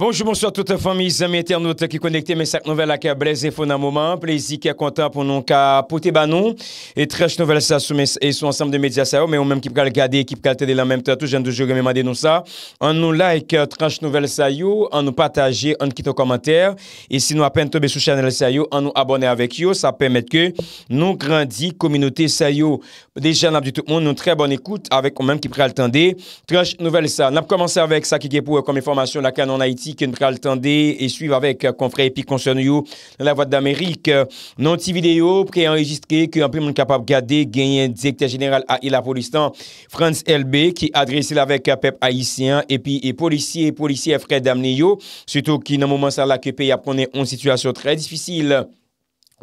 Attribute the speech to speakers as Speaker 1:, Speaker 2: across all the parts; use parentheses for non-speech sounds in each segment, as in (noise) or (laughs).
Speaker 1: Bonjour, bonsoir toute la famille, amis internautes qui connectent mes sacs nouvelles à Blaise et dans moment. Plaisir qui est content pour nous qu'à porter banon. Et très nouvelles ça et ensemble de médias ça, mais on même qui peut regarder, qui peut regarder le même temps, tout j'aime toujours demander nous ça. On nous like euh, tranche nouvelles ça yo, on nous partager, on quitte un commentaire. Et si nous à peine tomber sur channel ça yo, on nous abonner avec yo, ça permet que nous la communauté ça yo. Déjà, on dit tout le monde, nous très bonne écoute avec on même qui peut attendre. Tranche nouvelles ça. On a commencé avec ça qui est pour euh, comme information la canon Haïti ki nou pral tende e suiv avèk konfrè euh, epi konson yo la vòt d'Amerik. Non ti videyo pre enregistre ki anpè moun kapap gade genyen diktè general a il apolistan Frans Elbe ki adrese la vek euh, pep aisyen epi e polisye e polisye fred amne yo suto ki nan mouman sa la kepe ya pwone yon situasyon trè disfisil.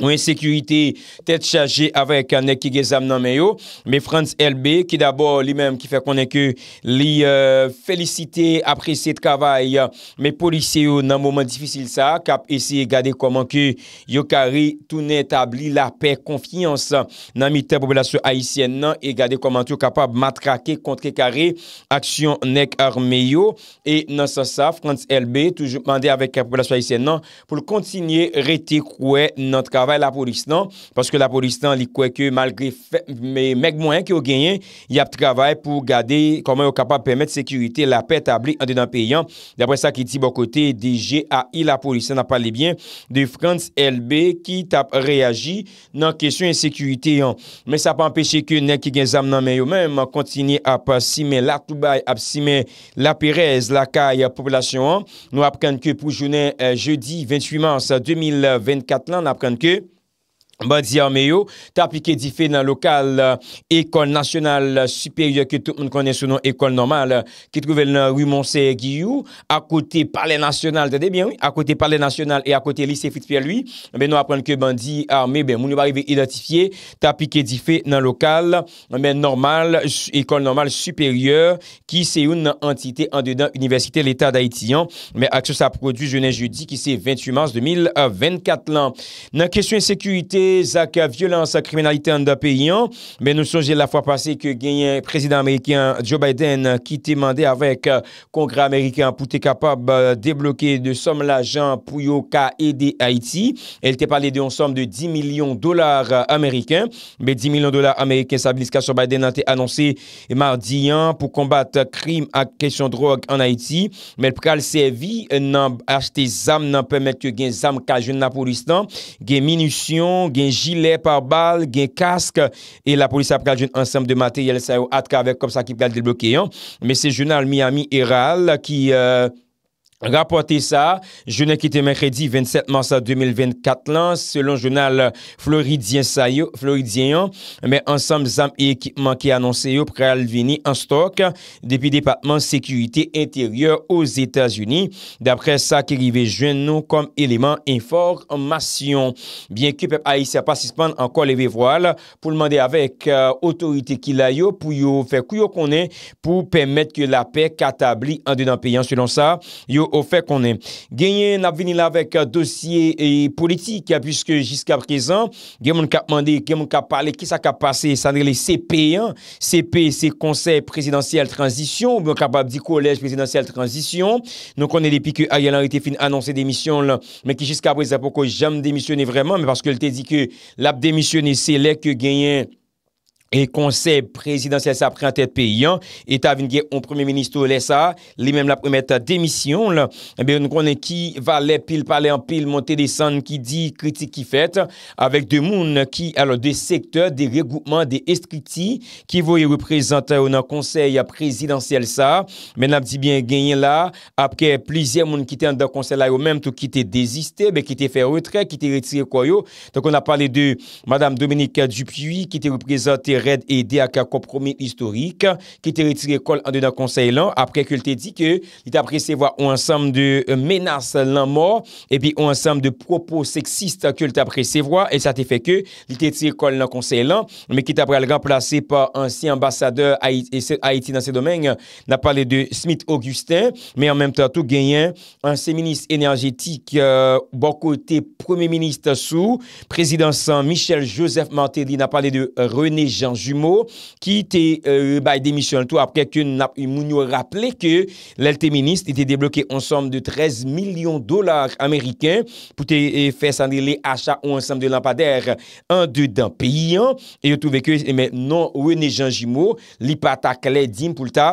Speaker 1: ou en sekurite tet chaje avek an ek ki gezam nan meyo me Frans LB ki dabor li menm ki fe konen ke li felicite apre set kavay me polisye yo nan mouman difisil sa kap ese gade koman ke yo kari toune etabli la pek konfiyans nan mitè popolasyon Aisyen nan e gade koman yo kapab matrake kontre kari aksyon nek armeyo e nan sa sa Frans LB toujou mande avek popolasyon Aisyen nan pou l kontinye rete kouè nan teka la polis nan, paske la polis nan li kwe ke malgre meg mwen ki yo genyen, yap travay pou gade koman yo kapab pemet sekurite la pet abli an denan pe yon. Dapre sa ki ti bon kote, DJI la polis nan pale bien, de France LB ki tap reagi nan kesyon en sekurite yon. Men sa pa empeshe ke nen ki gen zam nan men yo men mwen kontine ap simen la toubay, ap simen la perez, la kay, popolasyon an. Nou ap kante ke pou jounen euh, jeudi 28 mars 2024 lan, ap kante ke bandi arme yo, ta apike di fe nan lokal ekon nasyonal superyor ke tout eh moun kone sou nan ekon normal ki trove nan wimonsè giyou, akote pale nasyonal, tade bien wè, akote pale nasyonal e akote lise fit per lwi, nou aprenke bandi arme, moun nou barrive identifiye, ta apike di fe nan lokal normal, ekon normal superyor ki se yon nan entite an de dan universite l'Etat d'Haitiyan, akso sa produ jenè judi ki se 28 mars 2024 lan. Nan kesyon sekurite ak violans ak kriminalite an da pe yon men nou sonje la fwa pase ke genyen prezident Ameriken Joe Biden ki te mande avek kongre euh, Ameriken pou te kapab euh, debloke de som la jan pou yo ka ede Haiti. El te pale de on som de 10 milyon dolar Ameriken be 10 milyon dolar Ameriken sa bliska sou Biden an te anonse mardi yon pou kombat krim ak kesyon drog an Haiti men pou kal sevi euh, nan achete zam nan pwemek ke gen zam ka joun na polistan gen minusyon gen jilè par bal, gen kask, e la polis ap kal joun ansem de mater, yal sa yo at ka vek kom sa ki kal debloké, men se joun al Miami Herald ki... Rapote sa, jounen ki te men kredi 27 man sa 2024 lan selon jounal Floridien sa yo, Floridien yon, men ansam zam e ekipman ki anonsen yo preal vini an stok depi Depatman Sekurite Interieur os Etats-Unis. Dapre sa ki rive joun nou kom eleman informasyon. Bien ki pep a isya pasispan anko leve voal pou l'mande avek otorite ki la yo pou yo fe kou yo konen pou pemet ke la pe katabli an de dan payan. Selon sa, yo Ou fe konen genyen ap vini la vek dosye politik. Yon pwiske jiska prezant. Genyon ka mande, genyon ka pale. Kisa ka pase? Sanre li CP. CP se konsey presidansyel transisyon. Ou ben kapab di kolej presidansyel transisyon. Non konen depi ke a yon an wite fin anonsen demisyon la. Men ki jiska prezant pou ko jam demisyon e vreman. Men paske l te di ke lap demisyon e selek genyen. konsel prezidential sa prentet pe yon. Eta vin gen yon premier ministro lesa, li men la premet demisyon la. Ebe yon konen ki va le pil pale en pil monte desan ki di kritik ki fet. Avek de moun ki alo de sektor de regoutman, de estriti ki voye reprezentan yon konsel prezidential sa. Men ap di genyen la apke plizien moun ki te an de konsel la yon men tout ki te deziste, ki te fe retre, ki te retire koyo. Ton kon a pale de Madame Dominika Dupuy ki te reprezentan et aidé à compromis historique qui était retiré col en dedans conseil là après qu'il t'ait dit que il t'a recevoir un ensemble de euh, menaces la mort et puis un ensemble de propos sexistes qu'il t'a recevoir et ça t'a fait que il t'a retiré col dans conseil là mais qui t'a remplacé par ancien ambassadeur Haïti dans ce domaine n'a parlé de Smith Augustin mais en même temps tout gagné ancien ministre énergétique euh, bon côté premier ministre sous président Michel Joseph Martelly n'a parlé de René Jean Jumeau, ki te bay demisyon l'tou apke ke moun yo rappele ke l'elté-ministre ite debloké an som de 13 milyon dolar amerikèn pou te fè san de lè achat ou an som de lampadèr an de dan payan e yo touve ke men nou wè ne Jean Jumeau li patak lè dim pou l'ta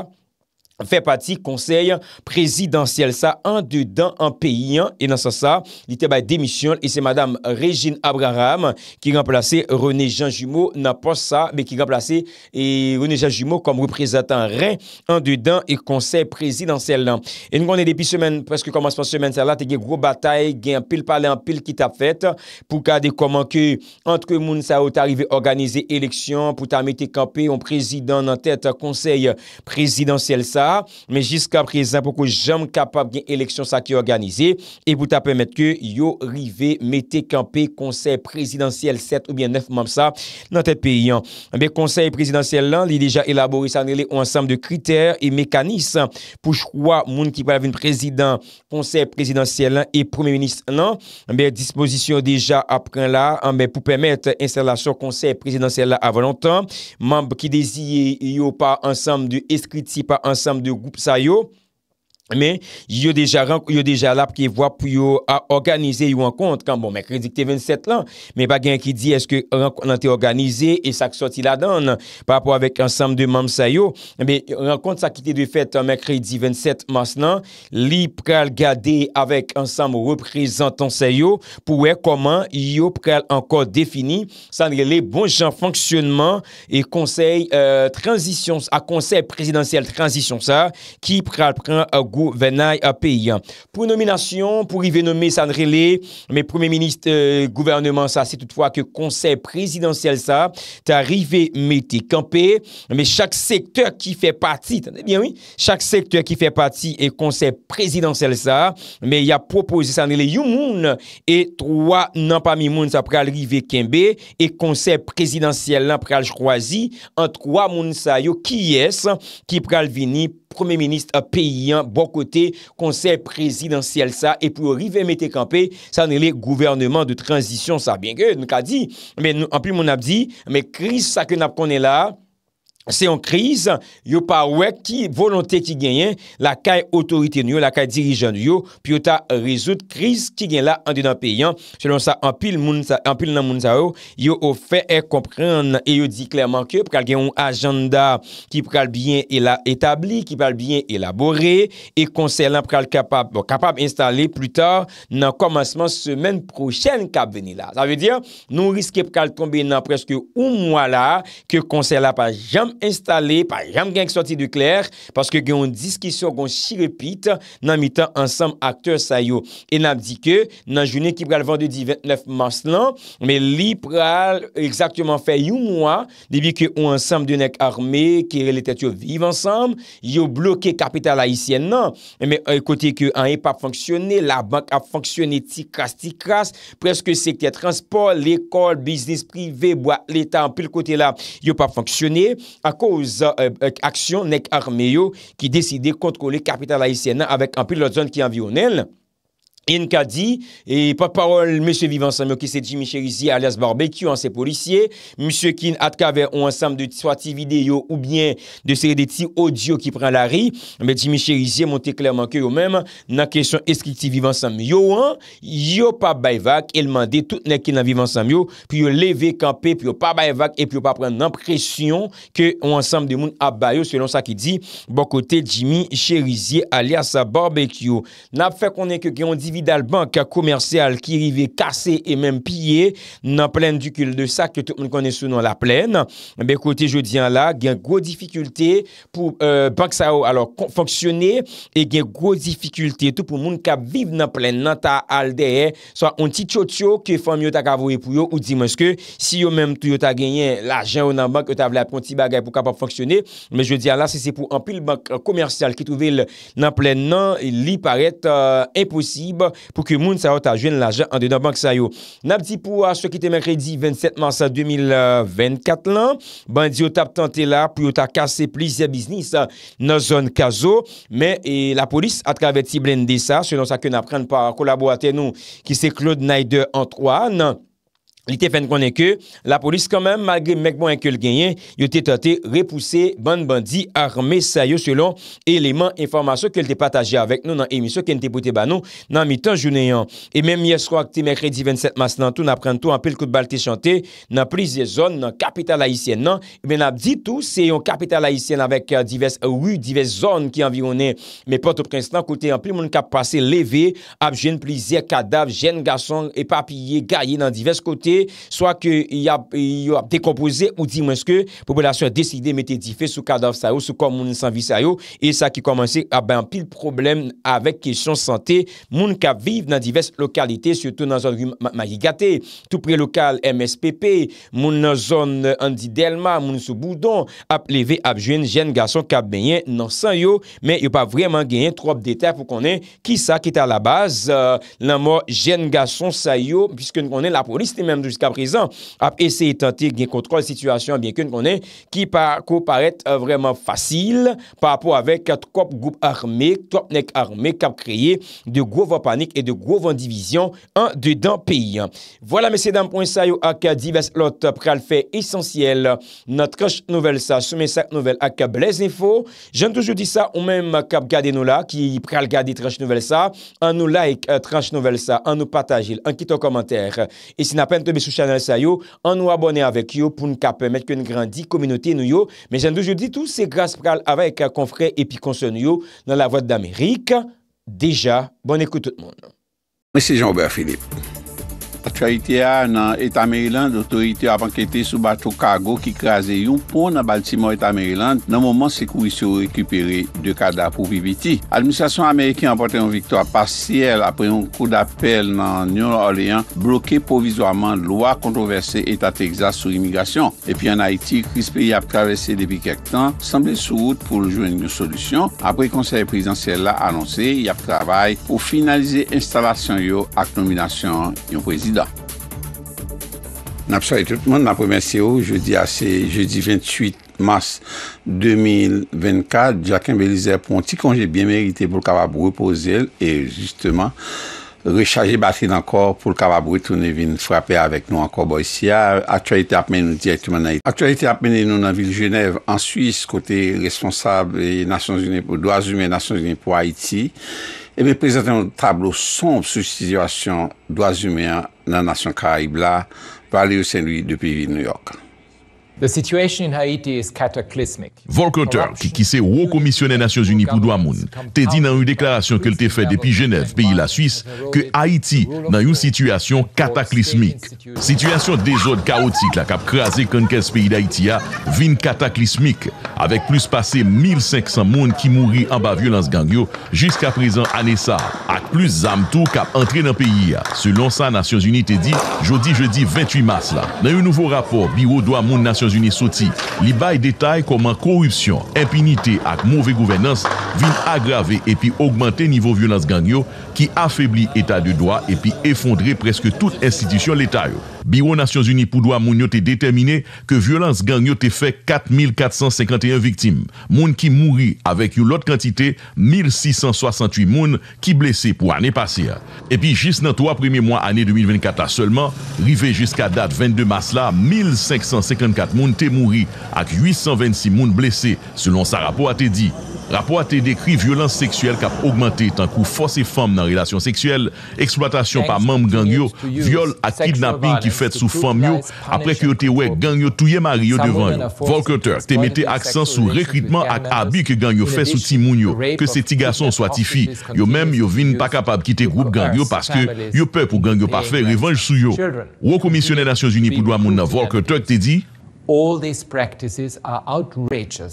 Speaker 1: Fè pati konsey prezidansyel sa an de dan an peyi an. E nan sa sa, li te bay demisyon. E se madame Regine Abraham ki remplase René Jean Jumeau nan pos sa. Be ki remplase e, René Jean Jumeau kom reprezentan ren an de dan e konsey prezidansyel lan. E nou konen depi semen, preske komans pan semen sa la, te gen gro batay. Gen pil pale an pil ki ta fèt pou kade koman ke antre moun sa ou te arrive organize eleksyon. men jiska prezen pou kou jom kapab gen eleksyon sa ki organize e pou ta pemet ke yo rive mete kampe konsey presidansyel set ou bien nef mamsa nan te peyan. Mbe eh konsey presidansyel lan li deja elabori sa anele ou ansam de kriter e mekanis pou chkwa moun ki palave un prezident konsey presidansyel lan e promey menis lan. Eh Mbe disposition deja apren la eh pou pemet inser la so konsey presidansyel la avan lontan mamb ki dezye yo pa ansam de eskriti pa ansam Amdou Goup Sayo, men, yon deja lak ki vwa pou yon a organize yon kont kan bon, Mekredi 27 lan men bagen ki di eske nan te organize e sak soti la dan non? pa apwa vek ansam de mam sayo men, yon kont sak ki te de fet euh, Mekredi 27 masnan li pral gade avek ansam reprezentan sayo pou wek koman yon pral anko defini san li bon jan fonksyonman e konsey euh, a konsey prezidentsel transisyon sa ki pral pran go euh, venay api. Pou nominasyon, pou rive nomi Sanrele, me premier ministre euh, gouvernement sa, se toutfwa ke konsey prezidansyel sa, ta rive meti kampe, me chak sektor ki fe pati, chak sektor ki fe pati e konsey prezidansyel sa, me ya proposi Sanrele, you moun, e troa nan pa mi moun sa pral rive kembe, e konsey prezidansyel nan pral chroazi, an troa moun sa yo ki yes, ki pral vini Promen Ministre, Piyan, Bokote, Konser Prezident Sielsa, epi ou Rive Mété-Kampé, sa ne le Gouvernement de Transition sa. Mwen ka di, mwen api moun ap di, mwen kris sa ke nap konen la, se yon kriz, yo pa wek ki volonte ki genyen la kaj otorite nyo, la kaj dirijan nyo pi yo ta rezout kriz ki genyen la an de dan peyan, selon sa an pil nan moun sa ou, yo ou fe e komprende, e yo di klerman ki yo pral genyon agenda ki pral bien e etabli, ki pral bien elaboré, e konsey lan pral kapab, bon, kapab instale plus tar nan komanseman semen prochen kap veni la, sa ve diyan, nou riske pral tombe nan preske ou mwa la ke konsey la pa jam instale pa ram genk soti de kler paske genon diski so genon shirepit nan mitan ansam akter sayo. E nan di ke nan jounen ki pral vande di 29 mars lan me li pral exaktouman fe yon mwa debi ke ou ansam denek arme ki re letat yo vive ansam yo bloke kapital a isyen nan me ekote ke an e pa fonksyonne la bank a fonksyonne ti kras ti kras preske seke transport, lekol biznis prive, boa letan pil kote la yo pa fonksyonne akou aksyon nek armeyo ki deside kontkoli kapital la ICNA avèk anpil lòt zon ki anviyon el. en ka di, e pa parol M. Vivant Samyo ki se Jimmy Cherizier alias Barbecue an se policye, M. Kinn at ka ver ou ansam de ti video ou bien de seri de ti audio ki pren la ri, mwen Jimmy Cherizier monte klerman ke yo men, nan kesyon eskiti Vivant Samyo an, yo pa bayvak, el mande tout nek ki nan Vivant Samyo, pi yo leve, kampe pi yo pa bayvak, e pi yo pa pren nan presyon ke ou ansam de moun abayyo selon sa ki di, bon kote Jimmy Cherizier alias Barbecue nan fe konen ke ki yon di vidal bank komersyal ki rive kase e menm pye nan plen duke l de sa ke tout moun kone sou nan la plen eh be kote jo diyan la gen gro dificulte pou euh, bank sa ou alor fonksyone e gen gro dificulte tout pou moun ka vive nan plen nan ta al deye so an ti tcho tcho ke fanyo ta kavoye pou yo ou di monske si yo menm tou yo ta genyen la jen ou nan bank yo ta vle aponti bagay pou kapop fonksyone me jo diyan la se se pou anpil bank komersyal ki touvel nan plen nan li paret imposib pou ke moun sa yo ta jwen la jan an de nan bank sa yo. Nap di pou a se ki te mè kredi 27 man sa 2024 lan, bandi yo tap tante la pou yo ta kase plis ya biznis na zon kazo, men e la polis atkavè ti blende sa, se non sa ke nap pren pa kolaborate nou ki se Claude Naider an 3 nan. li te fen konen ke, la polis kanmen magre mèk bon anke l genyen, yo te tate repouse ban bandi arme sayo selon eleman informasyon ke l te pataje avek nou nan emisyon ken te pote ban nou nan mitan jounen yan e men mi esro akte mèk redi 27 mas nan tou nan pren tou anpe l kout balte chante nan plizye zon nan kapital haisyen nan men e ap di tou se yon kapital haisyen avek euh, divers, wou divers zon ki anvironen, men pot oprens nan kote anpe moun kap pase leve ap jen plizye, kadav, jen gason epapye, gaye nan divers kote Soa ki yo ap dekompose ou di mwenske Popolasyon deside mette di fe sou kadaf sa yo Sou kon moun sanvi sa yo E sa ki komanse ap bampil problem Avek kesyon sante Moun kap vive nan divers lokalite Siyoto nan zon magigate Tou pre lokal MSPP Moun nan zon Andi Delma Moun sou boudon Apleve ap jwen jen gason kap benyen nan san yo Men yo pa vreman genyen trop detay Fou konen ki sa ki ta la baz Nan euh, mwen jen gason sa yo Piske nou konen la polis te menm jusqu'à présent a essayé de tenter de la situation bien qu'on connaît qui paraît euh, vraiment facile par rapport avec quatre groupes armés, trois groupes armés qui ont créé de gros vents panique et de gros vents division en dedans pays. Voilà messieurs dames point ça yo ak choses lot pral fait essentiel notre nouvelle ça mes cette nouvelle ak les infos. J'aime toujours dit ça ou même cap garder nous là qui pral garder tranche nouvelle ça en nous like euh, tranche nouvelle ça en nous partager en quitte un commentaire et si n'a bè sou chanel sa yo, an nou abonè avèk yo pou nou kapèmèt kwen grandit kominotè nou yo. Mè jan dou je di tou, se grase pral avè ek a konfrè epi konsè nou yo nan la vòt d'Amérique. Deja, bon ekout tout moun.
Speaker 2: Mè se Jean-Bert Philippe. Atyarite ya nan Eta Maryland, otorite ap anketi sou batou kago ki kraze yon pou nan Baltimore Eta Maryland, nan mouman se kou yisou rekupere de kada pou Bibiti. Administrasyon Amerike anpote yon viktor pasyel apre yon kou d'apel nan New Orleans bloke pou vizouaman lwa kontroverse Eta Texas sou imigrasyon. Epi an Haiti, Krispe y ap kravesse depi kèk tan, sanbe sou wout pou joun yon solusyon. Apre konser presidansel la anonse, y ap kravay pou finalize instalasyon yo ak nominasyon yon prezid. Napsal et tout le monde, na premier CEO, oh, jeudi 28 mars 2024, Jacques-Emilie Zerponti, konje bien mérité pour le Caraboué, pour Zelle, et justement, rechargé batterie d'encore pour le Caraboué, tourné vin frappé avec nous en Corbeau ici, actualité après nous directement à Haïti. Actualité après nous dans la ville Genève, en Suisse, côté responsable et Nations Unies pour Douazoumé, Nations Unies pour Haïti, et eh représentant le tableau sombre sous situation Douazoumé 1, nan nasyon Kaib la, pa ale ou sen luy
Speaker 3: depi Vilniyok.
Speaker 4: The situation in Haiti is cataclysmic.
Speaker 3: Volker Turk, ki ki se wou komisyonè Nations Unie pou Douamoun, te di nan yon deklarasyon ke l te fè depi Genève, peyi la Suisse, ke Haiti nan yon situasyon cataclysmik. Sityasyon de zode kaotik la kap krasè konkel speyi da Haiti ya, vin cataclysmik, avek plus pase 1500 moun ki mouri an ba violans gangyo, jiska prezen an esa, ak plus zam tou kap entre nan peyi ya. Se lon sa, Nations Unie te di, jodi-jeudi 28 mars la. Nan yon nouvo rapor bi wou Douamoun Nation Unisoti. Li bay detay koman korupsyon, empinite ak mouve gouvenans vin agrave epi augmente nivou violans gangyo ki afebli etat de doa epi efondre preske tout institisyon letay yo. Biro Nasyon Zuni Poudwa moun yo te determine ke violans gang yo te fe 4451 viktim, moun ki mouri avek yo lot kantite 1668 moun ki blese pou ane pasir. E pi jis nan 3 premi moun ane 2024 la seulement, rive jiska dat 22 mars la, 1554 moun te mouri ak 826 moun blese selon sa rapo a te di. Rapport te dekri violans seksuel kap augmente tan kou fos e fam nan relasyon seksuel, eksploatasyon pa mamb gangyo, vyole ak kidnapping ki fet sou fam yo, apre ke yo te wek gangyo touye mari yo devan yo. Volker Turk te mette aksan sou rekritman ak abi ke gangyo fet sou timoun yo, ke se ti gason sou atifi. Yo mem yo vin pa kapab kite groub gangyo paske yo pe pou gangyo pa fe revanj sou yo. Ou komisyonel Nasyon Zuni pou doa moun nan Volker Turk te di...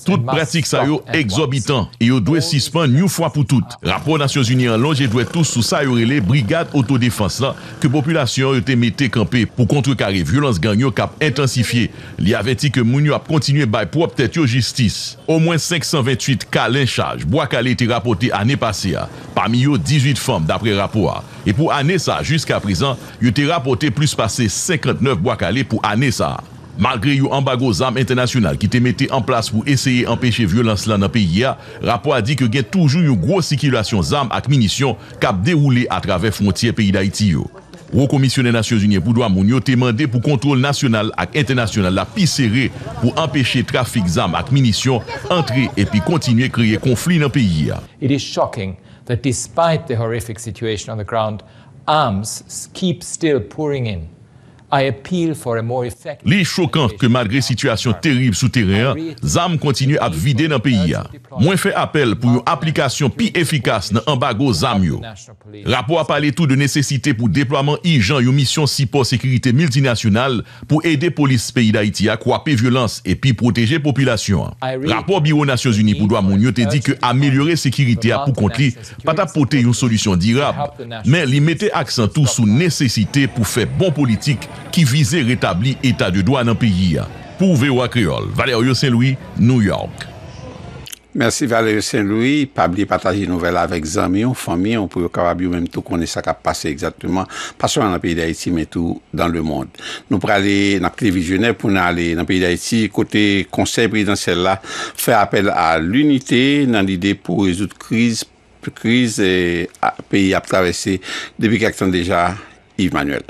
Speaker 4: Tout pratik sa yo exorbitant
Speaker 3: E yo dwe sisman nyou fwa pou tout Rapport Nasyon Zuni an longe dwe tous Sou sa yo rele brigade autodefans la Ke populasyon yo te mette kampe Pou kontre kare, violans gang yo kap intensifiye Li aventi ke moun yo ap kontinye Bay pou optet yo jistis Au mwen 528 kalen chaj Boakale te rapote ane pase ya Pam yo 18 fam dapre rapport E pou ane sa, jiska prizan Yo te rapote plus pase 59 Boakale pou ane sa Malgre yon ambago zanm internasyonal ki te mette an plas pou eseye empeshe violans lan nan peyi ya, rapo a di ke gen toujou yon gros sikilasyon zanm ak minisyon kap deroule a trave frontye peyi da itiyo. Rokomisyon den Nasyon Zunye Poudwa Mounio te mande pou kontrol nasyonal ak internasyonal la pi sere pou empeshe trafik zanm ak minisyon entre epi kontinye kreye konfli nan peyi ya.
Speaker 4: It is shocking that despite the horrific situation on the ground, arms keep still pouring in.
Speaker 3: Li chokant ke magre situasyon terib souterrean, zam kontinu ap vide nan peyi a. Mwen fe apel pou yon aplikasyon pi efikas nan ambago zam yo. Rapo ap pale tout de nesesite pou deploaman i jan yon misyon sipo sekirite multinasyonal pou ede polis peyi da iti a kwa pey violans e pi proteje populasyon. Rapo biro Nasyon Zuni pou doa moun yote di ke amelyore sekirite a pou kontli pat ap pote yon solusyon di rap, men li mete aksan tout sou nesesite pou fe bon politik ki vize retabli etat du douan nan peyi ya. Pou ve ou akriol, Valerio Saint-Louis, New York.
Speaker 2: Mersi Valerio Saint-Louis, pabli pataji nouvel avèk zanmè, ou famè, ou pou yo kababè ou mèm tou konè sa ka pase exatèmè, paswa nan peyi d'Haiti, mè tou dan lè moun. Nou pralè nan klevijonè, pou nan ale nan peyi d'Haiti, kote konsey pri dan sel la, fè apel eh, a l'unite nan lide pou rezout kriz, kriz peyi ap travesse, debi kak tan deja, Yves Manuel.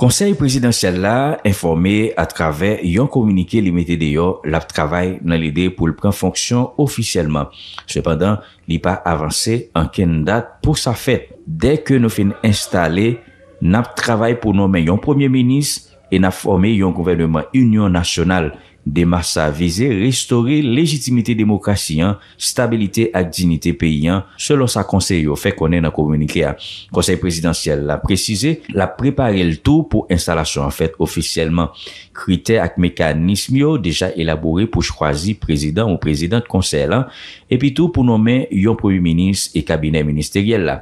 Speaker 5: Konsey presidensel la informe atraver yon komunike li mette de yo la ptravay nan lide pou l pren fonksyon ofisyelman. Seppandan, li pa avanse an ken dat pou sa fet. Dek ke nou fin instale, na ptravay pou nomen yon premier menis e na forme yon konvenyman union nasyonal. Demarsa vize restore legitimite demokrasi an, stabilite adjignite peyi an, selon sa konseyo fe konen akomunike a konsey presidansyel la precize la prepare l tou pou instalasyon an fet ofisyelman. kriter ak mekanism yo deja elabore pou chwazi prezident ou prezident konser lan, epi tou pou nomen yon premier minis e kabinet ministeriel la.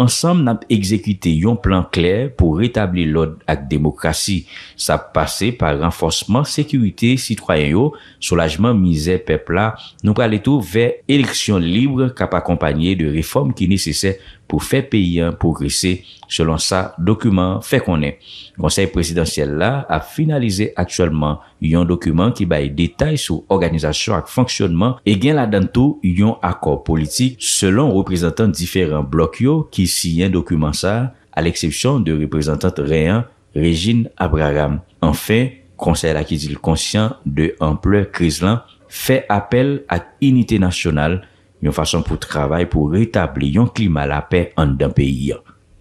Speaker 5: Ansem nan ekzekite yon plan kler pou retabli lode ak demokrasi, sa passe par renforceman sekurite sitroyen yo, solajman mizè pepla, nou ka letou vey eleksyon libre kap akompanyye de reform ki nesece mwenye. pou fè peyi an pou grise selon sa dokumen fè konen. Konseil presidansyel la ap finalize aktuellement yon dokumen ki baye detay sou organizasyon ak fonksyonman e gen la danto yon akor politik selon reprezentant diferent blok yo ki si yon dokumen sa al ekseption de reprezentant rayan Regine Abraham. Anfen, konseil la ki dil konsyant de ampleur kriz lan fè apel ak unité nasyonal yon fason pou travay pou retabli yon klima la pey an dan peyi.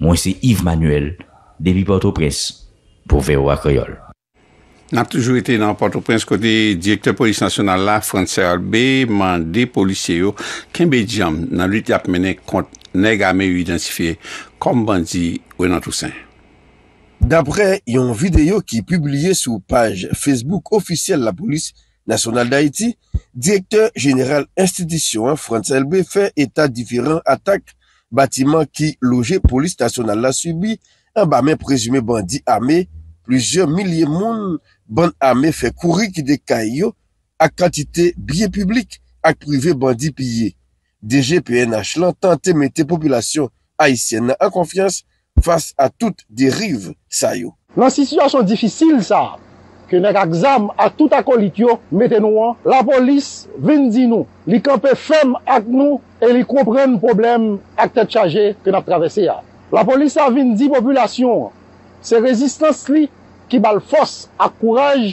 Speaker 5: Mwen se Yves Manuel, deli Port-au-Prince, pou veyo akoyol.
Speaker 2: N ap toujou ete nan Port-au-Prince kote direktor polis nasyonal la, Franser Albe, man de polisye yo, kenbe diyam nan lit yap mene kont neg a me yu identifiye, kom ban di wè nan tout sen.
Speaker 6: Dapre yon videyo ki publye sou page Facebook ofisyel la polis, Nasyonal Daïti, direktèr jeneral institisyon, Frantz LB, fè etat difirant atak batiman ki loje polis nasyonal la subi. An ba men prezume bandi ame, plouzèr milie moun bandi ame fè kouri ki de kanyo ak kantite bie publik ak prive bandi piye. DG PNH lan tante mette populasyon Haitien nan an konfians fase a tout de rive sa yo. Lan si syon son difisil sa yo.
Speaker 7: ke nèk aksam a tout akolik yo metenou an, la polis vindi nou, li kapè fèm ak nou, e li kouprenn problem ak tè tchajè kè nan travesè ya. La polis a vindi populasyon, se rezistans li ki bal fòs ak kouraj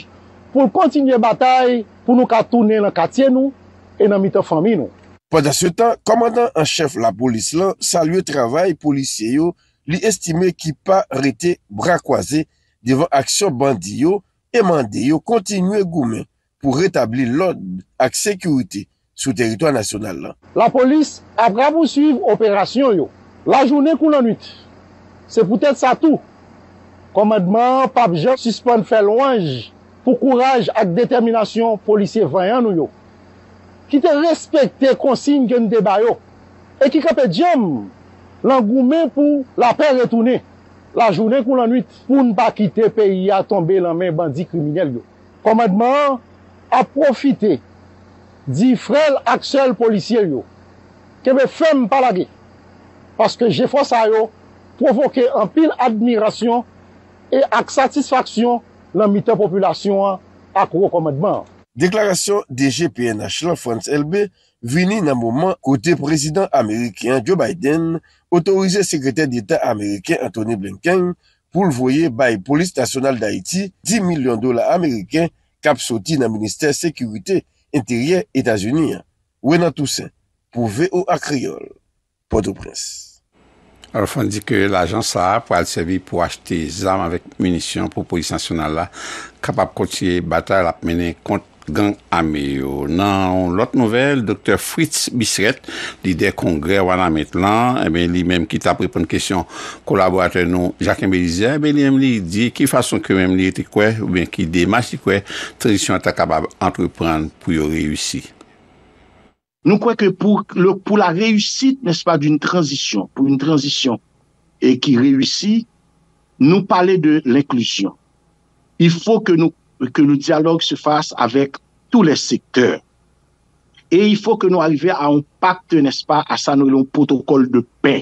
Speaker 7: pou kontinye batay pou nou katounen nan katye nou e nan mitè fami
Speaker 6: nou. Pwede a se tan, komandan an chef la polis lan salye travay polisye yo li estime ki pa rete bra kwaze devan aksyon bandi yo emande yo kontinue goumen pou retabli l'od ak sekurite sou teritoan nasyonal lan. La polis apra pou suiv operasyon yo, la jounen kou nan nit,
Speaker 7: se pou tèt sa tou, komadman, papje, suspon fè louanj pou kouraj ak determinasyon polisye vanyan yo, ki te respekte konsin gen debay yo, e ki kapè djem lan goumen pou la per etounen yo. la jounen kou lan nwit pou n pa kite peyi a tombe lan men bandi kriminyel yo. Komadman a profite di frel ak sel policye yo, kebe fem palage, paske je fwa sa yo provoke an pil admiration e ak satisfaksyon lan mite
Speaker 6: populasyon ak wakomadman. Deklarasyon DG PNH la France LB, Veni nan mouman kote prezident Amerikyan Joe Biden, otorize sekretèr d'Etat Amerikyan Anthony Blinken pou l'voyer bay Polis Tasyonal d'Haïti 10 milyon dola Amerikyan kap soti nan Ministèr Sékurité Intériè Etats-Unis. Wenan Toussaint, pou VO Akriol,
Speaker 2: Porto Presse. Orfan di ke l'ajans sa ap wale servi pou achete zarm avèk munisyon pou Polis Tasyonal la kap ap konti batal ap menen konti. gang ame yo. Nan, lot novelle, Dr. Fritz Bissret, lider kongre wana met lan, e ben li menm ki tapre pon kesyon kolaboratè nou, jakembe li zè, e eh ben li menm li di, ki fason ke menm li ti kwe, ou ben ki demas ti kwe, trasyon ata kabab antreprenn pou yo reyusi.
Speaker 8: Nou kwe ke pou la reyusit, nespa, d'youn trasyon, pou youn trasyon e ki reyusi, nou pale de l'eklusyon. Il faut que nou ke nou diyalog se fase avèk tout lè sektèr. E y fò ke nou arrivè a un pakt, nè s'pa, a sa nou lè un protokol de pè.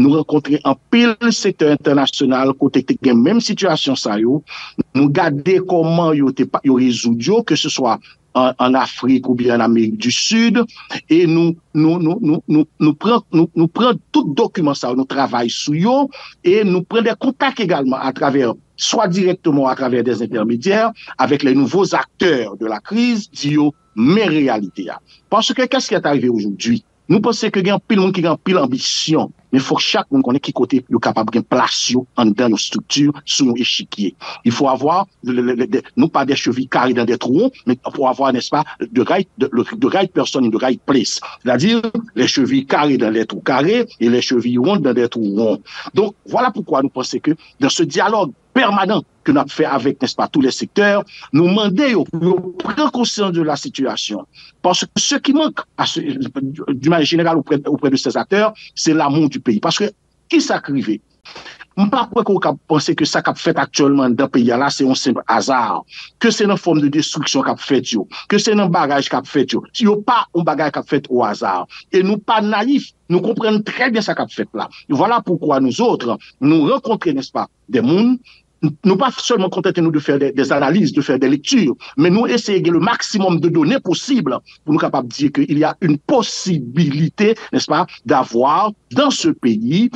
Speaker 8: Nou renkontre an pè lè sektèr internasyonal, kote te gen mèm situasyon sa yo, nou gade koman yo te pa, yo rezou diyo, ke se swa an Afrik ou bien an Amèrik du Sud, e nou nou pren tout dokumen sa, nou travèl sou yo, e nou pren de kontak egalman a travèl soit directement à travers des intermédiaires, avec les nouveaux acteurs de la crise, di yo mes réalités. Parce que, qu'est-ce qui est arrivé aujourd'hui? Nous pensons qu'il y a un pile monde qui a un pile ambition, mais il faut que chaque monde connaît qui côté nous capable de placer dans nos structures, sous nos échiquiers. Il faut avoir, non pas des chevilles carrées dans des trous ronds, mais pour avoir, n'est-ce pas, the right person in the right place. C'est-à-dire, les chevilles carrées dans les trous carrés et les chevilles rondes dans les trous ronds. Donc, voilà pourquoi nous pensons que, dans ce dialogue, permanent que nous avons fait avec, n'est-ce pas, tous les secteurs, nous demandons de prendre conscience de la situation. Parce que ce qui manque, à du manière générale, auprès, auprès de ces acteurs, c'est l'amour du pays. Parce que qui s'est Mpa pas kon pense pense ça a fait actuellement dans le pays-là, c'est un simple hasard. Que c'est une forme de destruction Que fait, yo. Que c'est un bagage qu'a fait yo. Si yo pas un bagage qu'a fait au hasard, et nous pas naïfs, nous comprenons très bien ça kap fait là. Voilà pourquoi nous autres, nous rencontrons n'est-ce pas des ne nous pas seulement contenter nous de faire des, analyses, de faire des lectures, mais nous essayer le maximum de données possibles pour nous capables de dire qu'il y a une possibilité, n'est-ce pas, d'avoir dans ce pays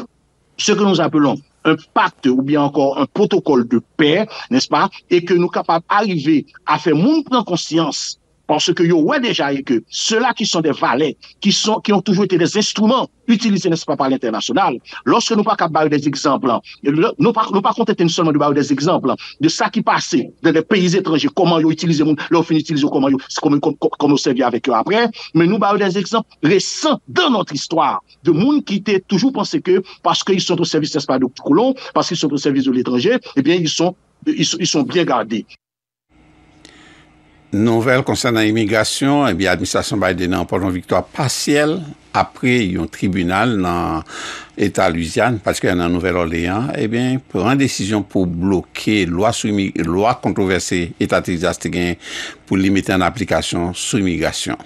Speaker 8: ce que nous appelons un pacte ou bien encore un protocole de paix, n'est-ce pas, et que nous capables d'arriver à faire monter en conscience Pansè ke yo wè deja ek yo, sè la ki son de valè, ki son, ki an toujou etè des instrument utilize nè se pa par l'internasyonal, lòske nou pa ka bayou des exemple, nou pa kontètene solman nou bayou des exemple, de sa ki pase, de lè pays etranje, koman yo itilize moun, lè ou fin itilize ou koman yo, koman yo sè vie avèk yo apre, men nou bayou des exemple ressan dan notre histoire, de moun ki te toujou panse ke, paske yon son te servise nè se pa do koulon, paske yon son te servise l'etranje, ebyen eh yon son bien gade.
Speaker 2: Nouvel konsen nan emigrasyon, eh administrasyon Biden nan oporon viktor pasyel apre yon tribunal nan Etat Lusiane, patske nan Nouvel-Oléan, e eh ben pou an desisyon pou blokke lwa kontroverse Etat-Ezastegyen pou li mette an aplikasyon sou emigrasyon.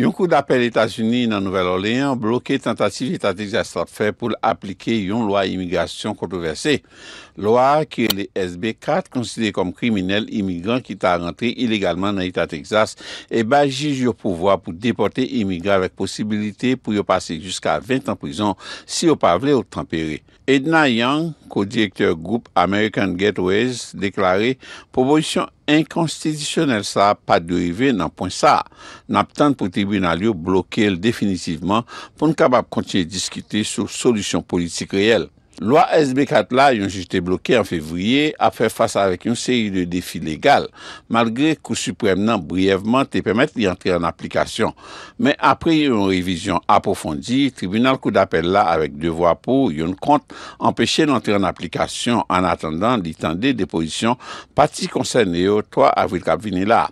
Speaker 2: Yon kou d'apel Etats-Unis nan Nouvel-Oléan blokke tentatif Etat-Ezastegyen pou aplike yon lwa emigrasyon kontroverse. Loa ki e le SB4 konside kom kriminel imigran ki ta rentre ilegalman nan ita Texas e ba jiz yo pouvoa pou deporte imigran vek posibilite pou yo pase jiska 20 an prison si yo pa vle ou tanpere. Edna Yang, ko direktor group American Gateways, deklare, Proposisyon inkonsidisyonel sa pa derive nan pon sa, nan ap tante pou tribunal yo bloke el definitivman pou nou kabab kontye diskite sou solisyon politik reyel. Lwa SB4 la yon jite bloke an fevriye apre fasa avek yon seri de defi legal malgre kou suprèm nan briyevman te permette li antre an aplikasyon. Men apre yon revizyon apofondi, tribunal kou d'apel la avek devwa pou yon kont empèche l'antre an aplikasyon an atendan li tende deposisyon pati konsen yo to avril kap vini la.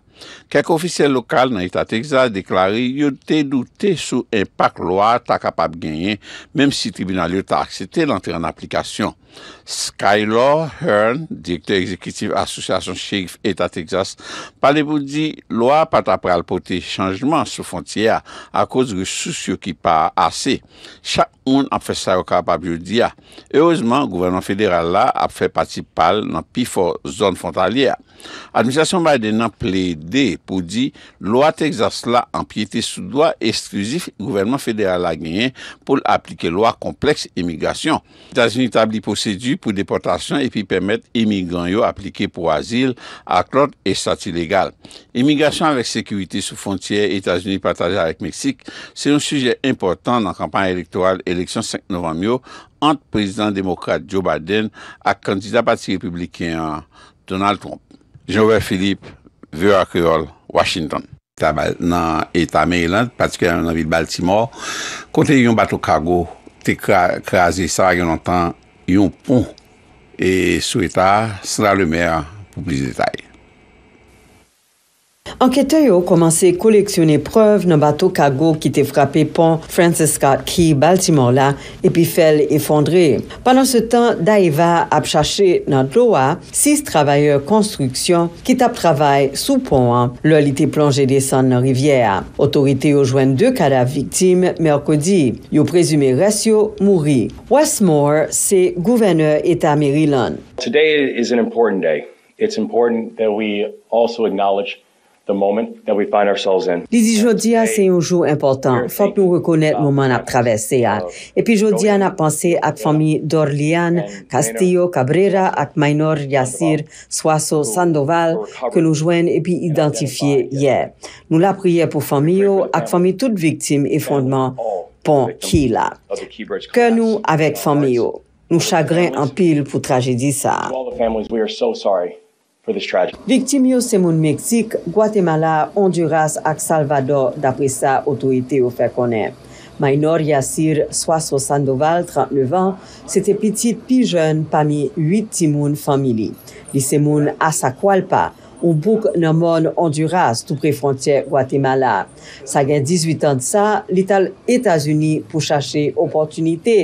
Speaker 2: Kèk ofisye lokal nan Etat Texas deklari yon te doute sou impak loa ta kapab genyen mèm si tribunal yon ta aksepte lanteran aplikasyon. Sky Law, Hearn, direktor ekzekitiv asosyasyon Chekif Etat Texas, pale pou di loa pata pral pote chanjman sou fontye a akouz gri sou syo ki pa ase. Chak un ap fè sa yo kapab yon di a. E ozman, gouvernan federal la ap fè pati pal nan pi for zon fontye a. Administrasyon Biden nan ple de pou di loa texas la empyete sou doa ekskluzif gouvernement federal agneyen pou aplike loa kompleks emigrasyon. Etats-Unis tabli posedu pou deportasyon epi permette emigran yo aplike pou asil, aklot et stati legal. Emigrasyon avek sekwite sou fontyer Etats-Unis pataje avek Meksik, se yon suje important nan kampanye elektoral eleksyon 5 novemio ant prezident demokrate Joe Biden ak kandida pati republikan Donald Trump. Jouvel Philippe, Veurak Yol, Washington. Ta bal nan Eta Mèyland, patikè nan vi de Baltimore, kote yon batokago te kreazi sa yon an tan yon pon e sou Eta, sra le mèyran pou bliz
Speaker 9: detayen. Ankete yo komanse koleksyon e preuv nan bato kago ki te frape pon Francis Scott Key Baltimore la epi fel efondre. Panan se tan, da eva ap chache nan dro a, sis travaye konstruksyon ki tap travaye sou pon an lor li te plonje desan nan rivye a. Otorite yo jwen de kadav viktim merkodi. Yo prezume ratio mouri. Wes Moore se gouverneur eta Maryland.
Speaker 10: Today is an important day. It's important that we also acknowledge...
Speaker 9: Lizi jodia se yon jou impotant, fok nou rekonet mouman ap travese a. Epi jodia nap panse ak fami Dor Lian, Castillo Cabrera, ak Maynor Yacir, Swaso Sandoval, ke nou jwen epi identifiye ye. Nou la priye pou fami yo, oh, ak fami tout viktim e fondman pon ki la. Ke nou avek fami yo? Nou chagren an pil pou trajidi sa. Victimios se moun Meksik, Guatemala, Honduras ak Salvador dapre sa otorite ou fè konè. Maynor Yassir, 62, 39 an, sete petit pi jen pami 8 timoun famili. Li se moun asakwal pa. ou bouk nan mon Honduras tou prefrontier Guatemala. Sa gen 18 an sa, li tal Etasuni pou chache oportunite.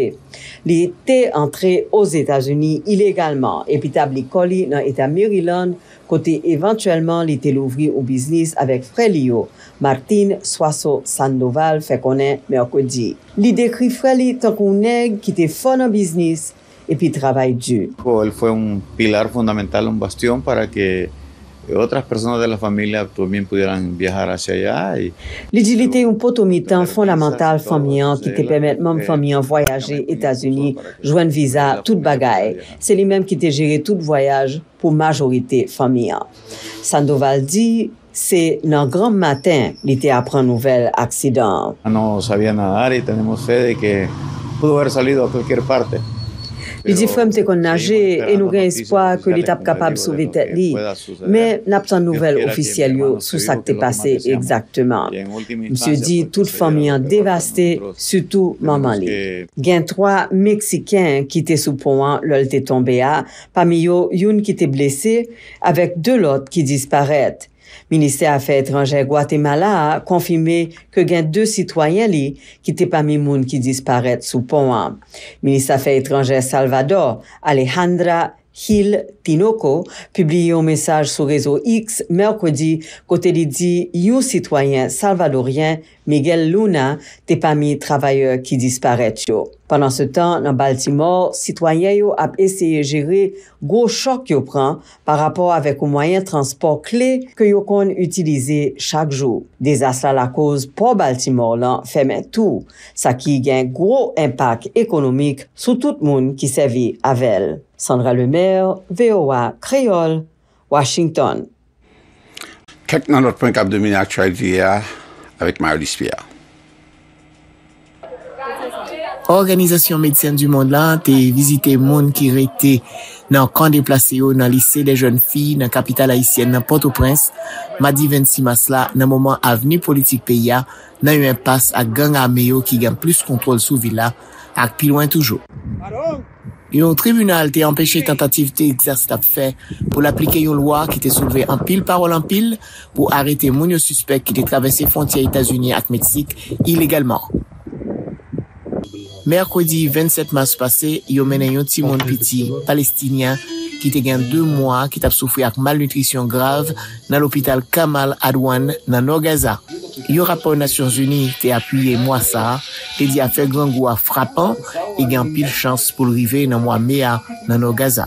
Speaker 9: Li te entre os Etasuni ilegalman, epi tab li koli nan etan Maryland, kote eventuelman li te louvri ou biznis avek fre li yo Martin Soasso Sandoval fe konen merkodi. Li dekri fre li tankou neg ki te fon an biznis epi trabay di. Po el fwe un
Speaker 2: pilar fondamental, un bastion para ke E Otras personas de la familia tambien puderan viajar ase aya.
Speaker 9: Li di li te yon poto mitan fonamental famiyan ki te pemet moun famiyan voyaje Etasuni jwen viza tout bagay. Se li menm ki te jere tout voyaj pou majorite famiyan. Sandoval di, se nan gran matin li te apren nouvel aksidan. Ah, non sabi nan ari, tenemos fede ke pudo ver salido a falkir parte. Li di fwem te kon nage, e nou gen espoa ke li tap kapab souve tet li. Men, nap san nouvel ofisyel yo sou sak te pase ekzakteman. Mse di, tout fwem mi an devaste, sutou maman li. Gen troa Meksiken ki te soupouan lol te tombe a, pa mi yo yon ki te blese, avèk de lot ki disparèt. Ministère Affaires étrangères Guatemala a confirmé que y deux citoyens li qui n'étaient qui mis moun sous Ministère Affaires étrangères Salvador, Alejandra Gil Tinoco, publié un message sur réseau X mercredi, côté y you citoyens citoyens salvadorien Miguel Luna te pa mi travaye ki disparet yo. Pendan se tan nan Baltimore, sitwanyen yo ap eseye jere gro chok yo pran par rapor avek ou mwayen transport kle ke yo kon utilize chak jou. Dezasla la koz pou Baltimore lan femen tou, sa ki gen gro impak ekonomik sou tout moun ki sevi avel. Sandra Lemaire, VOA, Kreyol, Washington.
Speaker 2: Kek nan lot ponk ap domine ak chwa idye ya, avèk mayor lispe ya.
Speaker 4: Organizasyon Medisyen du Monde la, te vizite moun ki rete nan kan de plase yo, nan lise de joun fi, nan kapital haisyen, nan Port-au-Prince, ma di 26 mas la, nan mouman aveni politik pe ya, nan yon pas ak ganga ame yo ki gen plus kontrol sou vila, ak pi loin toujou. Yon tribunal te empèche tentativite exersitap fè pou laplike yon lwa ki te souve an pil parol an pil pou arete moun yo suspect ki te travesse fontia Etasunye ak Mexik ilegalman. Merkodi 27 mars pase, yo menen yon timon piti, palestinian, ki te gen 2 mwa ki tap soufri ak malnutrisyon grav nan l'opital Kamal Adwan nan Nogaza. Yo rapor Nations Unie te apuye mwa sa, te di afe glan gwa frapan, e gen pil chans pou l'rive nan mwa mea nan Nogaza.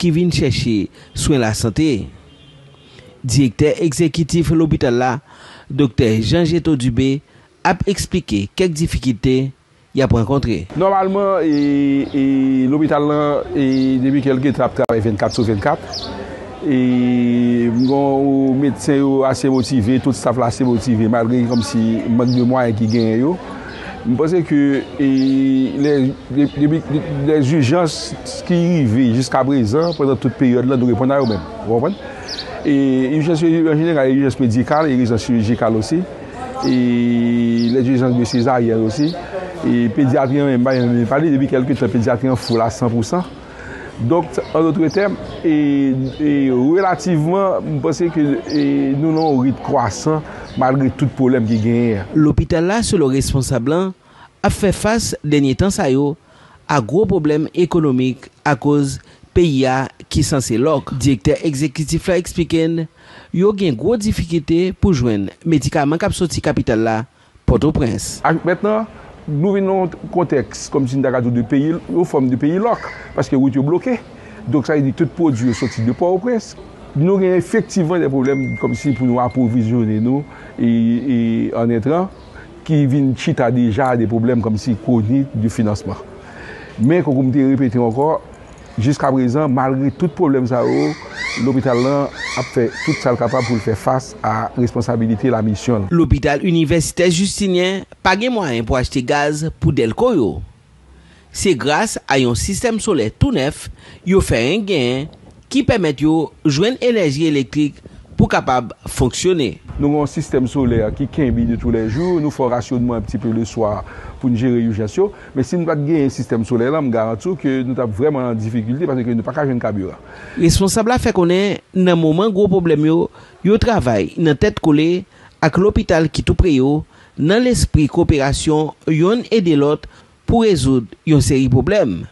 Speaker 11: ki vin chèche souen la sante. Direkter ekzekitif l'hôpital la, doktor Jean-Géto Dubé, ap eksplike kek difikite ya pou ankontre.
Speaker 12: Normalman e, e, l'hôpital la e, debi ke lge trape trape 24 sou 24 e mwen ou metse yo ase motivé, tout staff la ase motivé, malgrè kom si man mèmoye ki genye yo. Mwen pwese ke les urjans ki rive jiska brezan Pwede tout peryode la nou repon nan yo men E urjans pedikal, urjans chirijikal osi E urjans mesizayen osi E pediatriyan mwen pali, debi kelke te pediatriyan fwola 100% Donk anotre tem, e relativeman mwen pwese ke
Speaker 11: nou nan orit kwasan malgre tout poulem ki genye. L'hôpital la sou le responsablan a fè fass denye tan sayo a gro problem ekonomik a koz peyi a ki sanse lok. Direkter ekzekitif la ekspiken yo gen gro difikite pou jwen medikaman kap soti kapital la pot ou prens. Ah, Mèten
Speaker 12: nou venon konteks kom jindagadou de peyi, yo fom de peyi lok paske yo it yo bloke. Dok sa yon tout pou di yo soti de pot ou prens. Nou gen efektivan de problem kom si pou nou apovizyonnen nou e an etran ki vin chita deja de problem kom si koni du finansman. Men kon kon mte repete anko, jiska prezan malri tout problem sa ou, oh, l'hôpital lan ap fe tout sal kapa pou fe
Speaker 11: fase a responsabilite la misyon. L'hôpital Université Justinien page mwen pou achete gaz pou Delcoyot. Se grase ayon sistem sole tout nef, yo fe en gen an. ki pèmèt yo jwen enerji elektrik pou kapab fonksyonè.
Speaker 12: Nou yon sistem solè ki kembi de tou lè joun, nou fò rasyon mwen pti pè le swa pou njère yon jasyon, mè si nou bat gen yon sistem solè, nan m gara tso ki nou tap vreman an difikultè
Speaker 11: pwè se nou pakaj yon kabura. Responsabla fè konè nan mouman gwo problem yo, yo travay nan tèt kolè ak l'opital ki tou pre yo, nan l'espri ko operasyon yon edelot pou rezoud yon seri problem.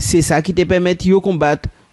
Speaker 11: Se sa ki te pèmèt yo kombat yo,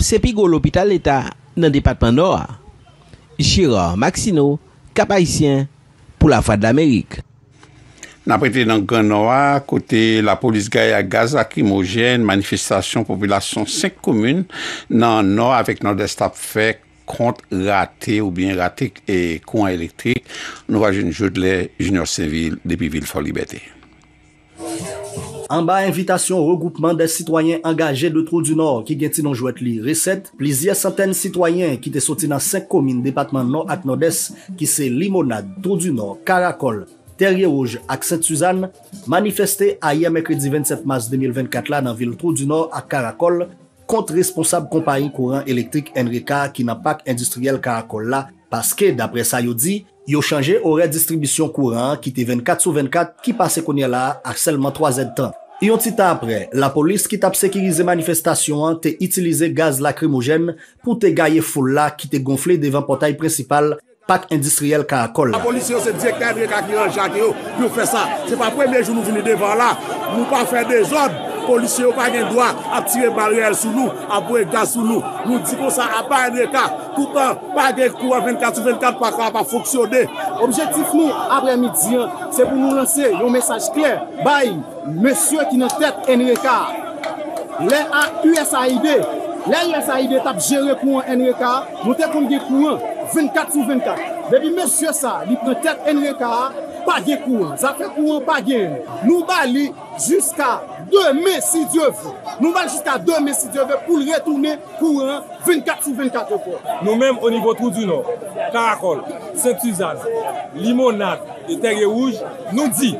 Speaker 11: se pigou l'hôpital l'Etat nan depatman Noa. Chiror Maxino, kapayisyen pou la fad d'Amerik.
Speaker 2: Nan prete nan gran Noa, kote la polis gaya gaz akrimogène manifestasyon populasyon sek koumoun nan Noa avèk nan destap fèk kont ratè ou bien ratèk e kouan elektri. Nou va jenjou d'le jenjou se vil depi vil folibète.
Speaker 13: An ba invitation regoupman de sitwoyen angaje de Trou du Nord ki gen ti nan jwet li reset, plizye santen sitwoyen ki te soti nan 5 komin depatman nan ak nodes ki se Limonade, Trou du Nord, Karakol, Terrier Rouge ak Saint-Suzanne, manifesté a Yemekri di 27 mars 2024 la nan vil Trou du Nord ak Karakol, kont responsab kompanyi kouran elektrik Enrika ki nan pak industriel Karakol la, paske dapre sa yo di... Yo chanje ore distribisyon kouran ki te 24 sou 24 ki pase konye la ak selman 3Z30. Yon titan apre, la polis ki tap sekirize manifestasyon te itilize gaz lakrimogen pou te gaye foule la ki te gonfle devan potay principal pak industriel ka akol. La
Speaker 8: polis yo se diye kèdre kak ni anjake yo, yo fè sa, se pa premye joun nou vini devan la, nou pa fè de zonj. Polisye ou pa gen doa Atire barrel sou nou, abou e gaz sou nou Nou di kon sa apan en rekard Toutan pa gen kouan 24-24 Pa
Speaker 7: kwa pa foksyode Objektif nou apre midi an Se pou nou lanser yon mesaj kler Bayi, monsye ki nou tet en rekard Le a USAID Le USAID tap jere kouan en rekard Nou te kon gen kouan 24-24 Bebi monsye sa Li pre tet en rekard Pa gen kouan, sa fe kouan pa gen Nou bali jusqu'a 2 mesi diev, nou man jiska 2 mesi diev pou l retoune
Speaker 12: pou an 24 x 24 okon. Nou menm o nivou trou du nord, Karakol, Saint-Uzaz, Limonade, Terrier Rouge, nou di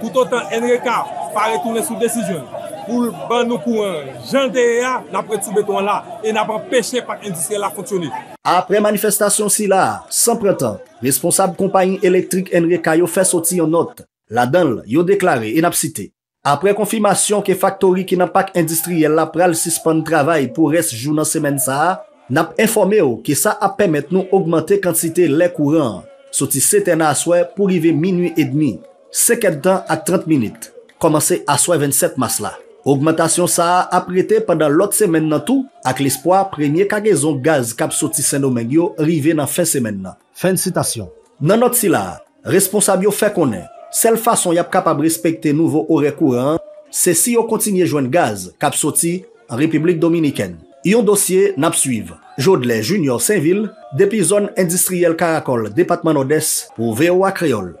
Speaker 12: tout anten Enreka pa retoune sou desijon pou ban nou pou an jan de rea napre tsu beton la e napre peche pa indisre la foncioni.
Speaker 13: Apre manifestasyon si la, 100 printan, responsab kompanyen elektrik Enreka yo fesoti yo not, la danl yo deklare en ap site. Apre konfirmasyon ke faktori ki nan pak industriel la pral sispon travay pou res jou nan semen sa ha, nap informe yo ke sa ha pemet nou augmenter kantite le kouran. Soti sete nan aswe pou rive minu et demi, seket dan ak 30 minit. Komanse aswe 27 mas la. Augmentasyon sa ha aprete padan lot semen nan tou, ak l'espoi premye kagezon gaz kap soti seno mengyo rive nan fin semen nan. Fin citasyon. Nan not si la, responsabyo fe konen, Sel fason yap kapab respecte nouvo ore kouren, se si yo kontinye jwen gaz kap soti Republik Dominiken. Yon dosye nap suive, Jodle Junior Saint-Ville, depi zon industriel karakol Depatman Odesse pou VOA Kriol.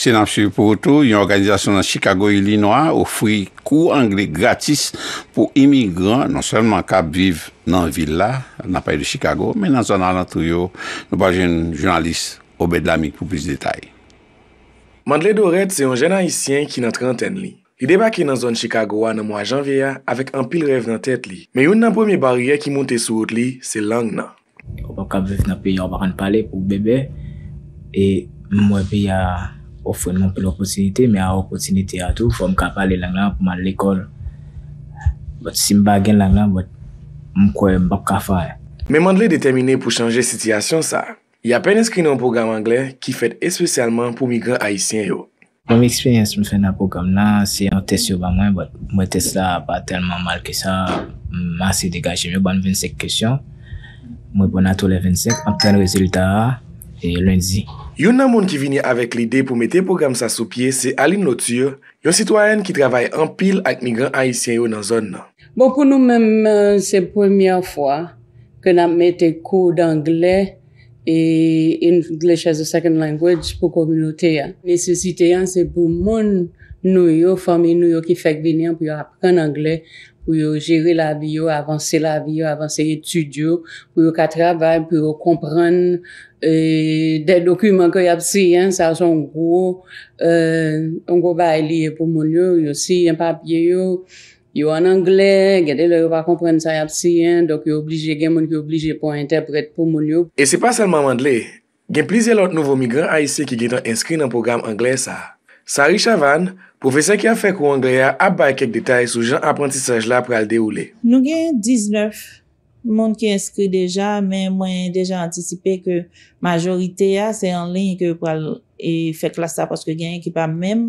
Speaker 2: Se nap suive pou wotou, yon organizasyon nan Chicago ili noua, oufoui kou anglik gratis pou imigran non selman kap viv nan villa nan paye de Chicago, men nan zon nan anantou yo, nou pa jen jounalist ou bedlamik pou plis detay.
Speaker 14: Mandley Doret c'est un jeune haïtien qui en trentaine li. Il débarque dans la zone Chicago en mois janvier avec un pile rêve dans la tête li. Mais une des premières barrières qui monte sur route li, c'est langue
Speaker 13: Je On va
Speaker 4: pas vivre dans pays, on parler pour bébé. Et moi, puis, à offrir mon d'opportunités, mais l'opportunité opportunité à tout, faut de parler langue pour aller à l'école. si je bagne langue là, je ne peux pas faire.
Speaker 14: Mais Mandley est déterminé pour changer la situation, ça. Ya pen eskrine yon program Anglè ki fèt espesyalman pou migran Haitien yo.
Speaker 4: Yon mè eksperyens mè fèt nan program nan, se yon test yon ban mwen, mwen test la pa telman mal ke sa, mwen se degache mwen ban 25 kèsyon, mwen ban ato le 25, ap ten rezultat, e lundi.
Speaker 14: Yon nan moun ki vinye avèk l'idé pou mette program sa sou pye, se alin notu yon, yon sitwayen ki travaye anpil ak migran Haitien yo nan zon nan.
Speaker 4: Bon pou nou mèm se premiyon fwa, ke nan mette kou d'Anglè, e English as a second language pou komyonote ya. Nesesite yan se pou moun nou yo, fòmè nou yo ki fèk vini an pou yo apren anglè, pou yo jiri la vi yo, avanse la vi yo, avanse etu di yo, pou yo ka travèl, pou yo komprèn e de dokumen kò y ap si yan, saj an gro, an euh, gro ba e liye pou moun yo, yo si yon papye yo, Yo an Anglè, gède lè yo va komprenn sa yap siyen, dok yo oblijè gen moun ki oblijè pou interpret pou moun yo. E se pa
Speaker 14: selman mand lè, gen plizè lòt nouvo migran a isè ki gen tan inskri nan program Anglè sa. Sari Chavan, pou fè se ki an fèk ou Anglè a abay kek detay sou jan apprentisaj la pral de ou
Speaker 11: lè. Nou gen 19 moun ki inskri deja, men mwen deja antisipe ke majorite a, se an lè yon pral e fèk la sa paske gen ekipa mem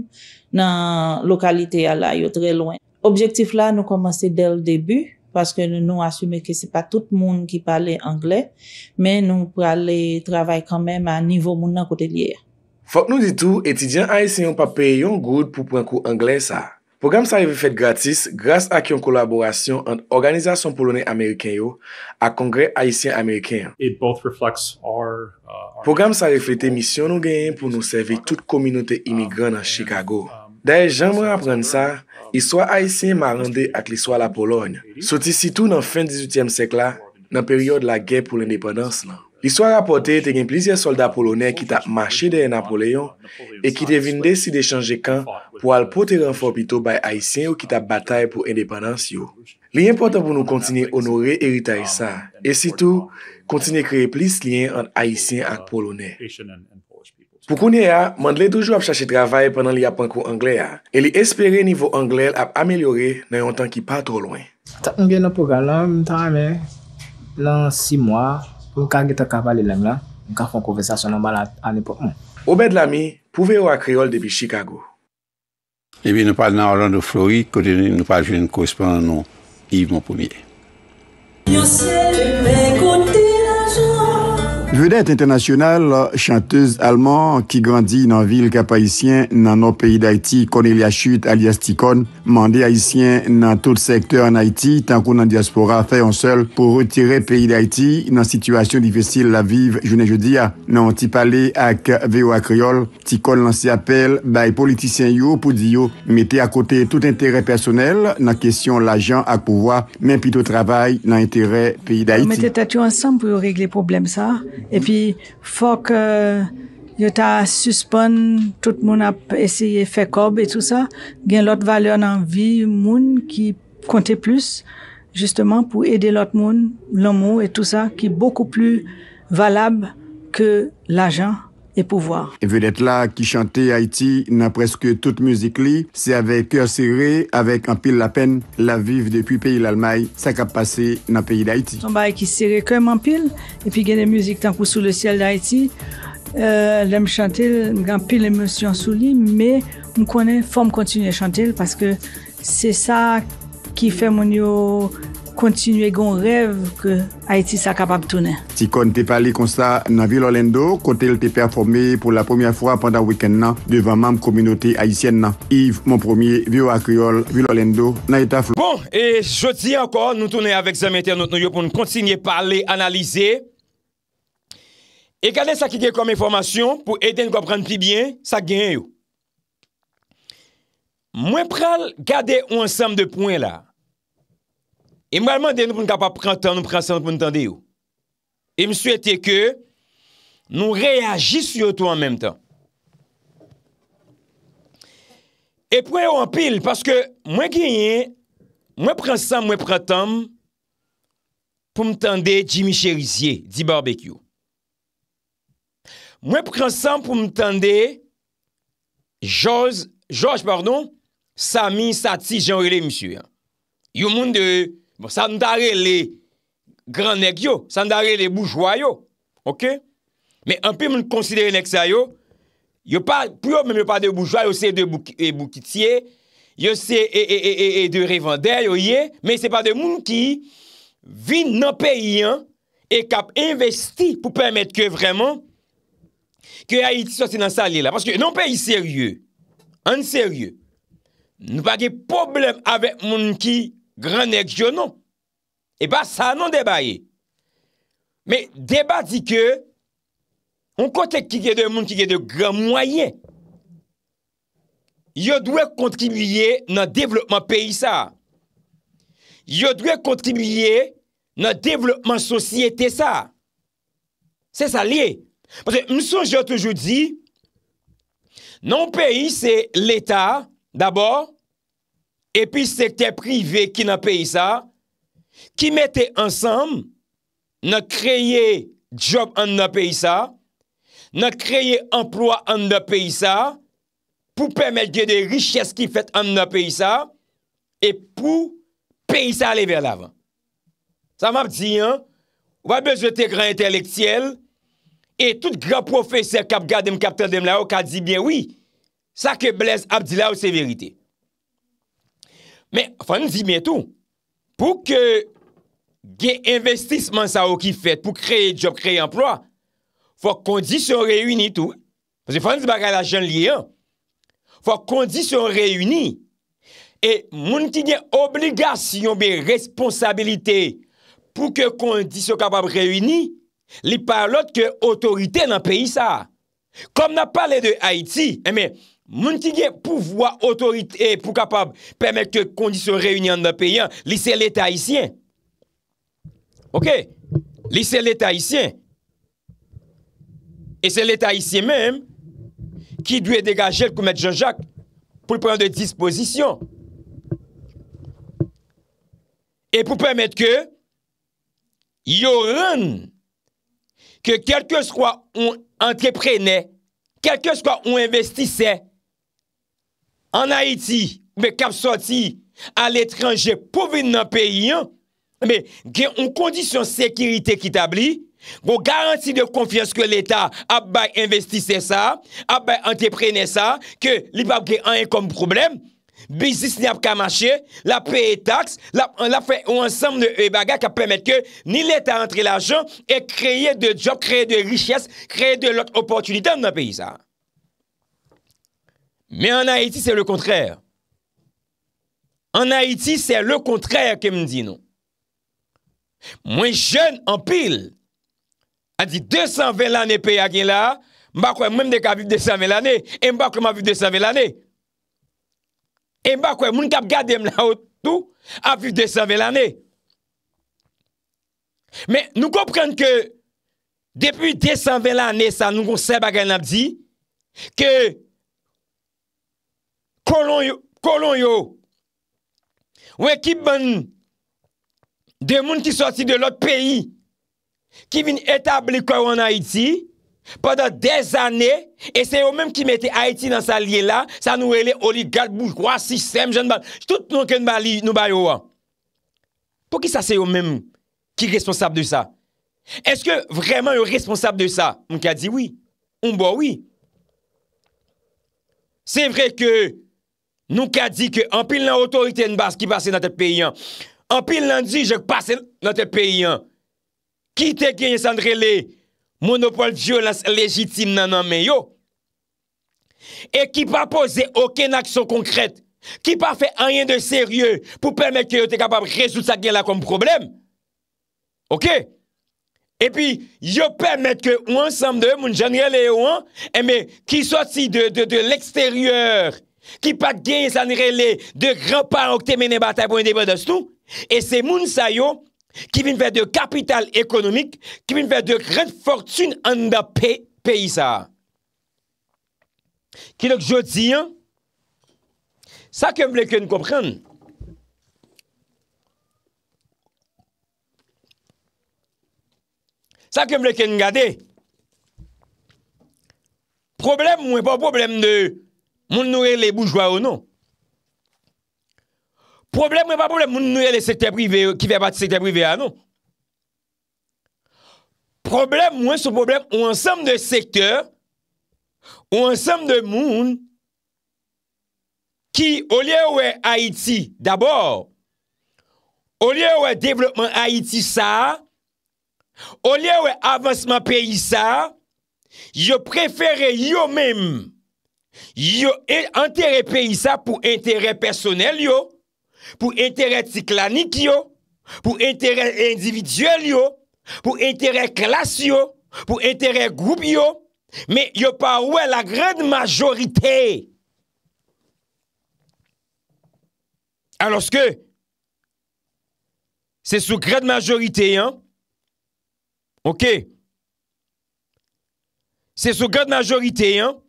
Speaker 11: nan lokalite a la yo tre lwen. Objektif la nou komanse del debu, paske nou nou asume ke se pa tout moun ki pale Angle, men nou prale travay kanmen a nivou moun nan kote liye.
Speaker 14: Fok nou di tou, etidyan Aisyen yon pape yon goud pou pran kou Angle sa. Program sa revi fet gratis, gras ak yon kolaborasyon ant organizasyon Polone Ameriken yo ak Kongre Aisyen Ameriken. Uh, Program sa reflete misyon nou genyen pou nou serve tout kominote imigran an Chicago. Da e jan mwen apren sa, Iswa Haitien ma rande ak liswa la Polonye, soti sitou nan fin 18e sekla nan peryode la gey pou l'independans nan. Liswa rapote te gen plizye soldat Polonye ki ta machede en Napoleon e ki devinde si de chanje kan pou al pote renforpito bay Haitien ou ki ta batay pou independans yo. Liye importan pou nou kontine onore erita yisa, e sitou kontine kre plis liye an Haitien ak Polonye. Poukounye ya, mandle toujou ap chache travaye penan li ap anko angle ya. E li espere nivou angle ap amelyore nan yon tan ki pa tro lwen.
Speaker 4: Ta anke nan pougan la, nan 6 mwa, poukange ta kapalilem la, poukange fon konvesasyon nan balat an epok moun. Hmm.
Speaker 14: Obed Lamy pouve ou a kriol debi Chicago.
Speaker 2: Ebi nou pal nan Orlando, Floride, kote nou pal jen nou korespond nan Yvon Poumile. Yo se lume kou
Speaker 15: Vedette internasyonal chanteuse alman ki grandi nan vil kapayisyen nan nou peyi d'Haiti, kon elia chute alias Tikon, mande haisyen nan tout sektor an Haiti, tankou nan diaspora fè yon sel pou retire peyi d'Haiti nan situasyon difesil la vive jounen jodi ya. Nan ti pale ak veyo ak kriol, Tikon nan si apel bay politisyen yo pou di yo mete ak kote tout entere personel nan kesyon la jan ak pouwa, men pito travay nan entere peyi d'Haiti. Mete
Speaker 9: tatyo ansam pou yo regle problem sa? E
Speaker 11: pi, fòk yo ta suspon, tout moun ap esye fe kob et tout sa, gen lot vale nan vi moun ki konte plus, justeman pou ede lot moun, lomo et tout sa, ki beaucoup plus valab ke l'ajan. e pouvoar.
Speaker 15: E vedet la ki chante Haiti nan preske tout muzik li, se avek kyo seri, avek an pil la pen, la viv depi peyi lalmay, sa kap pase nan peyi d'Haiti.
Speaker 11: Samba e ki seri kyo man pil, epi gen de muzik tankou sou le siel d'Haiti, lem euh, chante, gan pil emosyon sou li, me konen fom kontinu chante, paske se sa ki fe moun yo kontinue gon rev ke Haitis sa kapab toune.
Speaker 15: Si kon te pali konsa nan Vilolendo, kontel te performe pou la pomiya fwa pandan wikend nan, devan mam kominote Haitien nan. Yiv, mon promye, Vilolendo, nan etaflou. Bon,
Speaker 1: e joti ankon, nou toune avek zanmete anot nou yo pou nou kontinye pali analize. E gade sakide kon me formasyon pou eten gopran pi bien, sak genye yo. Mwen pral gade un sam de pwen la. E mwa alman den nou pou nou kapap pran tan nou pran san nou pou nou tan de yo. E m sou ete ke nou reagi sou yo tou an menm tan. E pou yo e an pil, paske mwen genye, mwen pran san mwen pran tan, pou m tan de Jimmy Cherissier, di Barbecue. Mwen pran san pou m tan de George, pardon, Sami, Sati, Jean-Réle, m sou. Yo moun de yo, sa bon, nou dare le gran nek yo, sa nou dare le boujwa yo, ok, men anpil moun konsidere nek sa yo, yo pa, pou yo men yo pa de boujwa, yo se de boukitye, yo se e, e, e, e, e, de revendè, yo ye, men se pa de moun ki, vi nan peyi an, e kap investi, pou pwemet ke vreman, ke a iti sosi nan sa li la, paske nan peyi seryè, an seryè, nou pa ge problem avek moun ki, Gran ek jounon. E ba sa nan debaye. Me deba di ke, m kontek ki ge de moun ki ge de gran mwaye. Yo dwe kontribuye nan devlopman peyi sa. Yo dwe kontribuye nan devlopman sosyete sa. Se sa liye. M sonj yo toujou di, nan peyi se l'Etat, d'abord, epi sekte prive ki nan pey sa, ki mette ansam, nan kreye job an nan pey sa, nan kreye emplo an nan pey sa, pou pemet ge de riches ki fet an nan pey sa, e pou pey sa ale ver lavan. Sa m ap di, wap bezote gran entelektiel, e tout gran profese kap gadem kap tradem la ou, ka di bien, sa ke bles ap di la ou se verite. Men, fan di men tou, pou ke gen investisman sa ou ki fet, pou kreye job, kreye emplwa, fwa kondisyon reyuni tou. Fwa kondisyon reyuni, e moun ki gen obligasyon be responsabilite pou ke kondisyon kapab reyuni, li par lot ke otorite nan peyi sa. Kom nan pale de Haiti, men, Moun tige pou vwa otorite eh, pou kapab pèmèk kè kondisyon reyouni an nan peyan, li se lè taïsyen. Ok, li se lè taïsyen. E se lè taïsyen mèm ki dwe degajèl kou mèd Jean-Jacques pou lè pren de dispozisyon. E pou pèmèk kè yò rèn kè kelke skwa ou anteprenè, kelke skwa ou investissè An Haiti, me kap soti, al etranje pou vin nan peyi an, me gen un kondisyon sekirite kitabli, go garanti de konfians ke l'Etat ap bay investise sa, ap bay anteprene sa, ke li bab gen an enkom problem, bizis ni ap kamache, la peye taks, la fe ou ansam de e baga ka pemet ke ni l'Etat antre l'ajan e kreye de job, kreye de riches, kreye de lot opotunite nan peyi sa. Men an Haiti, se le kontrèr. An Haiti, se le kontrèr ke mwen di nou. Mwen jen an pil, an di 220 l'anè pe y agen la, mwen bakwe mwen dek aviv 220 l'anè, mwen bakwe mwen aviv 220 l'anè. Mwen bakwe mwen kap gade mwen la ou tout, aviv 220 l'anè. Men nou komprende ke, depi 220 l'anè sa nou konsep agen ap di, ke... Kolon yo. Ou ekip bon de moun ki sorti de lot peyi ki vin etabli koron Haiti poda dez ane e se yo menm ki mette Haiti nan sa liye la, sa nou ele oligal boukwa, sisem, jan bali, tout nou ken bali nou bayo wa. Po ki sa se yo menm ki responsab de sa? Eske vreman yo responsab de sa? Moun ki a di oui. Ou mbo oui. Se vre ke Nou ka di ke empil nan otorite nan bas ki pase nan te peyan. Empil nan di je pase nan te peyan. Ki te genye sandrele monopole vyo lan se legitime nan nanmen yo. E ki pa pose oken aksyon konkrete. Ki pa fe ayen de serye pou pwemet ke yo te kapab rezout sa gen la kom problem. Ok? E pi yo pwemet ke ouan samde, moun janye le ouan, e me ki soti de l'eksteryeur Ki pak gen sanre le de gran pan Okte mene bata pou mende bada stou E se moun sa yo Ki vin fè de kapital ekonomik Ki vin fè de gran fortun An da pey sa Ki lak joti an Sa kem vleke nou kompran Sa kem vleke nou gade Problem ou e pa problem de Moun nouye le boujwa ou non? nou? Problem mwen pa problem moun nouye le sekte privé ki ve pati sekte privé a ah nou? Problem mwen sou problem ou ansam de sekte, ou ansam de moun, ki ou liye ou e Haiti, dabor, ou liye ou e devlopment Haiti sa, ou liye ou e avansman peyi sa, yo preferè yo mèm, Yo e entere pe isa pou entere personel yo, pou entere tiklanik yo, pou entere individuel yo, pou entere klas yo, pou entere groub yo, men yo pa ouè la gred majorite. Aloske, se sou gred majorite yon, ok, se sou gred majorite yon,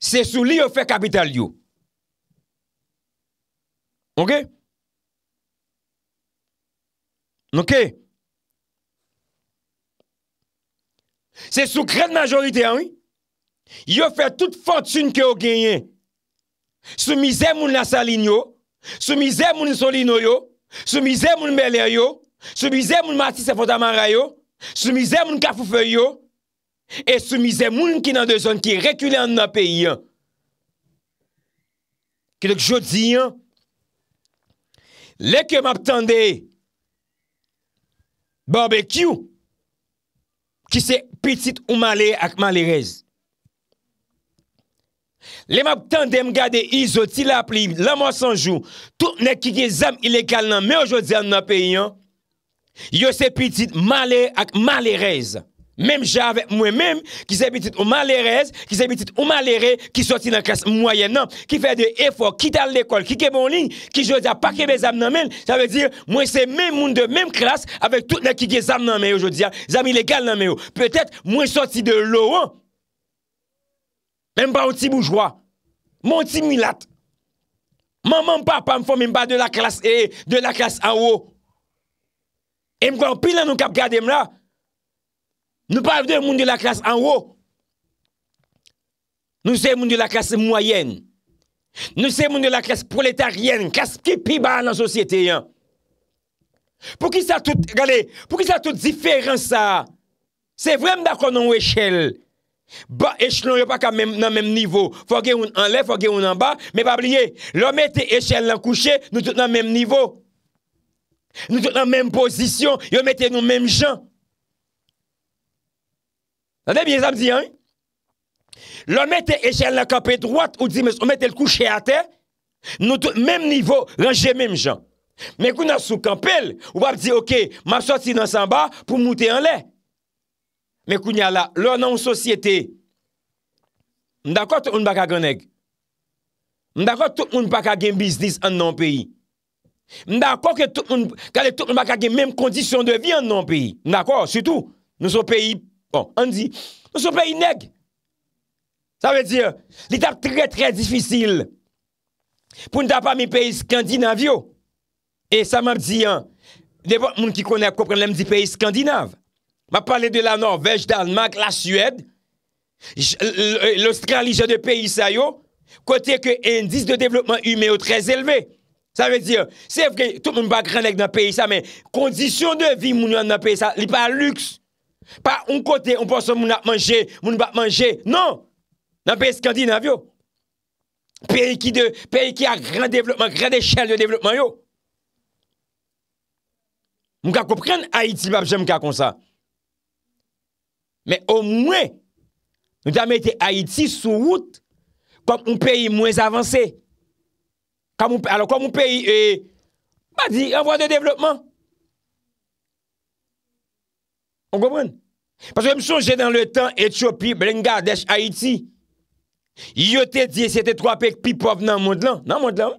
Speaker 1: Se sou li yo fè kapital yo. Ok? Ok? Se sou kred majorite an, yo fè tout fòntune ki yo genyen. Sou mizè moun la salin yo, sou mizè moun solino yo, sou mizè moun melè yo, sou mizè moun matis e fondamara yo, sou mizè moun kafoufe yo, E soumize moun ki nan de zon ki rekyle an nan peyi an. Kilek jodi an. Lek yo mab tende. Barbekyou. Ki se pitit ou male ak male rez. Le mab tende m gade izo ti la pli. La mwa sanjou. Tout nek ki gen zam ilegal nan. Me o jodi an nan peyi an. Yo se pitit male ak male rez. Mem jave, mwen mem, ki se bitit ou malerez, ki se bitit ou malere, ki soti nan klas mwoyen nan, ki fe de efok, ki tal dekol, ki ke bon li, ki jo dja pa kebe zanm nan men, sa ve dir mwen se men moun de men klas avek tout nan ki ge zanm nan men yo, jo dja, zanm ilegal nan men yo. Petet mwen soti de lo an, mwen pa oti boujwa, mwen oti milat, mwen mwen pa pa mwen fom mwen pa de la klas e, de la klas awo. E mwen kon pilan nou kap gade mwen la. Nou pa vde moun de la klas an wou. Nou se moun de la klas mwoyen. Nou se moun de la klas proletaryen. Klas ki pi ba nan sosyete yon. Pou ki sa tout, gale, pou ki sa tout diferan sa. Se vwem da konon wechel. Ba echelon yo pa ka nan menm nivou. Fwa geyoun an lef, fwa geyoun an ba. Me pa blye, yo mette echel nan kouche, nou tout nan menm nivou. Nou tout nan menm posisyon, yo mette nou menm jan. Sade bie zab di an? Lò mète e chèl la kapè drouat ou di mè sò mète l kouchè a te, nou tout mèm nivou ranje mèm jan. Mè kou nan sou kapèl ou wap di ok, mè ap soti nan sanba pou moutè an lè. Mè kou nya la, lò nan ou sosyete, mdakot ou n baka genèk? Mdakot tout moun baka gen biznis an nan peyi? Mdakot ke tout moun baka gen mèm kondisyon de vi an nan peyi? Mdakot, sütou, nou sou peyi Bon, an di, nou sou peyi neg. Sa ve di, li tap tre, tre difisil. Pou n tap pa mi peyi skandinav yo. E sa ma di, debo moun ki konè, kou pren lèm di peyi skandinav. Ma pale de la Norvej, Dalmak, la Suèd, l'Australija de peyi sa yo, kote ke indis de devlopman yu meyo trez elve. Sa ve di, sef ke tout moun ba gran neg nan peyi sa, men, kondisyon de vi moun yo nan peyi sa, li pa lüks. Pa un non. kote, un poson moun ap manje, moun bat manje. Nan, nan peye Skandinav yo. Peye ki a gran devlopman, gran dechal de devlopman yo. Moun ka koupren Aiti bab jen moun ka konsa. Men o mwen, nou ta mette Aiti sou wout kom moun peye mwen avanse. Alors kom moun peye, ba di, an vwa de devlopman. On govran? Paswè m chonje nan le tan, Etiopi, Blingadech, Haiti. Yo te diye sete 3 pek pi pov nan mond lan. Nan mond lan.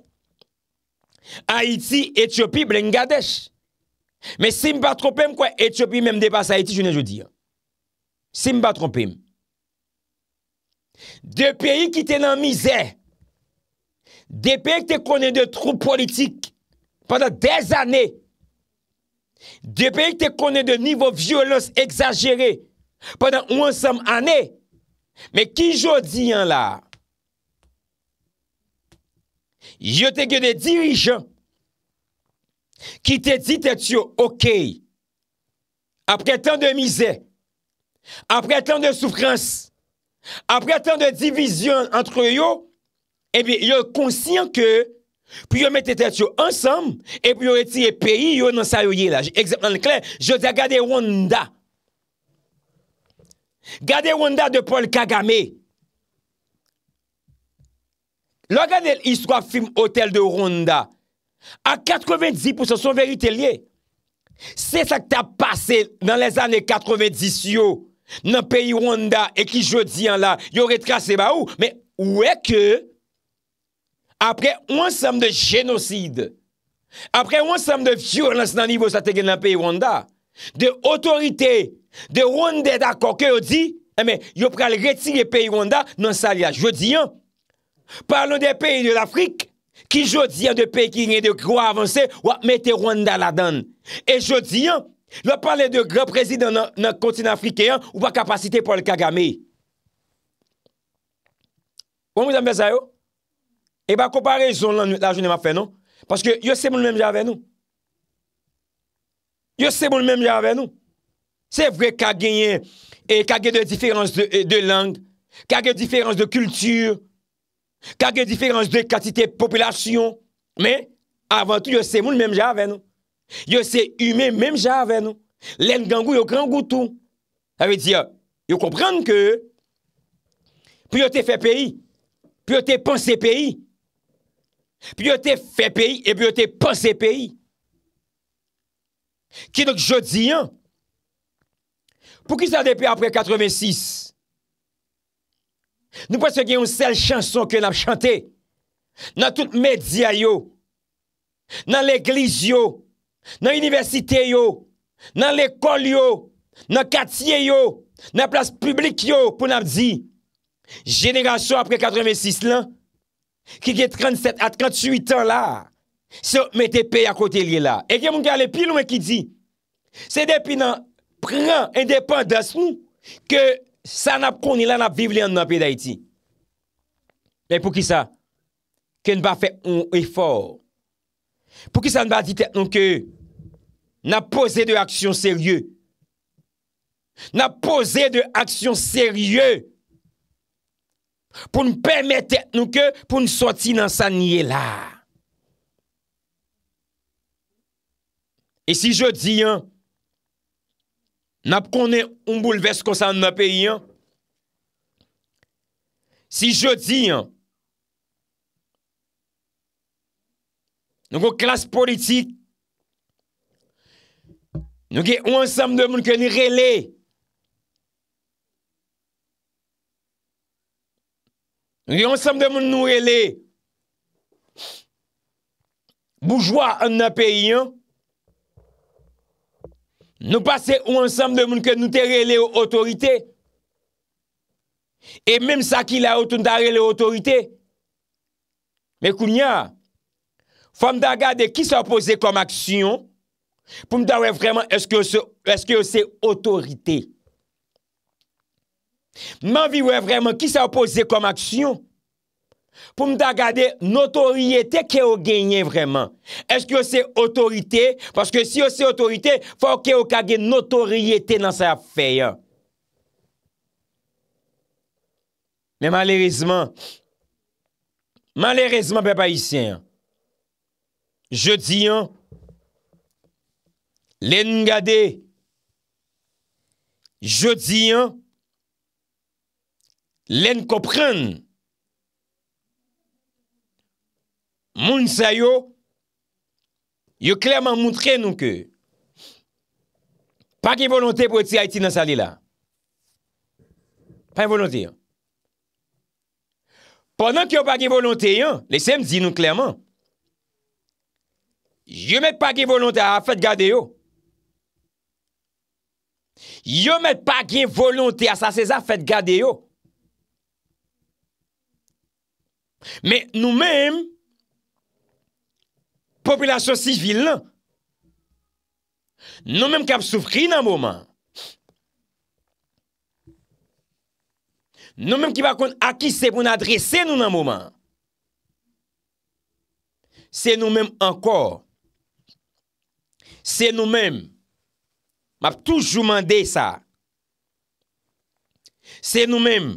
Speaker 1: Haiti, Etiopi, Blingadech. Me simba trompem kwa Etiopi mem depas Haiti, jounen jouni. Simba trompem. De peyi ki te nan mizè, de peyi ki te konen de troupe politik, padan de zanè, De pek te konen de nivou violos exagere padan ouan sam ane, me ki jo diyan la, yo te gen de dirijan ki te dit et yo, ok, apre tan de mize, apre tan de soufrans, apre tan de divizyon antre yo, ebe eh yo konsyen ke Pou yo mette tet yo ansam E pou yo reti e peyi yo nan sayoye la Ekseptan klen, jode a gade Rwanda Gade Rwanda de Paul Kagame Lo gade l'histoire film Hotel de Rwanda A 90% son verite liye Se sa k ta pase nan les ane 90 si yo Nan peyi Rwanda e ki jodi an la Yo reti kase ba ou Ou e ke apre wansam de genoside, apre wansam de fjur nan s nan nivou sa te gen nan peyi Wanda, de otorite, de wande da koke ou di, eme, eh yo pral reti le peyi Wanda nan sa li a jodi an, parlon de peyi de l'Afrique, ki jodi an de peyi ki nye de kwa avanse, wap mette Wanda la dan, e jodi an, lop pale de gre prezid nan kontine Afrikean ou pa kapasite pou al kagame. Wan mou zan bezay yo? E ba kompare zon la joun e ma fè nou Paske yo se moun mèm javè nou Yo se moun mèm javè nou Se vwe kageye E kageye de diferans de lang Kageye diferans de kultur Kageye diferans de katite Popilasyon Me avantou yo se moun mèm javè nou Yo se yume mèm javè nou Len gangou yo gran goutou A ve di yo Yo kompran ke Pou yo te fè peyi Pou yo te panse peyi Pi yo te fe peyi, e pi yo te pase peyi. Ki nou k jodi an, pou ki sa depi apre 86, nou pas se gen yon sel chanson ke nan chante, nan tout media yo, nan l'eglis yo, nan universite yo, nan l'ekol yo, nan katiye yo, nan plas publik yo, pou nan di, jenera so apre 86 lan, Ki ge 37 at 38 an la, se mette pe ya kote li la. E gen moun gale pilou men ki di, se depi nan pran indepan das nou, ke sa nap koni la nap viv li an nan pe da iti. Men pou ki sa, ke nba fe yon efor. Pou ki sa nba di tenon ke, nan pose de aksyon serye. Nan pose de aksyon serye. Nan pose de aksyon serye. pou n'pemete nou ke pou n'soti nan sanye la. E si jodi, nap konen un bouleves konsan nan peyi, si jodi, si jodi, nou ke klas politik, nou ke ou ansam de moun ke ni reley, Nou yon sèm de moun nou rele boujwa an apè yon nou pasè ou an sèm de moun ke nou te rele ou otorite e mèm sa ki la otoun da rele otorite mè kounya fèm da gade ki sa posè kom aksyon pou mdare vreman eske yo se otorite Man viwen vreman ki sa opose kom aksyon Pou mda gade notoriye te ke ou genye vreman Eske yo se otorite Pasko si yo se otorite Fok yo kage notoriye te nan sa fey Le malerezman Malerezman pe pa isyen Je diyon Len mga de Je diyon lè n kopren, moun sa yo, yo klerman moun tre nou ke, pa ki volonte pou etsi a etsi nan sa li la, pa yon volonte yon, pwennan ki yo pa ki volonte yon, lè se m di nou klerman, yo met pa ki volonte a fèd gade yo, yo met pa ki volonte a sa seza fèd gade yo, Mè nou mèm Populasyon sivil nan Nou mèm ki ap soufri nan mouman Nou mèm ki pa kon akise pou nan adrese nou nan mouman Se nou mèm ankor Se nou mèm M ap toujou mande sa Se nou mèm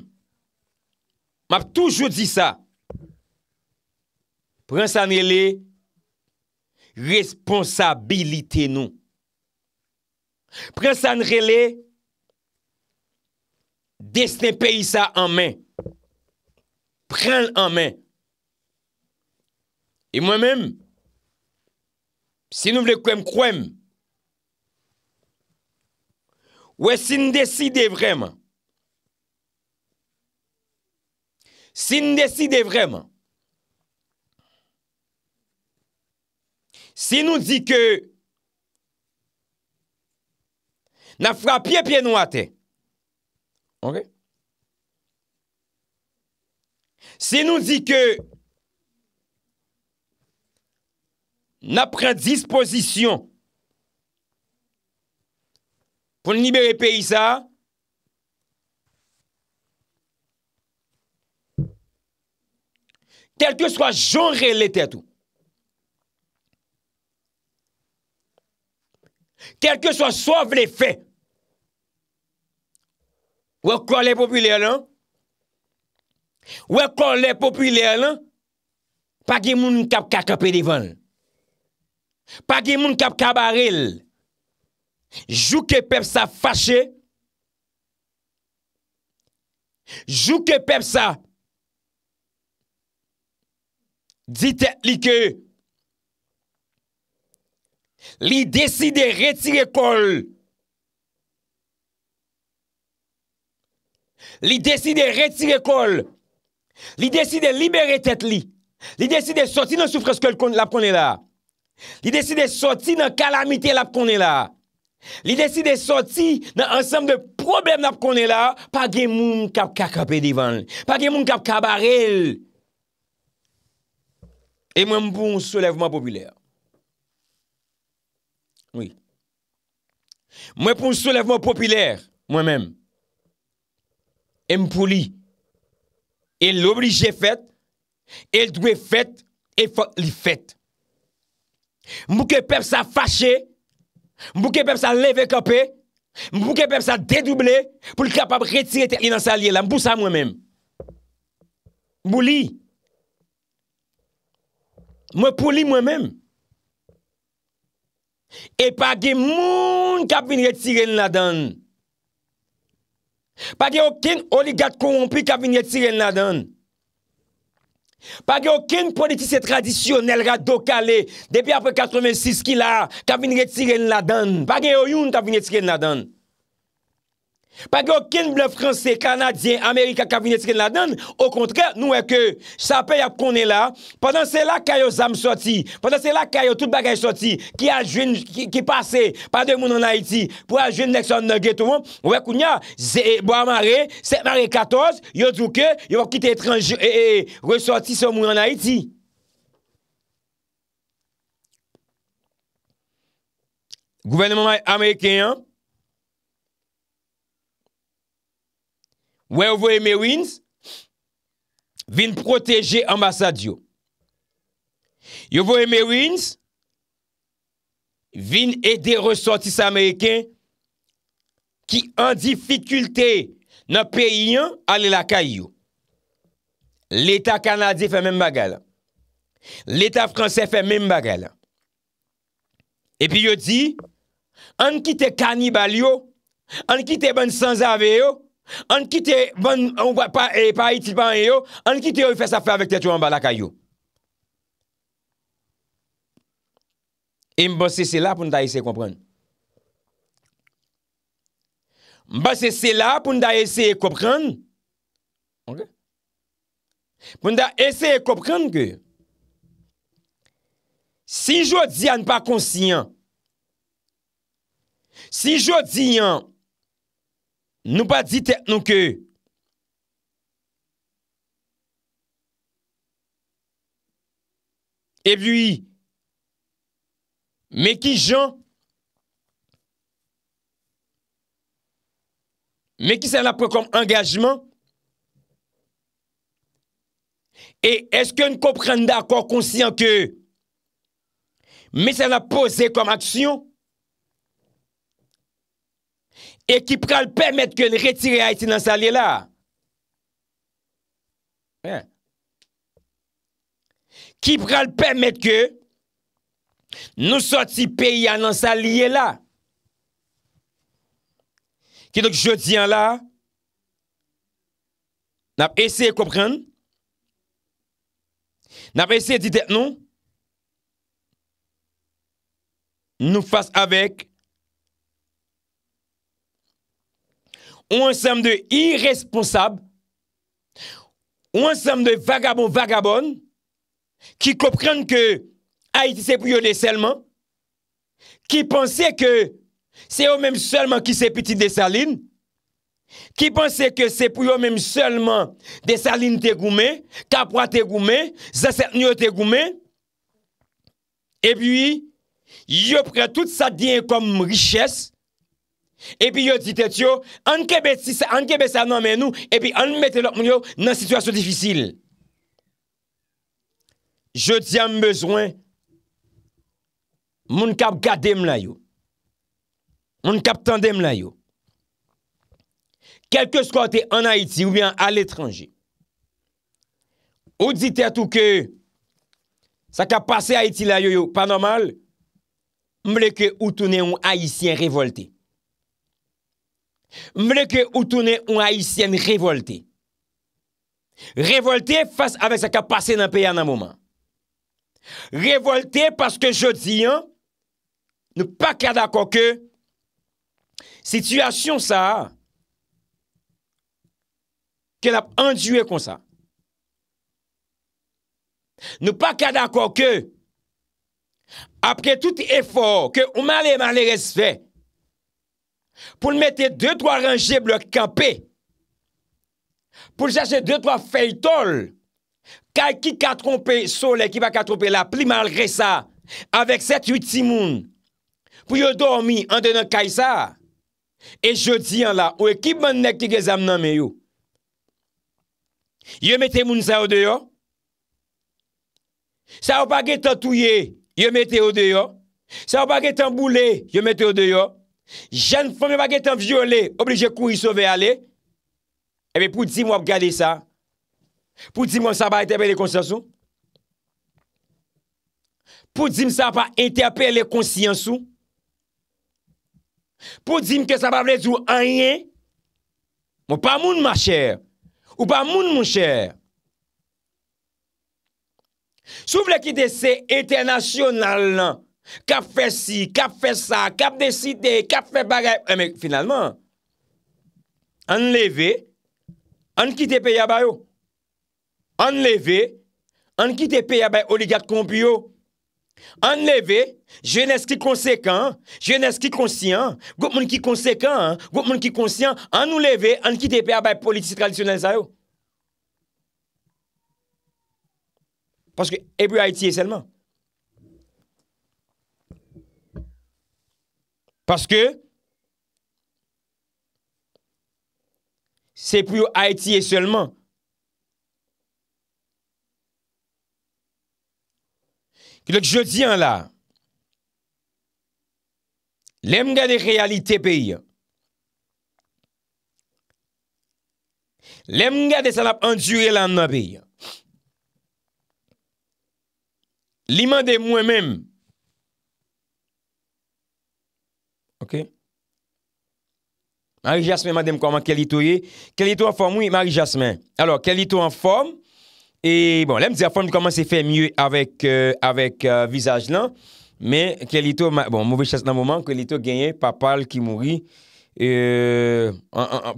Speaker 1: M ap toujou di sa Pren sanre li, responsabilite nou. Pren sanre li, desne peyi sa anmen. Pren anmen. E mwen men, si nou vle kwenm kwenm, wè sin deside vremen. Sin deside vremen. Se nou di ke nan fwa piye piye nou ate, se nou di ke nan pren disposisyon pou libere peyi sa, tel ke swa joun relete tou, Kèlke chwa sov le fe. Ouè kwa le popilyè nan? Ouè kwa le popilyè nan? Pagye moun kap kaka pedivon. Pagye moun kap kabarel. Jouke pep sa fache. Jouke pep sa. Dite like e. Li desi de retire kol. Li desi de retire kol. Li desi de libere tet li. Li desi de soti nan soufreske l ap konen la. Li desi de soti nan kalamite l ap konen la. Li desi de soti nan ansam de problem l ap konen la. Pa gen moun kap kak ap edivan. Pa gen moun kap kabarel. E mwen mpou soulevman popüler. Mwen pou soulev mwen popilèr mwen mèm, e m pou li, e l'oblige fèt, e l'dwè fèt, e fèt li fèt. Mwen pou kepe sa fachè, mwen pou kepe sa leve kapè, mwen pou kepe sa dedoublè, pou l'kapab retire te inansalye la, mwen pou sa mwen mèm. Mwen pou li, mwen pou li mwen mèm, E pa gen moun ka vin retiren la dan. Pa gen oken oligat korompi ka vin retiren la dan. Pa gen oken politise tradisyonel radokale depi apwe 86 ki la ka vin retiren la dan. Pa gen oyoun ta vin retiren la dan. Pag yo kin le franse, kanadyen, amerika kabinet se kin la dan Ou kontre nou weke Sa pey ap konen la Pendan se la kayo zam soti Pendan se la kayo tout bagaj soti Ki pase Pa de moun an Haiti Ou weke ou nya 7 mare 14 Yo zouke yo wakite trans E resoti se moun an Haiti Gouvernement ameriken an Ouè ouvo eme winz, vin proteje ambasad yo. Yo ouvo eme winz, vin ede ressortis Ameriken ki an difikulte nan peyyan ale laka yo. L'Etat Kanadi fè mèm bagala. L'Etat Fransè fè mèm bagala. Epi yo di, an ki te kanibal yo, an ki te ban sanzave yo, an ki te pa e, iti pan yo an ki te yo fese afe avik te tou an bala kayo e mbose se la pounda eseye kompran mbose se la pounda eseye kompran pounda eseye kompran si jo diyan pa konsiyan si jo diyan Nou pa di tèk nou kè. E vwi, me ki jan, me ki sè la pou kom angajman, e eske nou kom pren d'akor konsyen kè, me sè la pou zè kom aksyon, E ki pral pemet ke li retire a iti nan sa liye la. Ki pral pemet ke nou soti peyi a nan sa liye la. Ki nou jodi an la nap ese kopren. Nap ese dite nou nou fase avek ou ansanm de irresponsab, ou ansanm de vagabon vagabon, ki kopren ke a iti se pou yo de selman, ki pense ke se yo menm selman ki se piti de salin, ki pense ke se pou yo menm selman de salin te goumen, kapwa te goumen, zaseknyo te goumen, e bi yo pre tout sa dien kom richesse, Epi yo ditet yo, ankebe sa nanmen nou, epi anmete lak mwen yo nan situasyon difisil. Je tiam bezwen moun kap gade mla yo. Moun kap tande mla yo. Kelke skote an Haiti ou bien al etranje. Ou ditet ou ke, sa kap pase Haiti la yo yo, pa normal, mwen leke ou toune yon Haitien revolte. Mleke ou toune ou a isyen revolte. Revolte fase avek sa ka pase nan peya nan mouman. Revolte paske jodi an, nou pa kada kouke, sityasyon sa, ke la p anjouye kon sa. Nou pa kada kouke, apre tout efor, ke ou male male resfè, pou l mette 2-3 rangib l kempe, pou l jase 2-3 fey tol, kay ki ka trompe sol e ki pa ka trompe la, pli mal resa, avek 7-8 timoun, pou yo dormi an denan kay sa, e jodi an la, ou e kib man nek te ge zam nan me yo, yo mette moun sa o deyo, sa ou pa ge tan touye, yo mette o deyo, sa ou pa ge tan boule, yo mette o deyo, jen fome wak etan viole, oblije kou yi sove ale, ebe eh pou di m wap gade sa, pou di m wap sa pa entepele konsyansou, pou di m sa pa entepele konsyansou, pou di m ke sa pa vle di ou anyen, mou pa moun ma chè, ou pa moun moun chè, sou vle ki de se etenasyonal nan, Kap fè si, kap fè sa, kap dè si dè, kap fè bagay. Eh men, finalman, anleve, ankite pe yabay yo. Anleve, ankite pe yabay oligat konpiyo. Anleve, jènes ki konsekant, jènes ki konsyant, gout moun ki konsekant, gout moun ki konsyant, anleve, ankite pe yabay politisi tradisyonel zay yo. Paske ebri a etiye selman. Paske se pou yo a etiye selman. Kilek jodi an la, lem nga de realite peye, lem nga de salap an diye lan nan peye, liman de mwen menm, Ok? Marie-Jasmin, madame, kouman, Kelito ye. Kelito en form, oui, Marie-Jasmin. Alors, Kelito en form, et bon, lèm dize euh, euh, bon, euh, bon, a form, kouman se fè mye avèk visaj lan, mè Kelito, bon, mouvè chèz nan mouman, Kelito genye, papal ki mouri, eee,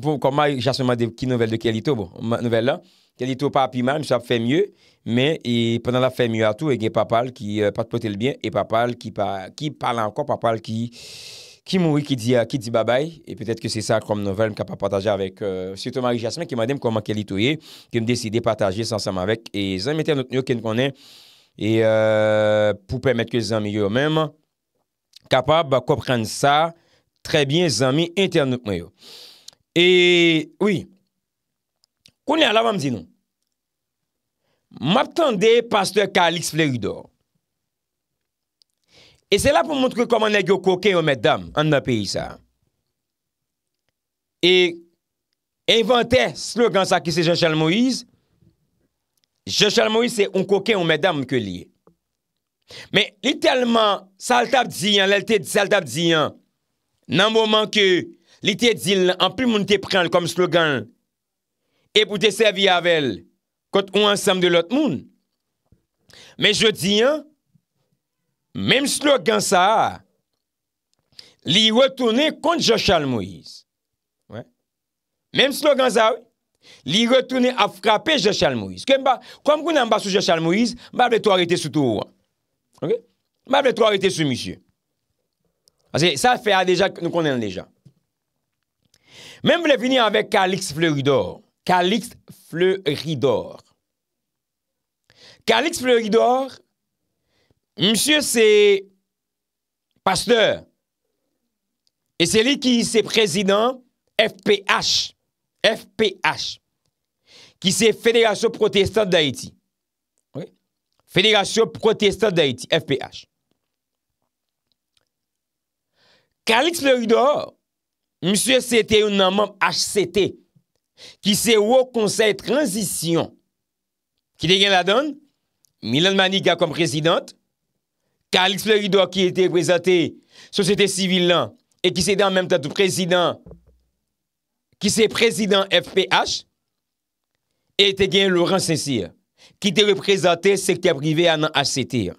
Speaker 1: pou kon Marie-Jasmin madame, ki nouvel de Kelito, nouvel lan, Kelito pa api man, sou ap fè mye, mè, e penan la fè mye atou, e gen papal ki patpote l byen, e papal ki pala ankon, papal ki Ki moui, ki di babay, e petet ke se sa kom novem, ka pa pataje avèk euh, sè Tomari Jasmin, ki mè dem kom ake li touye, ki mè deside pataje sanseman avèk, e zanmète anotnyo ken konè, pou pèmèt ke zanmi yo mèm, kapab, ba kopren sa, trebyen zanmi anotnyo. E, oui, konè ala vèm zinon, map tande pasteur Kalix Flerido, E se la pou mwontre kom an e gyo koke ou meddam an nan peyi sa. E inventè slogan sa ki se Jean-Charles Moïse. Jean-Charles Moïse se un koke ou meddam ke li. Men literalman, sal tab diyan, lal te sal tab diyan, nan mwoman ke li te dil an pi moun te prenl kom slogan e pou te servi avel kote ou ansam de lot moun. Men je diyan, Mem slo gen sa, li retoune kont Joshal Moïse. Mem slo gen sa, li retoune a frape Joshal Moïse. Kwen mba, kwen mbou nan basou Joshal Moïse, mba ble to a rete sou tou. Ok? Mba ble to a rete sou misye. Asi, sa fè a deja, nou konen deja. Mem vle vini anve Kalix Fleuridor. Kalix Fleuridor. Kalix Fleuridor, Kalix Fleuridor, msye se pasteur e se li ki se prezident FPH FPH ki se Federasyon Protestante d'Haïti Federasyon Protestante d'Haïti, FPH Kalix le ou do msye se te ou nanman HCT ki se ou konsey transition ki de gen la don Milan Maniga kom prezident Kalix Lerido a ki ete reprezenté sosete sivil lan e ki se den anmen ta tout prezident ki se prezident FPH ete gen Laurent Saint-Cyr ki te reprezenté sekte aprive anan H7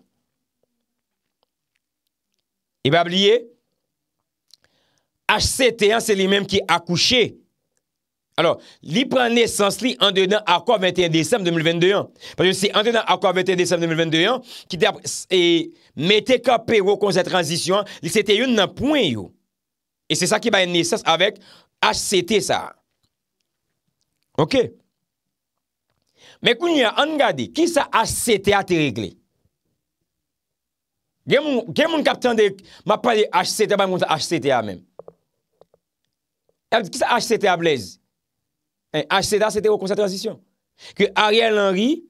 Speaker 1: E bab liye H7 se li menm ki akouche Alors, li pran nesans li an de dan akwa 21 Desem 2021. Pari si an de dan akwa 21 Desem 2021, ki te ap metekap pe wakon se transisyon, li sete yon nan pwen yo. E se sa ki bayan nesans avèk HCT sa. Ok? Mè koun yon an gadi, ki sa HCT a te regle? Gen moun kapten de ma pali HCT, ba moun sa HCT a men. Ki sa HCT a blez? H.C.T.A.S.T.E.R.O. Eh, kon sa transisyon. Ke Ariel Henry,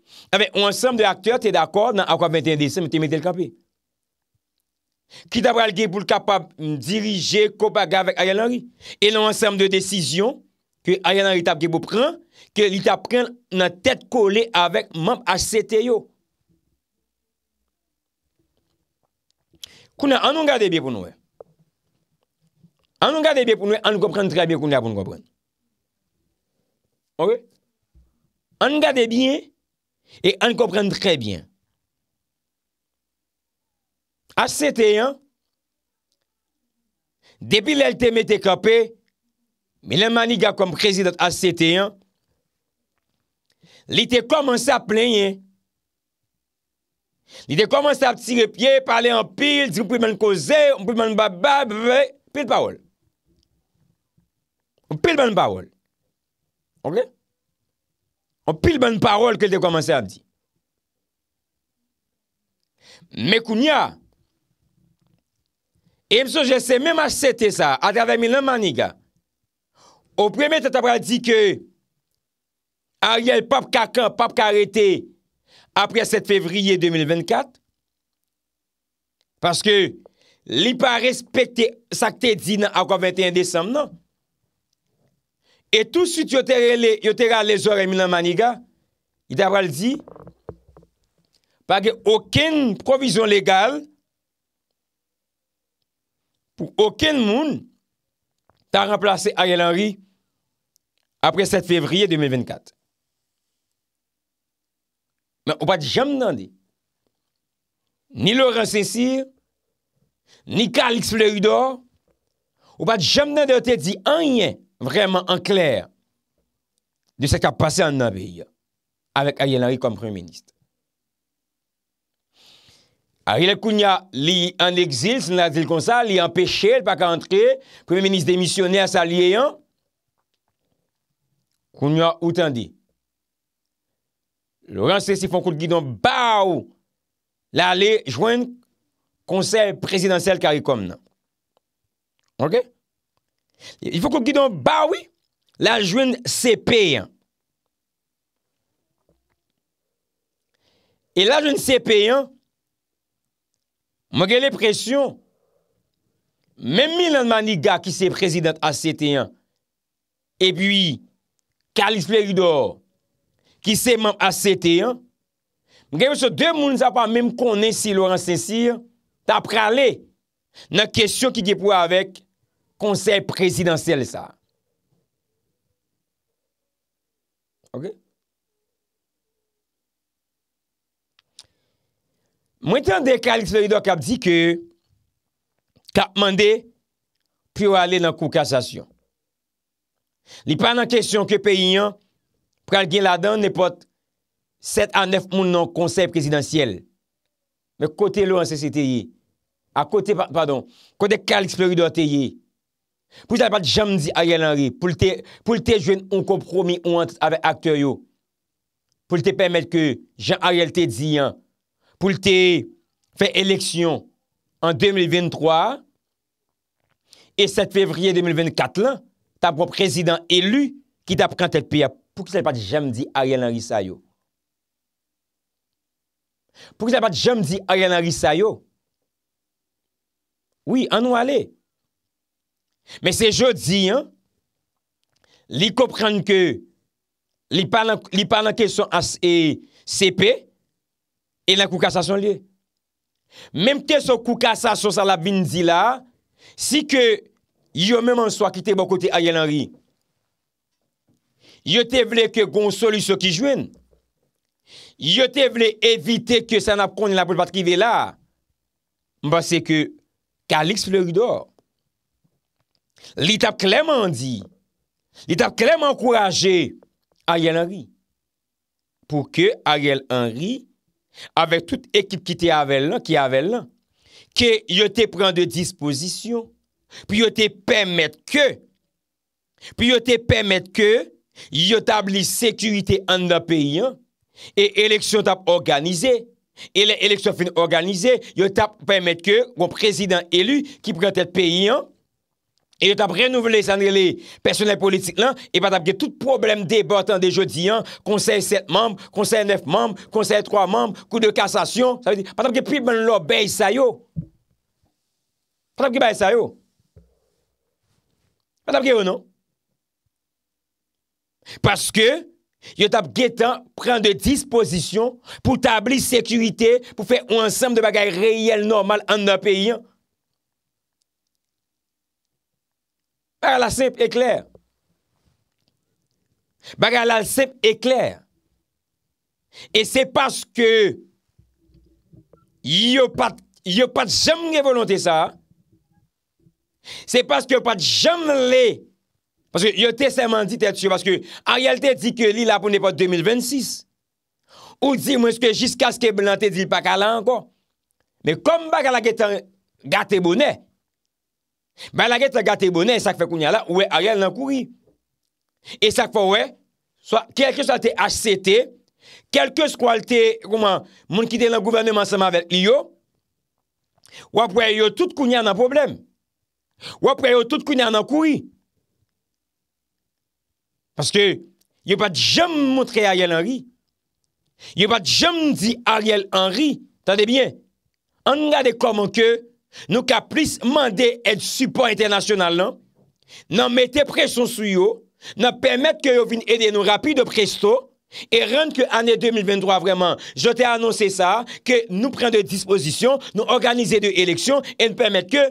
Speaker 1: ansem de akteur te dakor nan akwa 21 desen me te metel kapi. Ki tabral gebu l kapab dirije kopaga vek Ariel Henry. E nan ansem de desisyon ke Ariel Henry tab gebu pren, ke li tab pren nan tet kole avek mamp H.C.T.E.R.O. Kou nan anongade bi pou noue. Anongade bi pou noue, anou kopren trebi kou nan apoun kopren. An gade bien E an kompren dre bien A sete yan Depi lel teme te kape Milen mani ga kom prezident A sete yan Li te komanse ap plenye Li te komanse ap tire pie Pale an pil Di mpil men koze Mpil men babab Pil bawol Pil men bawol On pi l moun parol ke l de komanse a di. Mè kounya, e mso jese mèm a sete sa, a drave mi l maniga, ou premè te tabra di ke, a yel pap kakan, pap karete, apre 7 fevriye 2024, paske li pa respete sa kte di nan akwa 21 desem nan, Et tout soute yo tere a lezore emi nan maniga, i dabral di pake oken provizyon legal pou oken moun ta remplase a ye lanri apre 7 fevriye 2024. Mwen ou pat jam nan di ni Laurent Saint-Cyr ni Karl X. Fleury d'or ou pat jam nan di ou te di anyen vraiment en clair de ce qui a passé en notre avec Ariel Henry comme Premier ministre. Ariel Kounia, li en exil, si on dit comme ça, li empêché, il pas qu'à entrer, Premier ministre à sa lié. Kounia, où t'en dit? Laurent Cessi font coup de guidon, baou! Là, aller joindre conseil présidentiel CARICOM. OK? Y fo kon ki don ba wè, la jwen sepe yon. E la jwen sepe yon, mwen gen lè presyon, men mi nan mani ga ki se prezident ACT yon, e pi Kalif Lerido ki seman ACT yon, mwen gen mwen se de moun sa pa men konen si Laurent Saint-Cyr, ta pralè nan kesyon ki di pou avèk, konsey prezidansyel sa. Ok? Mwen tan de Kalix Florido kap di ke kap mande priwa ale nan kou kassasyon. Li pan nan kesyon ke pe yon pral gen la dan ne pot set an nef moun nan konsey prezidansyel. Me kote lo an sese te ye. A kote, pardon, kote Kalix Florido te ye pou li te apat jam di Aryan Henry pou li te jwen un kompromi ou an tit ave akter yo pou li te pemet ke jan Aryan te di yon pou li te fe eleksyon an 2023 e 7 fevriye 2024 lan ta prop prezident elu ki ta pren tel piya pou li te apat jam di Aryan Henry say yo pou li te apat jam di Aryan Henry say yo oui an nou ale pou li te apat jam di Aryan Henry say yo Men se je di, li koprenke li pananke son as e sepe, e la koukasa son liye. Mem te sou koukasa son sa la bin di la, si ke yo menman so akite bon kote a ye lan ri, yo te vle ke gonsolu sou ki jwen, yo te vle evite ke sa nap kone la pou patrive la, mba se ke kalix fle ridor, Li tap klem an di. Li tap klem an kouraje Ariel Henry. Pou ke Ariel Henry avek tout ekip ki te ave lan, ki ave lan, ke yo te pren de disposisyon, pou yo te pèmèt ke, pou yo te pèmèt ke, yo tab li sekurite an da peyi an, e eleksyon tap organize, eleksyon fin organize, yo tap pèmèt ke, kon prezident elu ki prentet peyi an, E yo tap renouvele sanre le personel politik lan, e patapke tout problem debatan de jodi an, konsey 7 memb, konsey 9 memb, konsey 3 memb, kou de kassasyon, patapke pi ban lo bay sayo. Patapke bay sayo. Patapke yo nan. Paske yo tap getan pren de disposisyon pou tabli sekurite, pou fe ou ansam de bagay reyel normal an nan peyi an. Baga la sep e kler. Baga la sep e kler. E se paske yo pat yo pat jom ge volante sa. Se paske yo pat jom le. Paske yo tesem an di te tsu. Paske an realte di ke li la pou ne pa 2026. Ou di mwen se ke jiska se ke blante di pa kalan anko. Me kom baga la getan gate bonè. E Ben laket la gata e bonen, e sak fe kounya la, ouwe Ariel nan koui. E sak fe ouwe, so kelkos alte HCT, kelkos kou alte, moun ki te nan gouvernement seman vel li yo, wapwe yo tout kounya nan problem. Wapwe yo tout kounya nan koui. Paske, yo pat jem moutre Ariel Henry. Yo pat jem di Ariel Henry. Tade bien. An gade komon ke, Nou ka plis mande et suport internasyonal lan, nan mette presyon sou yo, nan permette ke yo vin ede nou rapi de presto, e renke ane 2023 vreman, jote anonsen sa, ke nou pren de disposisyon, nou organize de eleksyon, e nou permette ke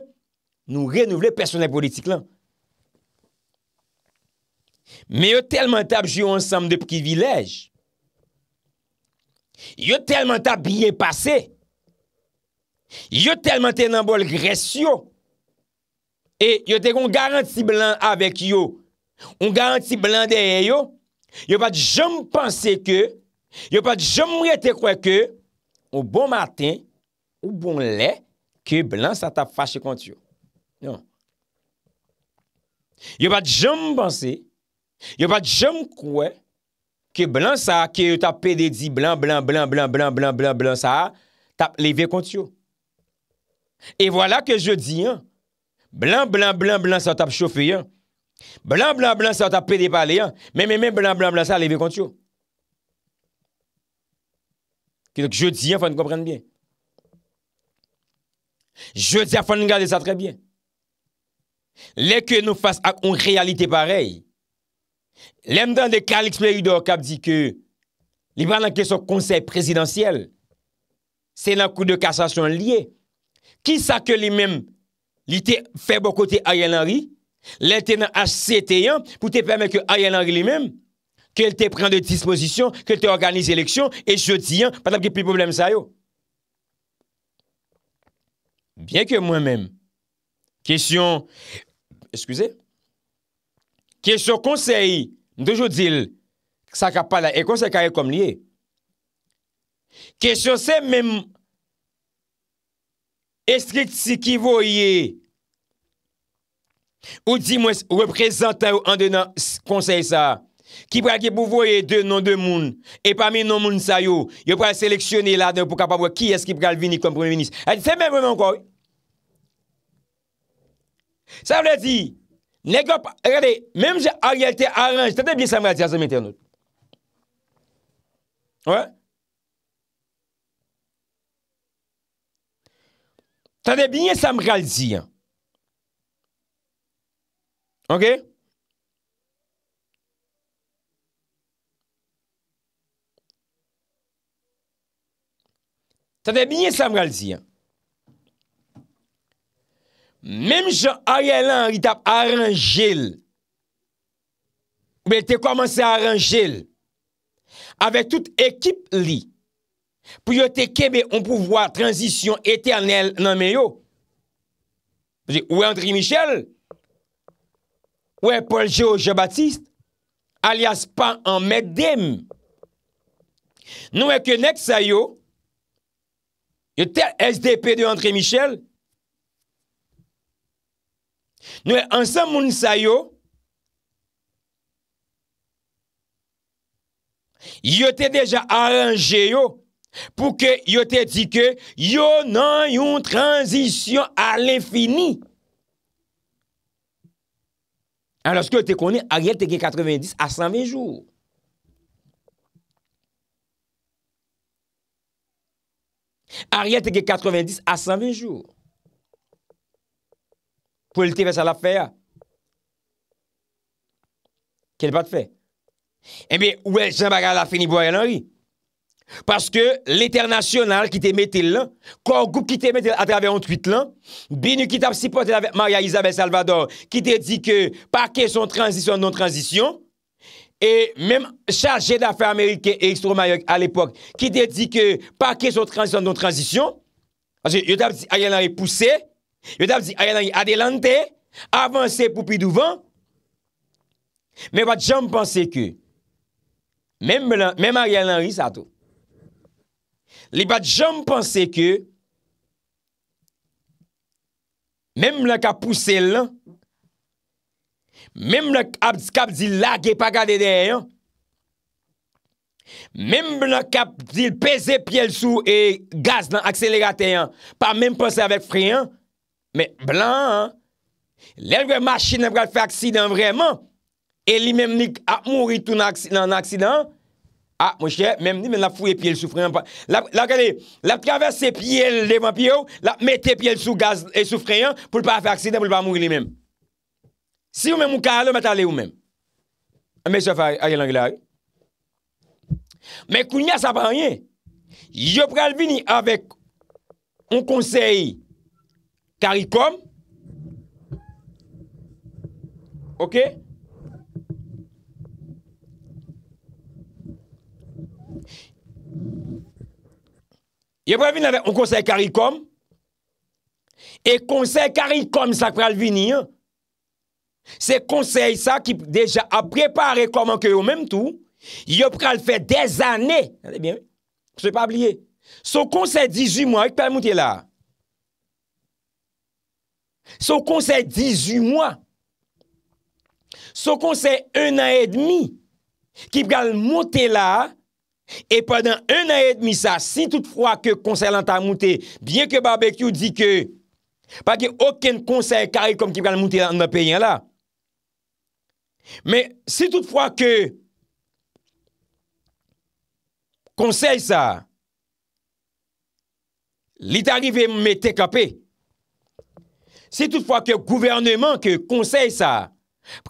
Speaker 1: nou renouvle personel politik lan. Me yo telman tab jyo ansam de privilej, yo telman tab biye pase, Yo telman te nan bol gres yo, e yo te kon garanti blan avek yo, kon garanti blan derye yo, yo pat jom panse ke, yo pat jom mwete kwe ke, ou bon matin, ou bon le, ke blan sa tap fache kont yo. Non. Yo pat jom panse, yo pat jom kwe, ke blan sa, ke yo tap pededi blan, blan, blan, blan, blan, blan, blan sa, tap leve kont yo. E wala ke je di an, blan, blan, blan, blan sa tap chofye an, blan, blan, blan sa tap pede pale an, men men men blan, blan, blan sa aleve kont yo. Kèdè ke je di an, fòn nou komprenne byen. Je di an, fòn nou gade sa trè byen. Lè kè nou fase ak ou realite parey, lèm dan de Kalixmey Udok ap di kè, li banan kè son konsey presidansyel, se nan kou de kassasyon liye, ki sa ke li men li te febo kote a yon anri, lente nan hc te yon, pou te pweme ke a yon anri li men, ke te pren de disposisyon, ke te organize leksyon, e jodi yon, patap ki pi probleme sa yo. Bien ke mwen men, kesyon, eskouze, kesyon konsey, dojou dil, sa ka pala, e konsey kare kom liye, kesyon se men mwen, Estrit si ki voye, ou di mwen reprezentan ou an denan konsey sa, ki preke pou voye de non de moun, e pa mi non moun sayo, yo pre seleksyonne la de pou kapabwa ki eski pre alvini kon prouni minis. A di, se mwen pou mwen kon, sa mwen di, negop, agade, menm jè a realite aranj, sa mwen di a zem internot. Ouè? Tade bine sa mral ziyan. Ok? Tade bine sa mral ziyan. Mem jan aye lan, li tap aran jil. Ou bel te kwa man se aran jil. Ave tout ekip li. Ok? Pou yo te kebe on pou vwa transisyon eternel nan me yo. Ou e André Michel, ou e Paul-Georges Baptiste, alias pa an Mekdem. Nou e kenex sa yo, yo te SDP de André Michel, nou e ansan moun sa yo, yo te deja aranje yo, Pou ke yo te di ke yo nan yon tranzisyon a l'infini. An loske yo te koni, a riyel te gen 90 a 120 jou. A riyel te gen 90 a 120 jou. Pou el te fè sa la fè a? Kè l pa te fè? E eh mi, ou el jan baga la fè ni bo a yon anri? Paske l'éternasyonal ki te mette lan, kor goup ki te mette atrave ontuit lan, binu ki tap sipote la Maria Isabel Salvador, ki te di ke pa ke son transisyon non transisyon, e menm chache dafe Amerike ekstromayok al epok, ki te di ke pa ke son transisyon non transisyon, ase yo tap di ayanari pousse, yo tap di ayanari adelante, avanse pou pi douvan, menm wat jom panse ke, menm ayanari satou, Li pat jom panse ke, mem blan kap pouse l, mem blan kap di lage pa gade deyan, mem blan kap di l peze pye l sou e gaz nan akselegateyan, pa mem panse avèk friyan, men blan, lèlve machin ap gade fè aksidant vreman, e li mem ni ap mouri tou nan aksidant, A, mwen chè, mèm ni mèm la fouye pyele soufreyan pa... La gade, la travesse pyele devan pye ou, la mette pyele sou gaz e soufreyan, pou l pa fa akside, pou l pa moun li mèm. Si ou mèm mou ka alè, mwen talè ou mèm. Mèm se fay aye langilè aye. Mèm kounya sa pa anye. Yo pral vini avèk on konsey karikom. Ok? yo pral vin avè, on konsey karikom, e konsey karikom sa pral vin yon, se konsey sa ki deja apreparè koman ke yo mèm tou, yo pral fè dez anè, se konsey 18 mwa, ek pral moutè la, se konsey 18 mwa, se konsey 1 an et demi, ki pral moutè la, Et pendant un an et demi sa, si tout fwa ke konsey lantan mouté, bien ke barbekyou di ke, pa ki oken konsey karil kom ki pran mouté nan peyen la, me, si tout fwa ke konsey sa, li ta rive mette kapé, si tout fwa ke gouvernement ke konsey sa,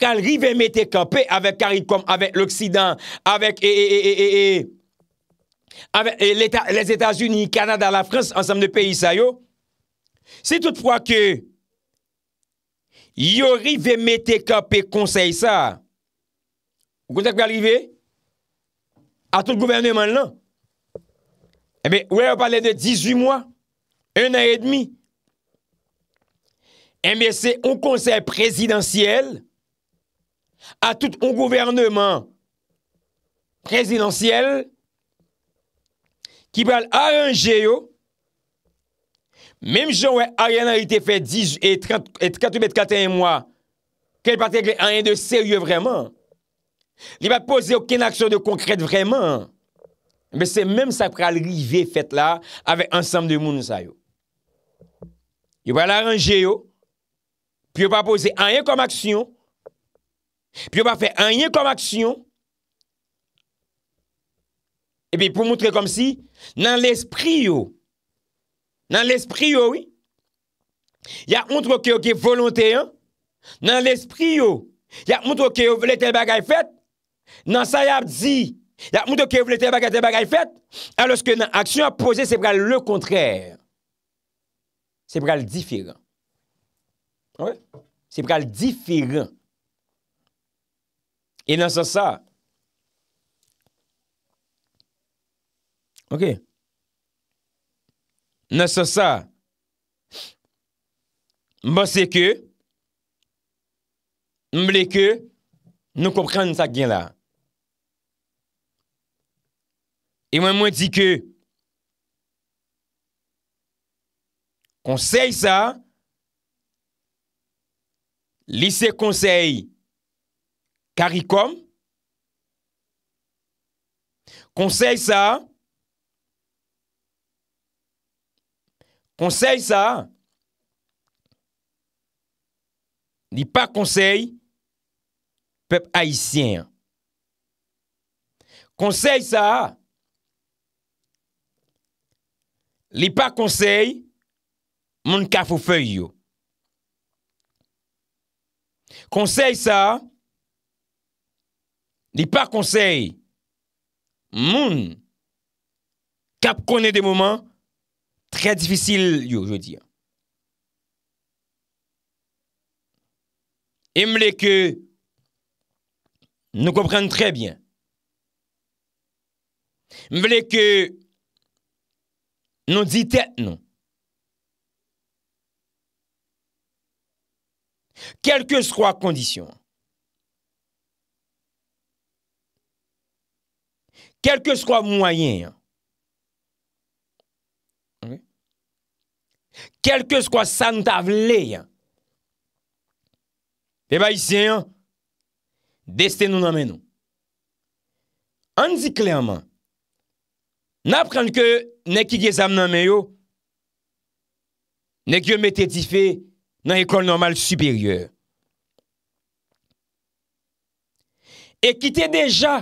Speaker 1: pran rive mette kapé avek karil kom, avek l'Oksidan, avek ee ee ee ee ee, avec les États-Unis, Canada, la France, ensemble de pays, ça yo, si toutefois que yo mettez mette campé conseil ça, vous comprenez arrive à tout gouvernement là, eh bien, ouais, on parlait de 18 mois, un an et demi. Eh bien, c'est un conseil présidentiel à tout un gouvernement présidentiel ki pa al aranje yo, menm joun wè, a yon a ite fè 10, et 30, et 30 mèd 41 mwa, ki pa te kre an yon de sèrye vreman, li pa pose okèn aksyon de konkret vreman, menm se menm sa pral rivè fèt la, avè ansam de moun sa yo. Yo pa al aranje yo, pi yo pa pose an yon kom aksyon, pi yo pa fè an yon kom aksyon, epi pou moutre kom si, Nan l'esprit yo. Nan l'esprit yo, oui. Ya moun troke yo ki volonte an. Nan l'esprit yo. Ya moun troke yo vlete bagay fet. Nan sa yap di. Ya moun troke yo vlete bagay fet. Aloske nan aksyon apose, se pral le kontrèr. Se pral difir. Se pral difir. E nan sa sa. Ok. Nè sò sè. Mbò sè kè. Mbò lè kè. Nou kompran nou sè gen la. E mwen mwen di kè. Konsey sè. Konsey sè. Lise konsey. Karikom. Konsey sè. Konsey sa, li pa konsey pep haisyen. Konsey sa, li pa konsey moun kap fofey yo. Konsey sa, li pa konsey moun kap kone de mouman. Très difficile yo, je veux dire. Et me lè que nou komprenne trè bien. Me lè que nou ditè non. Kèlke skwa kondisyon. Kèlke skwa mwoyen. kelke skwa san ta vleyan, te ba isyen, deste nou nanmen nou. An di kliyaman, nan apren ke ne ki gye zam nanmen yo, ne ki yo meteti fe nan ekol normal superyor. E ki te deja,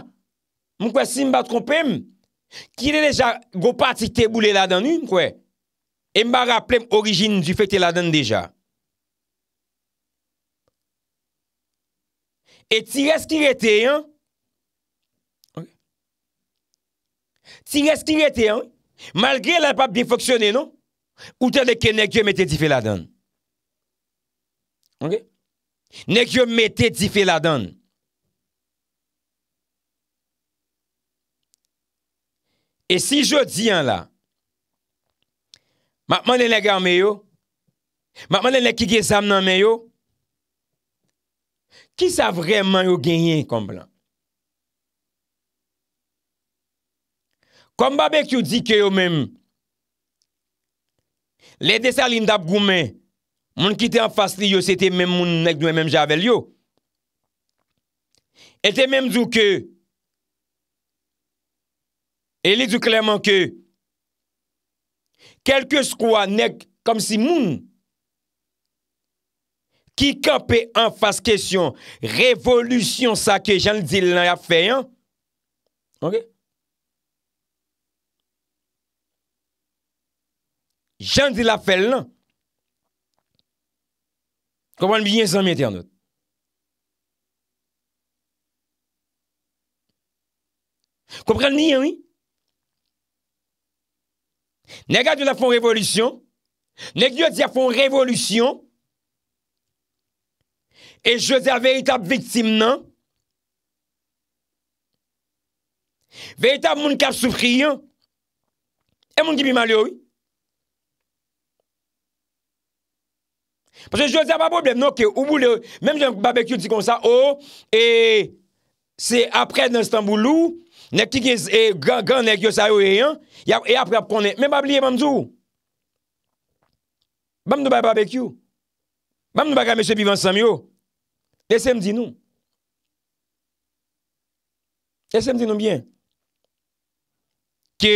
Speaker 1: mwen kwa sim bat kompem, ki le deja go pati te boule la dan nou mwen kwe, E mba ra plem orijin di fe te ladan deja. E ti reskirete, an? Ti reskirete, an? Malgre la pa bi foksyone, non? Ou tade ke nek yo mette di fe ladan? Ok? Nek yo mette di fe ladan? E si yo di an la, Matman ene gen anmen yo? Matman ene ki gen samnen anmen yo? Ki sa vreman yo genyen kon plan? Kon ba be kyo di ke yo menm, le de sa lindap goumen, moun ki te an fasli yo, se te menm moun nek nou en menm javel yo. E te menm zou ke, e li zou klayman ke, kelke skwa nek kom si moun. Ki kape an fase kesyon, revolusyon sa ke jan di la fe yon. Ok? Jan di la fe yon. Kouman mi yon san mi ete an nou? Kouman mi yon? Kouman mi yon? Ne gade yon a fon revolutyon, ne gde yon a fon revolutyon, e jose a veyitab vitim nan, veyitab moun kap soufriyan, e moun ki bi mali ou. Pase jose a pa problem nan ke ou boule ou, menm jen babek yon ti kon sa ou, oh, e se apre nan Istanbul ou, Nèk ti gen, e, gen nèk yo sa yo e yon, e apre apre konen, mè mab liye mèm zou. Mèm nou bè bè bè kyou. Mèm nou bè gè mèche bivansam yo. E se mdi nou. E se mdi nou mbyen. Ke,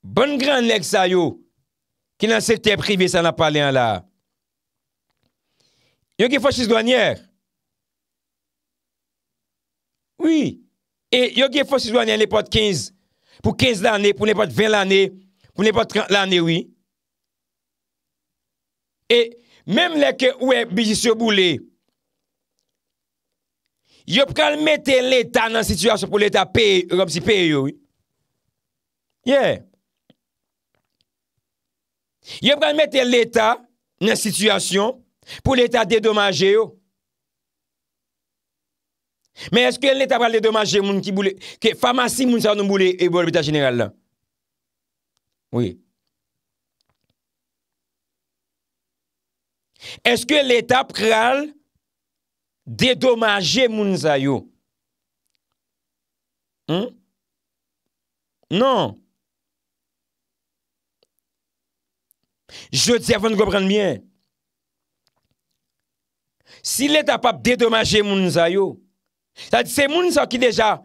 Speaker 1: bonn gen nèk sa yo, ki nan se te pribe, sa nan pale an la. Yon ki fò chis gwa nyer. Ouye, E yo gen fosilwanyen ne pot 15, pou 15 lanyen, pou ne pot 20 lanyen, pou ne pot 30 lanyen, oui. E menm lè ke ouè e bijis yo boulè, yo pral mette l'Etat nan situasyon pou l'Etat pè, rom si pè yo, oui. Yeah. Yeah. Yo pral mette l'Etat nan situasyon pou l'Etat dedomage yo. Men eske l'etap pral dedomaje moun ki boule, ki famasi moun sa moun boule ebou l'Etat General la? Oui. Eske l'etap pral dedomaje moun zayou? Hmm? Non. Non. Je te zè foun koupran mien. Si l'etap pral dedomaje moun zayou, Sa di se moun sa ki deja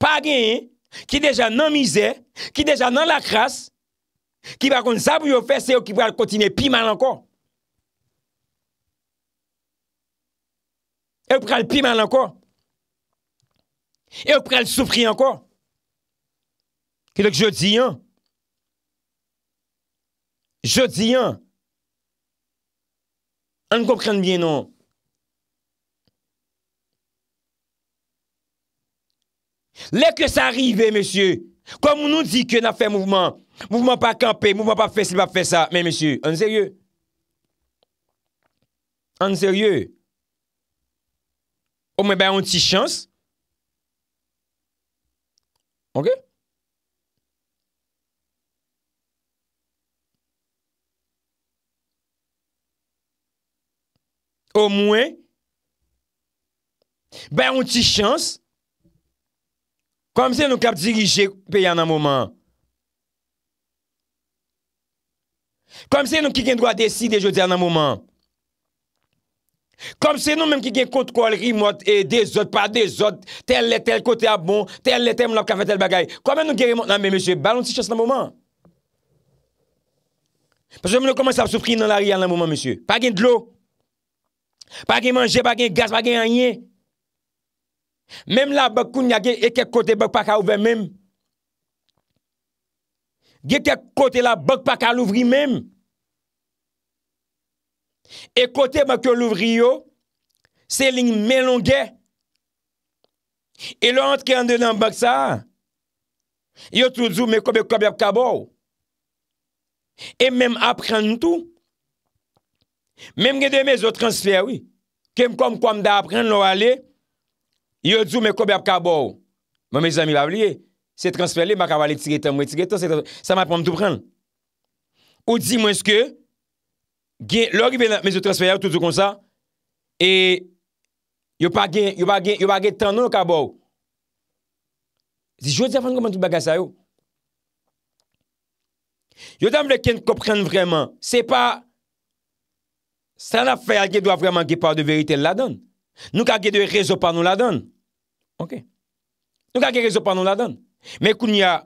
Speaker 1: pa genye, ki deja nan mizè, ki deja nan la kras, ki bakon zabou yo fè, se yo ki pral kontine pi mal anko. Eyo pral pi mal anko. Eyo pral soufri anko. Kilek jodi an. Jodi an. An kou pren bien nou. Leke sa arrive, monsye, kom nou di ke na fe mouvman, mouvman pa kampe, mouvman pa fe si pa fe sa, men monsye, an serye? An serye? Omen, bay an ti chans? Ok? Omen, bay an ti chans? Kom se nou kap dirije pe yon an mouman? Kom se nou ki gen drwa desi de jodi an an mouman? Kom se nou menm ki gen kontkol, ri mot, e de zot, pa de zot, tel le tel kote a bon, tel le tel moun la pa kafe tel bagay? Kom se nou geri moun? Nan men monsye, balon si chas an an mouman? Pas yo moun nou komanse ap soufri nan la ri an an mouman monsye? Pa gen dlo? Pa gen manje, pa gen gaz, pa gen anyen? Mem la bak koun ya ge e kek kote bak pa ka ouve mem. Ge kek kote la bak pa ka louvri mem. E kote bak yo louvri yo, se lin men longe. E lo antke an de nan bak sa, yo tou zou me kobye kobye kabou. E mem apren tou. Mem ge de me zo transfer wi, kem kom kom da apren lo alek, Yo djou mè kobè ap kabou, mè mè di zami bab liye, se transfer li, bak avale tigetan mwen tigetan, se transfer, sa mè ap mwen dupren. Ou di mwen skè, lò rive mè di transfer yaw toutou kon sa, e yo pa gen, yo pa gen, yo pa gen tan nou kabou. Di jwè di ap mwen dupren mwen dupren sa yow. Yo djou mwen lè ken kòpren vrenman, se pa san ap fè al gen dwa vrenman gen par de verite ladan. Nou ka ge de rezo pa nou la don? Ok. Nou ka ge rezo pa nou la don? Mè koun ya,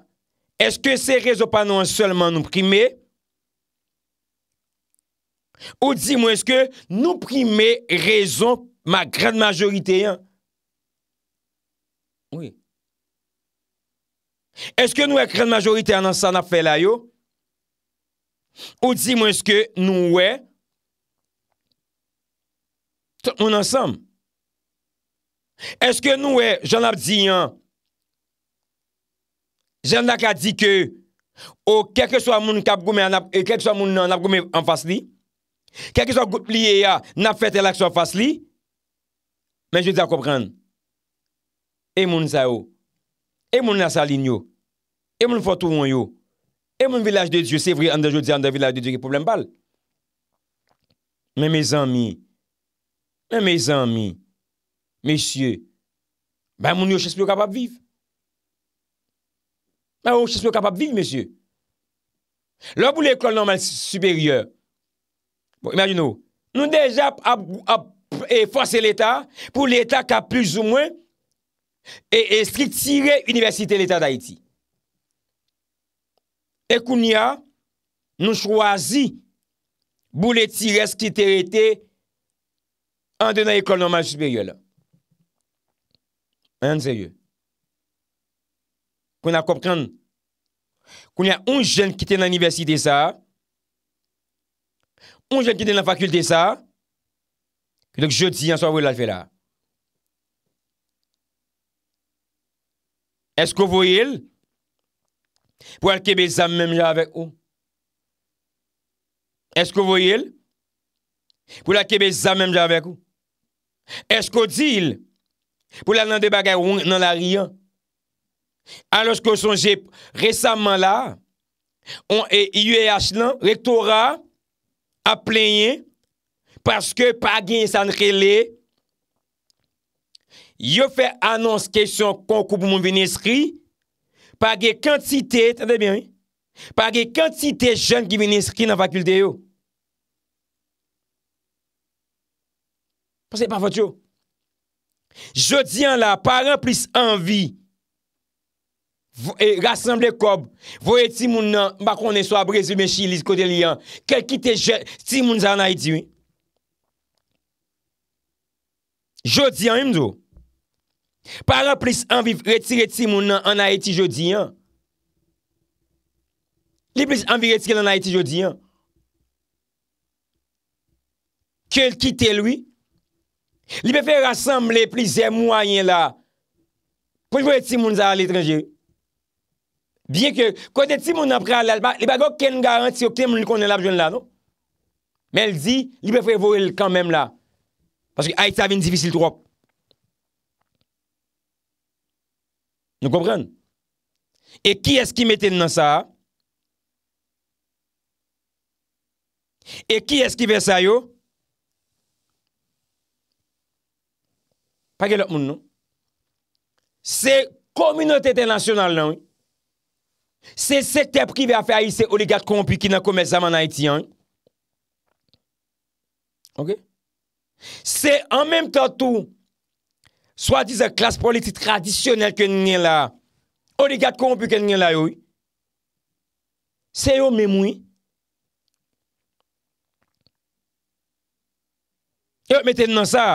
Speaker 1: eske se rezo pa nou anselman nou prime? Ou di mwen eske nou prime rezon ma kred majorite yan? Oui. Eske nou e kred majorite anansan a fe layo? Ou di mwen eske nou we toun ansem? Eske nou we, jen ap di yon, jen ak a di ke, ou keke so a moun kap gome anap, e keke so a moun nan ap gome anfas li, keke so a gout pli e ya, nan ap fet elak so anfas li, men je de a kopran, e moun sa yo, e moun nasa li nyo, e moun fotou moun yo, e moun vilaj de Diyo, se vri an de jodi an de vilaj de Diyo ki problem bal, men me zan mi, men me zan mi, Mesye, mwen yo chespe yo kapap viv. Mwen yo chespe yo kapap viv, mesye. Lo pou l'ekol normal supérieur, bon, nou deja eh, fose l'Etat pou l'Etat ka plus ou mwen e eh, eski eh, tire Université l'Etat d'Haïti. Ekounia nou chwazi pou l'Eti reskiterite an dena ekol normal supérieur la. Mwen a kopren kon yon jen ki te nan universite sa, kon jen ki te nan fakulte sa, ki lak jodi, yon sa wè lal fè la. Esko voyel pou alkebe zanmèm javèk ou? Esko voyel pou alkebe zanmèm javèk ou? Esko diil Pou la nan de bagay woun nan la riyan. An lòs ko son jep, resamman la, yon e IEH nan, rektora, ap plenye, paske pa gen yon san krele, yo fe anons kesyon konkou pou moun vinesri, pa gen kantite, tante bien, pa gen kantite jen ki vinesri nan fakulte yo. Paske pa fot yo. Jodi an la, paren plis anvi, rassemble kob, vo eti moun nan, bako ne so a Brezi, mechilis, kote li an, kel kite jodi moun nan anay diwi. Jodi an im do, paren plis anvi, eti eti moun nan, anay eti jodi an, li plis anvi eti gen anay eti jodi an, kel kite lwi. Li befe rassemble plize mwanyen la. Konjwe ti moun zara letrengye. Biye ke, konjwe ti moun apre alalba, li bago ken garanti yo ken moun li konen la pjwen la nou. Men el di, li befe vorel kanmem la. Paske hay sa vin divisil trok. Nou kompren. E ki eski meten nan sa? E ki eski ve sa yo? Fage lak moun nou. Se kominote den nasyonal nan. Se sekte prive a fe a yi se oligat konbu ki nan kome zaman na iti an. Ok. Se an menm tatou. Soa diz a klas politi tradisyonel ke nye la. Oligat konbu ke nye la yo. Se yo menmou. Se yo menmou. Yo meten nan sa.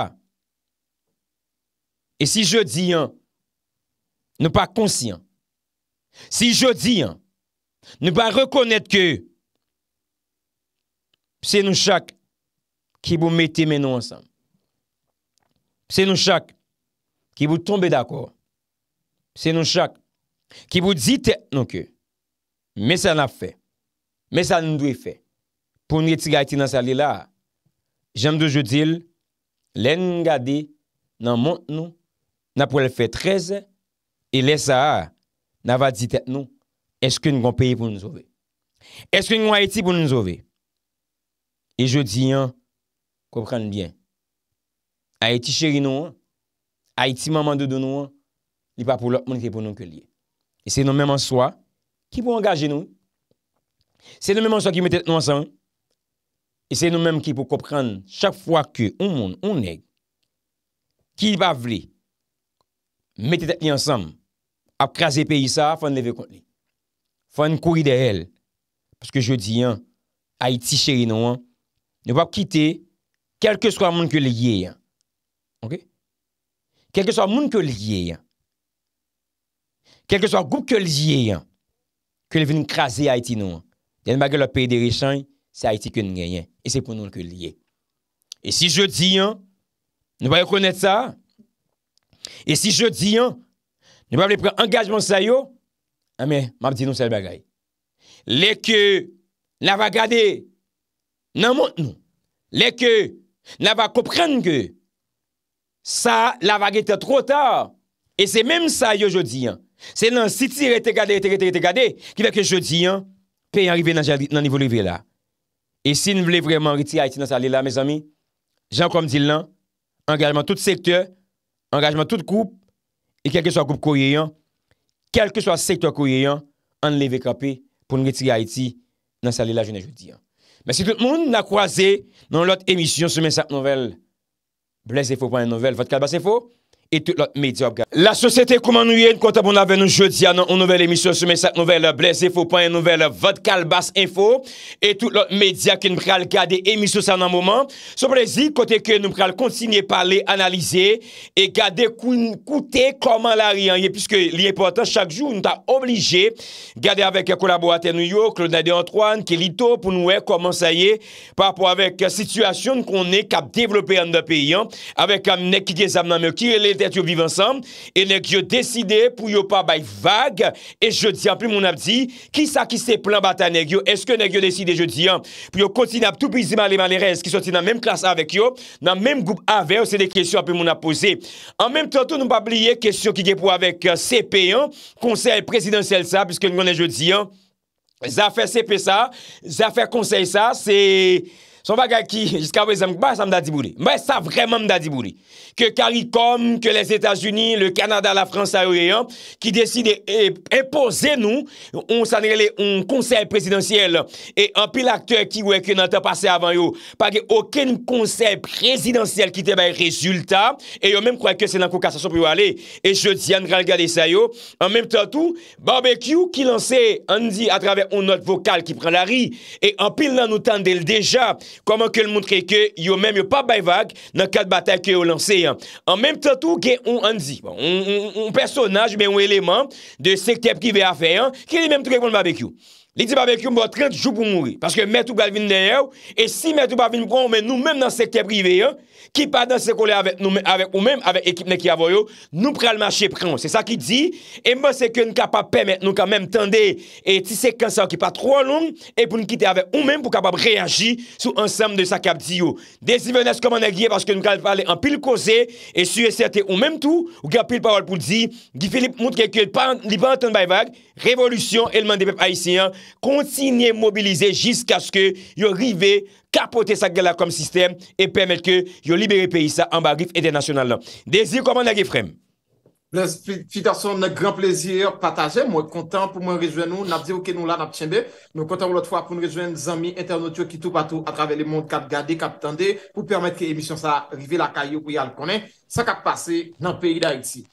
Speaker 1: E si je di yon, nou pa konsyen. Si je di yon, nou pa rekonèt ke se nou chak ki bou mette men nou ansan. Se nou chak ki bou tombe d'akor. Se nou chak ki bou dite nou ke. Mè sa na fè. Mè sa nou dwe fè. Pounye ti ga iti nan sa li la. Jem dou je dil, len nga di nan mont nou na pou el fè treze, e lè sa a, na va di tèt nou, eske nou kon peyi pou nou nou zove. Eske nou a eti pou nou nou zove. E jò di yon, kòpren bien, a eti chèri nou, a eti maman de nou, li pa pou lòt moun ki pou nou kè liye. E se nou mèm an soa, ki pou angaje nou. Se nou mèm an soa ki pou mè tèt nou an sè. E se nou mèm ki pou kòpren chak fwa ki ou moun, ou neg, ki pa vli, mette ta ki ansam, ap krasi peyi sa, fon leve kont li. Fon kuri de hel. Pweske jodi, Haiti cheri nou, ne wap kite, kelke swa moun ke li ye. Ok? Kelke swa moun ke li ye. Kelke swa goup ke li ye, ke li veni krasi Haiti nou. Den baga lop peyi de rechany, se Haiti kwen genyen, e se pou nou ke li ye. E si jodi, ne wap yo konet sa, E si jodi an, nou wap le preng engajman sa yo, ame, mab di nou sa yon bagay. Lè ke la va gade nan moun nou. Lè ke la va kouprenge. Sa la va gete tro tar. E se menm sa yo jodi an. Se nan siti rete gade, rete, rete, rete gade, ki vek yo jodi an, pe yon rive nan nivou li vre la. E si nou vle vreman riti a iti nan sa li la, mes ami, jan kom di lan, engajman tout sekte yo, Angajman tout koup, e kelke so a koup koyeyan, kelke so a sektor koyeyan, an leve kapi pou nou gretiri Haiti nan sali la jounen joudi. Mwen si tout moun nan kwaze nan lot emisyon semen sat nouvel, blen sefo pan nouvel, vat kalba sefo? et tout l'autre média. La société est, quand on avec nous jeudi à euh, une nouvelle émission sur euh, mes nouvelle nouvelles blessés, faut pas une nouvelle vote calbas info et tout l'autre média qui nous pral garder émission ça un moment. Ce plaisir, côté que nous prenons continuer parler, analyser et garder coûter comment la rien, hein. puisque l'important chaque jour, nous t'a obligé garder avec New York Claude Antoine, Kelito, pour nous voir comment ça y est par rapport avec euh, situation qu'on est capable développer dans deux pays, hein. avec un qui est qui Ate yo biv ansam, e nek yo deside pou yo pa bay vague, e je di anpil moun ap di, ki sa ki se plan bata nek yo, eske nek yo deside, je di anpil yo kontina pou tou pizima li man le rez, ki soti nan menm klasa avek yo, nan menm goup avek, ou se de kesyon apil moun ap pose. Anmenm tato nou pa pliye kesyon ki ge pou avek CP anpil, konsey presidensel sa, piske moun anpil je di anpil, zafè CP sa, zafè konsey sa, se... S'on va gaki, jiska wèzèm, mbè sa mdadibouri. Mbè sa vreman mdadibouri. Ke karikom, ke les Etats-Unis, le Kanada, la France, a yo yon, ki deside, e, impose nou, on sanrele, on konsey presidensyel, e anpil akteur ki wèk yon anterpase avan yo, pake oken konsey presidensyel ki te bè yon rezultat, e yo mèm kwa ke senan koukasasyon pou yo ale, e je diyan ral gade sa yo, anmèm tatou, barbekyou ki lanse an di atrave yon not vokal ki pran la ri, e anpil nan nou tan del Koman ke l moun tre ke yo men yo pa bay vag nan kat batay ke yo lanse yon. An menm tatou gen yon anzi. Yon personaj men yon eleman de sekte prive a fe yon. Kye li menm touke pou l barbekyou. Li di barbekyou bon, mwen 30 jou pou mouri. Paske met ou balvin denyev. E si met ou balvin prou men nou menm nan sekte prive yon. ki pa dan se kolè avè ou mèm avè ekipne ki avoyou, nou pral mache pran. Se sa ki di, e mwen se ke nou kapap pèmèt nou kan mèm tende, e ti se kan sa ki pa tro long, e pou nou kite avè ou mèm pou kapap reagi sou ansam de sa kap di yo. Desi vènes koman agye, paske nou kalp pale an pil koze, e su eserte ou mèm tou, ou ka pil pavol pou di, ki Filip moun kèkèl li pa an ton bay vag, Révolution elman de pep haïsiyan, kontinye mobilize jisk aske yo rive kapote sa gela kom sistem e pemet ke yo libere pe isa an bagrif etenasyonal nan. Dezi komanda ge frem.
Speaker 16: Blan, fitasyon nan gran plezyer pataje, mwen kontan pou mwen rejwen nou, nabze ou ke nou la nabtjenbe, mwen kontan ou lot fwa pou mwen rejwen zami internetyo ki tou patou atravele moun kap gade, kap tande, pou permette ke emisyon sa rive la kayo pou yal konen, sa kap pase nan peyi da etsi.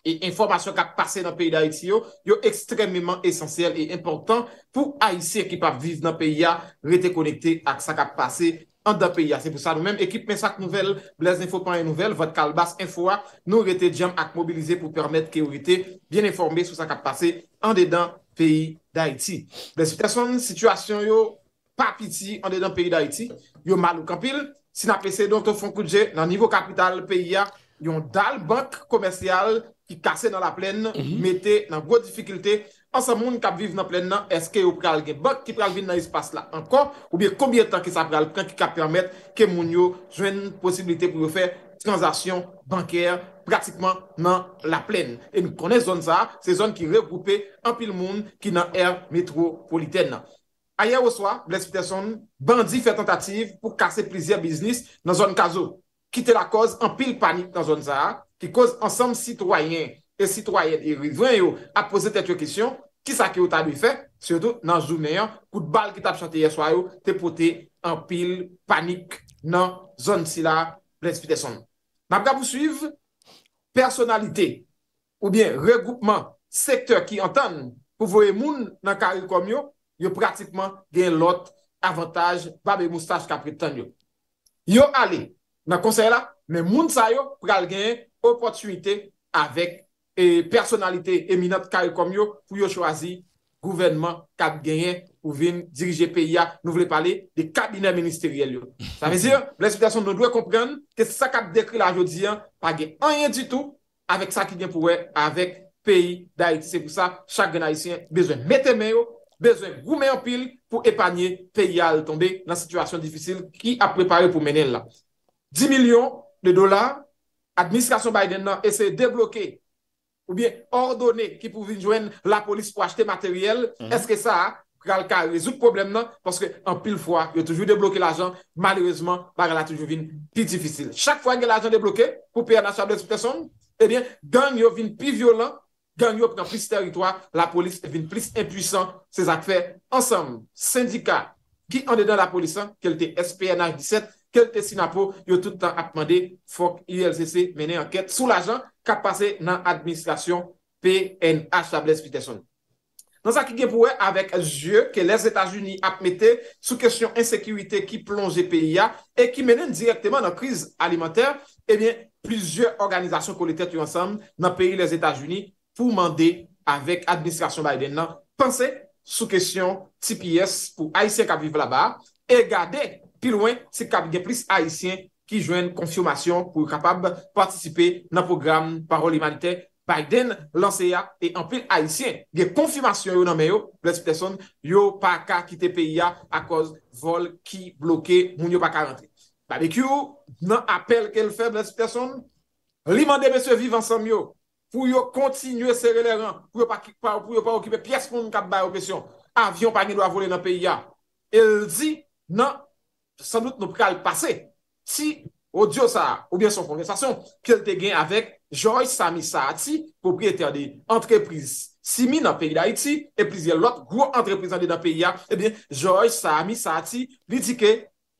Speaker 16: An da piya, se pou sa nou men, ekip men sak nouvel, blèz nifo pan yon nouvel, vat kalbas, info a, nou vete djam ak mobilize pou permette ki ou vete bien informe sou sa kap pase an de dan piyi da iti. Blèz, pe son, situasyon yo pa piti an de dan piyi da iti, yo malou kapil, si na pese don to fon kouje nan nivou kapital piya, yon dal bank komersyal ki kase nan la plen, mhm. mette nan gwo difficulte, An sa moun kap viv nan plen nan, eske yo pral gen bak ki pral vin nan espas la ankon, oubir kombye tan ki sa pral pran ki kap permet ke moun yo jwen posibilite pou yo fe transasyon banker pratikman nan la plen. E nou kone zon sa, se zon ki reokoupe an pil moun ki nan er metro politen nan. Ayer ou soa, Blaise Peterson bandi fe tentative pou kase plizier biznis nan zon kazo. Ki te la koz an pil panik nan zon sa, ki koz ansam sitwayen e sitwayen e rivren yo apose tetwe kisyon, Ki sa ki yo ta li fe, se yo do nan zounen yon, kout bal ki tap chante ye swa yo, te pote an pil panik nan zon si la plensifite son. Na bra pou suiv, personalite ou bien regoupman, sektor ki antan pou vwoye moun nan karikom yo, yo pratikman gen lot avantaj bab e moustache kapri tan yo. Yo ale nan konsey la, men moun sa yo pral gen opotunite avek. e personalite eminat kare komyo pou yo chwazi gouvenman kap genyen pou vin dirije PIA. Nou vle pale de kabine ministeriyel yo. Sa me zir, blen situasyon nou dwe komprende ke sa kap dekri la jodi yan, page anyen di tou avek sa ki genpouwe, avek peyi da etse pou sa, chak genay siyen, bezwen metemeyo, bezwen goumen opil pou epanye PIA al tombe nan situasyon difisil ki ap prepare pou menen la. 10 milyon de dolar administrasyon Biden nan ese debloke Ou bien ordonné ki pou vin jwen la polis pou achete materyel Eske sa, kal ka rezout problem nan Paske an pil fwa, yo toujou deblokè la jan Malouezman, baga la toujou vin pi difisil Chak fwa gen la jan deblokè, pou pi an a chabdez ptason E eh bien, gang yo vin pi violan Gang yo nan plis teritwa, la polis vin plis impwisan Se zak fè, ansam, syndika Ki an de dan la polisan, kelte SPNA 17 Kelte SINAPO, yo toutan ak mande Fok ILCC menen anket sou la jan ka pase nan administrasyon PNH Sables Viteson. Nan sa ki genpouwe avèk zye ke les Etats-Unis apmete sou kesyon insekuitè ki plonje PIA e ki menen direktyman nan kriz alimentè, ebyen, plizye organizasyon kolite tuy ansam nan peyi les Etats-Unis pou mande avèk administrasyon Biden nan panse sou kesyon TPS pou Aisyen Kabiv la ba e gade pilwen se Kabiv genpris Aisyen Kabiv. ki jwen konfirmasyon pou kapab patisipe nan program parol imanite Biden lanse ya e anpil haisyen. Ge konfirmasyon yo nan me yo blespe terson yo pa ka kite pe ya a koz vol ki bloke moun yo pa karante. Ba dek yo nan apel ke l feb blespe terson, li mande mese vivan san myo pou yo kontinye sere le ran pou yo pa pou yo pa okipe piyes pou nou kap bay avyon pa ni do a vole nan pe ya el di nan san lout nou pa kal pase Ti, ou diyo sa, oubyen son fonkensasyon, kel te gen avèk George Sami Saati, popriyete an de entreprise simi nan peyi da iti, e plizye lòt, gwo entreprise an de nan peyi ya, ebyen eh George Sami Saati, li di ke,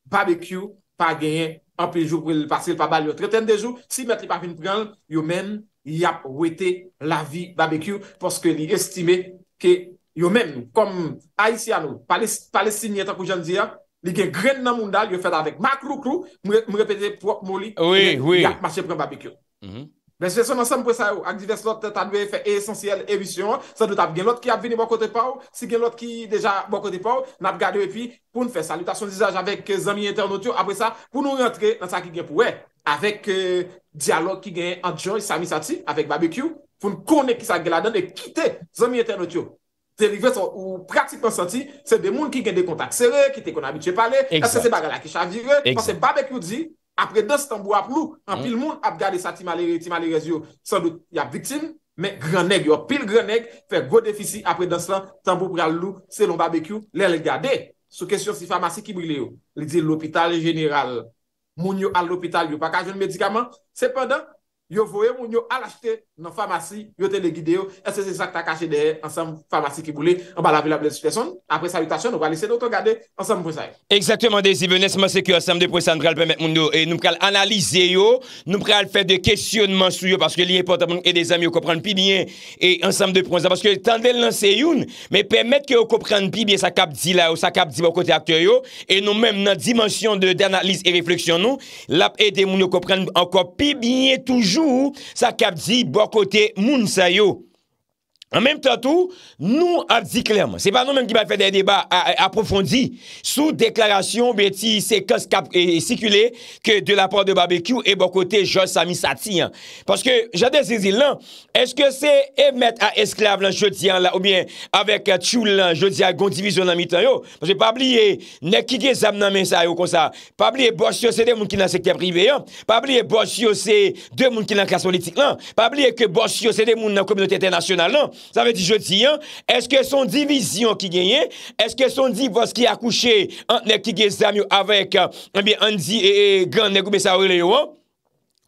Speaker 16: barbecue pa genyen an peyi jou pou li pasil pa bal yo treten de jou, si met li pa fin pren, yo men yap wete la vi barbecue, poske li estime ke yo men, kom Aisyano, palestinyetan kou jan di ya, li gen gren nan moun dal, yo fèd avèk. Mè krou krou, mè repèdè, mò li, mè chè pren babikyo. Mè sè son ansèm pou sa yo, ak divers lot, tanwe fè esensyèl, evisyon, san dot ap gen lot ki ap veni bò bon kote pa ou, si gen lot ki deja bò kote pa ou, nap gade wè pi, pou nou fè salutasyon zizaj avèk zami euh, internet yo, ap wè sa, pou nou rentre nan sa ki gen pou wè, avèk euh, dialog ki gen anjyon, sami sa ti, avèk babikyo, pou nou konè ki sa geladen, e kite zami internet yo. Te rive son ou pratikman santi, se de moun ki gen de kontak sere, ki te kon abit che pale, se se bagala ki chavire. Pase babek yo di, apre dan se tambou ap lou, an pil moun ap gade sa timalere, timalere yo. San lout, ya vitin, men graneg yo, pil graneg, fe go defisi apre dan san, tambou pral lou, se lon babek yo, lè lè gade. Sou kesyon si famasi ki brile yo, li di l'opital geniral, moun yo al l'opital yo, pa kajon medikaman, se pendant, yo voye moun yo al achete. nan famasi, yo te legide yo, ese se sak ta kache dehè, ansem, famasi ki boule, anba la vilap de sejtason, apre salutasyon, anba lese nou to gade, ansem pou sa yon.
Speaker 1: Eksaktouman de zibe, nesman se ki ansem de pou san dral pwemet moun yo, nou pral analize yo, nou pral fè de kesyonman sou yo, paske liye pota moun e de zami, yo kopran pi bien, e ansem de pou anse, paske tan del nan se yon, me pwemet ke yo kopran pi bien sa kap di bon la, ou sa kap di bo kote akte yo, e nou mèm nan dimansyon de danalize e refleksyon nou, lap ete moun Okote moun sayou. An menm tatou, nou ap di klem. Se pa nou menm ki pa fède e deba aprofondi sou deklarasyon beti se kos kap e sikule ke de la port de barbekyou e bo kote Joss Amisati. Paske jade se zil lan, eske se emet a esklav lan choti an la ou bien avek euh, chou lan choti a gondivison nan mitan yo? Paske pabliye nekidye zam nan mensa yo konsa. Pabliye bosh yose de moun ki nan sekte priveyan. Pabliye bosh yose de moun ki nan klas politik lan. Pabliye ke bosh yose de moun nan kominote internasyonal lan. Sa ve di joti an, eske son divizyon ki genye, eske son divos ki akouche antne ki genye zamyou avèk anbe anzi e gand negoube sa oule yo an?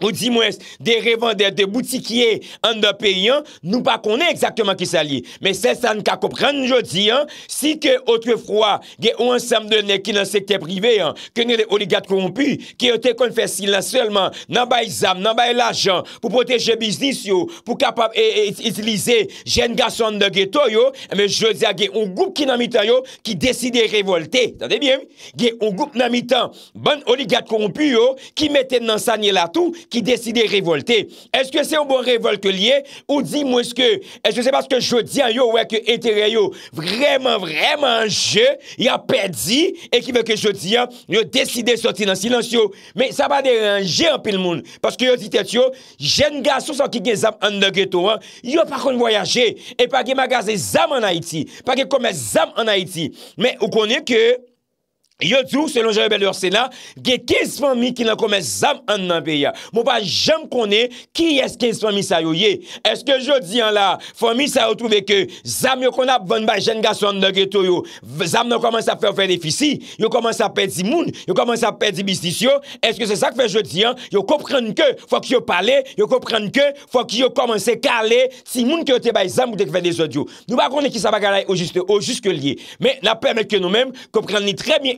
Speaker 1: ou di mwes de revende, de boutikye an da peyi an, nou pa konen ekzakteman ki sa li, men se san ka kopran njo di an, si ke otwe froy, ge ou ansam de ne ki nan sekte prive an, ke ne de oligat korompi, ki yo te konfes silan selman, nan bay zam, nan bay lachan pou proteje biznis yo, pou kapab et itilize jen gason nan geto yo, men jodia ge ou goup ki nan mitan yo, ki deside revolte, tante bien, ge ou goup nan mitan, ban oligat korompi yo ki meten nan sanye la tou, Ki deside revolte Eske se yon bon revolke liye Ou di mweske Eske se paske jodi an yo weke etere yo Vreman vreman anje Ya pedi E ki veke jodi an Yo deside soti nan silans yo Me sa pa derange an pil moun Paske yo ditet yo Jen ga sou sa ki gen zam an degeto an Yo pa kon voyaje E pa ge magaze zam an Haiti Pa ge kome zam an Haiti Me ou konye ke Yo tou, selon jan yon belur senan, ge kez fami ki nan kome zam an nan beya. Mou ba jen konen, ki es kez fami sa yoye? Eske jodi an la, fami sa yotouve ke, zam yon konap van bay jen gason nan geto yo. Zam nan komanse ap fè ou fè defisi, yon komanse ap pè di moun, yon komanse ap pè di mistis yo, eske se sak fè jodi an, yon kopren ke, fò ki yon pale, yon kopren ke, fò ki yon komanse kale, si moun ki yote bay zam ou dek fè de zodyo. Nou ba konen ki sa bagalay o jist ke liye,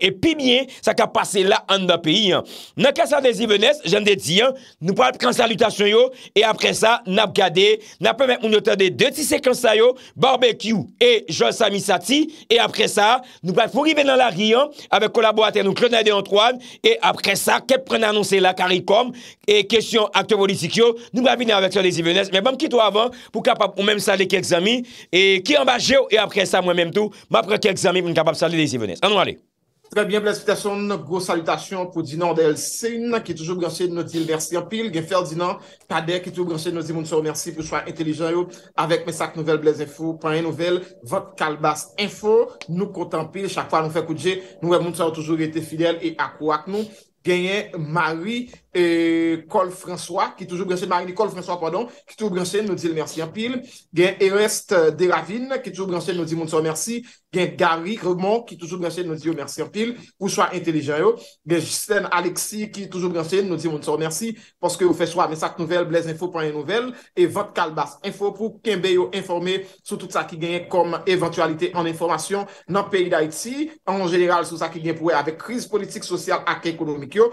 Speaker 1: E Pimye, sa ka pase la an da pi Na kasa de zivenes, jan de ti Nou pal pren salutation yo E apre sa, nap gade Nap pe men moun yotade de ti sekansa yo Barbeque yo, e jol sami sati E apre sa, nou pal furi ven nan la ri Ape kolabo ate nou krenade an troan E apre sa, kep prene annonse la Karikom, e kesyon akte politik yo Nou pal vini an vek sa de zivenes Me ban mkito avan, pou kapap mwen sali kek zami E ki an baje yo, e apre sa mwen menm tou Mwen apre kek zami pou mwen kapap sali de zivenes An wale
Speaker 16: Trè bien, bles, fite son, gwo salutasyon pou dinan Odel Sen, ki toujou gransye nou dil versiyan pil, gen fel dinan Kader, ki tou gransye nou dil mounso, mersi pou chwa entelijan yo, avek mesak nouvel bles info, panye nouvel, vot kalbas info, nou kontan pil, chakwa nou fekou dje, nouwe mounso yo toujou ete fidel, e akou ak nou, genye mawi Kol e François Marini Kol François ki tou branchen nou di l mersi an pil gen Erest Deravine ki tou branchen nou di l mersi an pil gen Gary Gromont ki tou branchen nou di l mersi an pil gen Justin Alexis ki tou branchen nou di l mersi an pil poske ou fechwa mesak nouvel blesinfo.nouvelle e vot kalbas info pou ken beyo informe sou tout sa ki genye kom eventualite an informasyon nan peyi da iti en general sou sa ki genye pouwe ave kriz politik sosyal ak ekonomikyo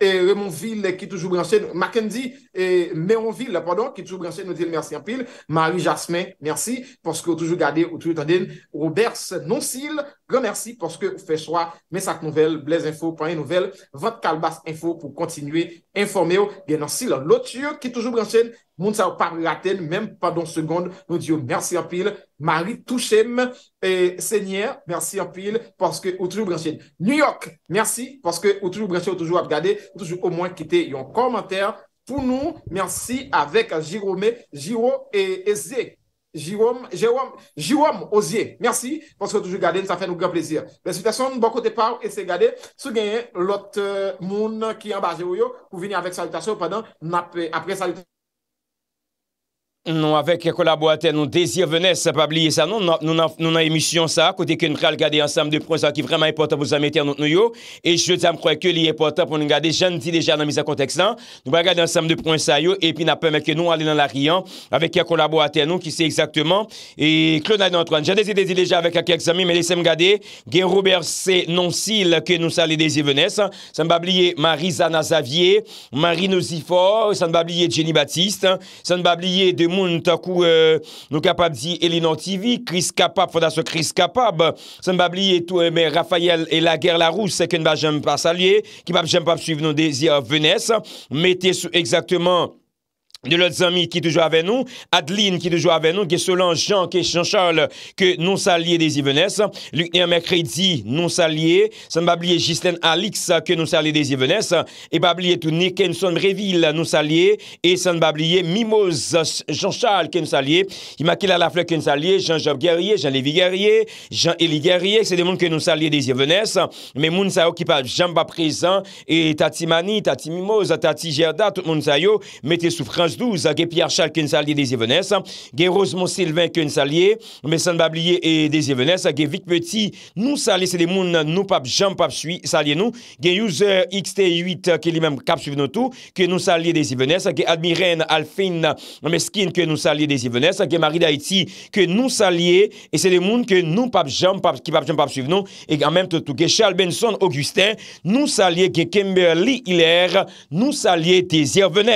Speaker 16: E remonvil ki toujou branchen Makendi e meronvil ki toujou branchen nou diyo mersi apil Marie Jasmin, mersi porske ou toujou gade ou toujou tenden Robert Nonsil, gran mersi porske ou fechwa mesak nouvel Blaise Info, Pany Nouvel, Vot Kalbas Info pou kontinue informe ou gen Nonsil Lotiou ki toujou branchen Mounsa ou Pari Aten, menm padon segonde nou diyo mersi apil Marie Touche, e, mè, sènyè, mèrsè anpil, porske ou tjou brenche. New York, mèrsè, porske ou tjou brenche ou tjou ap gade, ou tjou ou mwen kite yon kommentèr. Pou nou, mèrsè, avèk Jirome, Jiro e Eze. Jirome, Jirome, Jirome Ozye, mèrsè, porske ou tjou gade, nou sa fè nou gè plezir. Mèrsè, tè son, mè, bò kote pò, e sè gade, sou gèye, lot euh, moun ki an bè Jiroyo, kou vini avèk salutation, padan, mè apè salutation.
Speaker 1: Non, avèk yè kolabo atè nou, Désir Venès, sa pabliye sa nou, nou nan emisyon sa, kote ke nou prèl gade yè ansam de pounsa, ki vreman e portan pou zan metè an nou yo, e jè zan mkroy ke li e portan pou nou gade, jan di lèjan nan mizan konteks lan, nou mwen gade ansam de pounsa yo, epi nan pèmè ke nou alè nan la rian, avèk yè kolabo atè nou, ki se exaktèman, e klonay nan tron, jan desi desi lèjan avèk akèk zan mi, mwen lesèm gade, gen Robert C. Nonsil, ke nou salè D moun nou takou euh, nou kapab di Elinor TV, kriz kapab, fwanda se kriz kapab, sen bab li etou e eh, me Rafael e la Ger Larou, seken ba jenm pa salye, ki bab jenm pa suiv nou dezi venes, mette sou ekzakteman... de l'autre ami qui toujours avec nous, Adeline qui toujours avec nous, qui est selon Jean, qui est Jean-Charles, que nous salier des Yvenes, Luc mercredi, nous salier, sans oublier Justin Alix, que nous salier des Yvenes, et pas oublier tout Kenson Reville, nous salier, et sans oublier Mimos Jean-Charles, qui nous salier, la Lafleur, qui nous salier, Jean-Job Guerrier, Jean-Lévi Guerrier, Jean-Élie Guerrier, c'est des mondes que nous salier des Yvenes, mais moun sa qui pas jamais présent, et Tati Mani, Tati Mimos Tati Gerda, tout le monde sa yo, mettez souffrance 12-12, Pierre Charles Kinsalier des Yvenes, qui Rosemont Sylvain Kinsalier, mais sans et des Yvenes, qui Vic Petit, nous salier c'est des mouns, nous pas jambes, pas suivre, salier nous, qui User XT8, qui lui-même cap suivre nous tout, que nous salier des Yvenes, qui Admirène Alphine Mesquine, que nous salier des Yvenes, qui Marie d'Haïti, que nous salier et c'est des mouns que nous pas jambes, qui pas jambes, pas suivre nous, et en même temps, que Charles Benson Augustin, nous salier que Kimberly Hilaire, nous salier des Yvenes.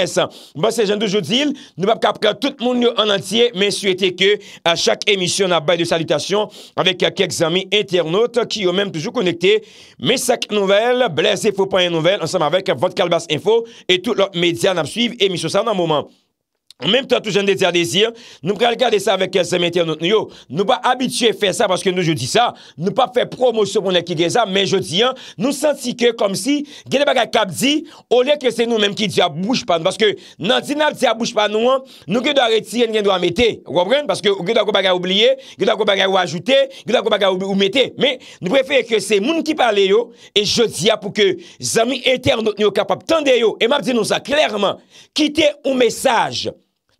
Speaker 1: Bah, c'est joudil, nou pap kap ka tout moun yo an antye, men sou ete ke a chak emisyon a bay de salutation avek kek euh, zami internot ki yo men toujou konekte, men sak nouvel blaze fo panye nouvel, ansanm avek vodkal bas info, et tout lop medyan ap suiv emisyon sa nan mouman mèm ta tou jen de te adesir, nou prekade sa vek ke se mette anot nou yo, nou pa abitue fè sa, paske nou je di sa, nou pa fè promo sepon lè ki de sa, mèm je di an, nou senti ke kom si, genè baga kap di, ou lè ke se nou mèm ki di a bouche pan, paske nan di nan di a bouche pan nou an, nou genè do a reti, genè genè do a mette, wapren, paske genè do a go baga oubliye, genè do a go baga ou ajoute, genè do a go baga ou mette, mè, nou prefeye ke se moun ki pale yo, e je di apou ke,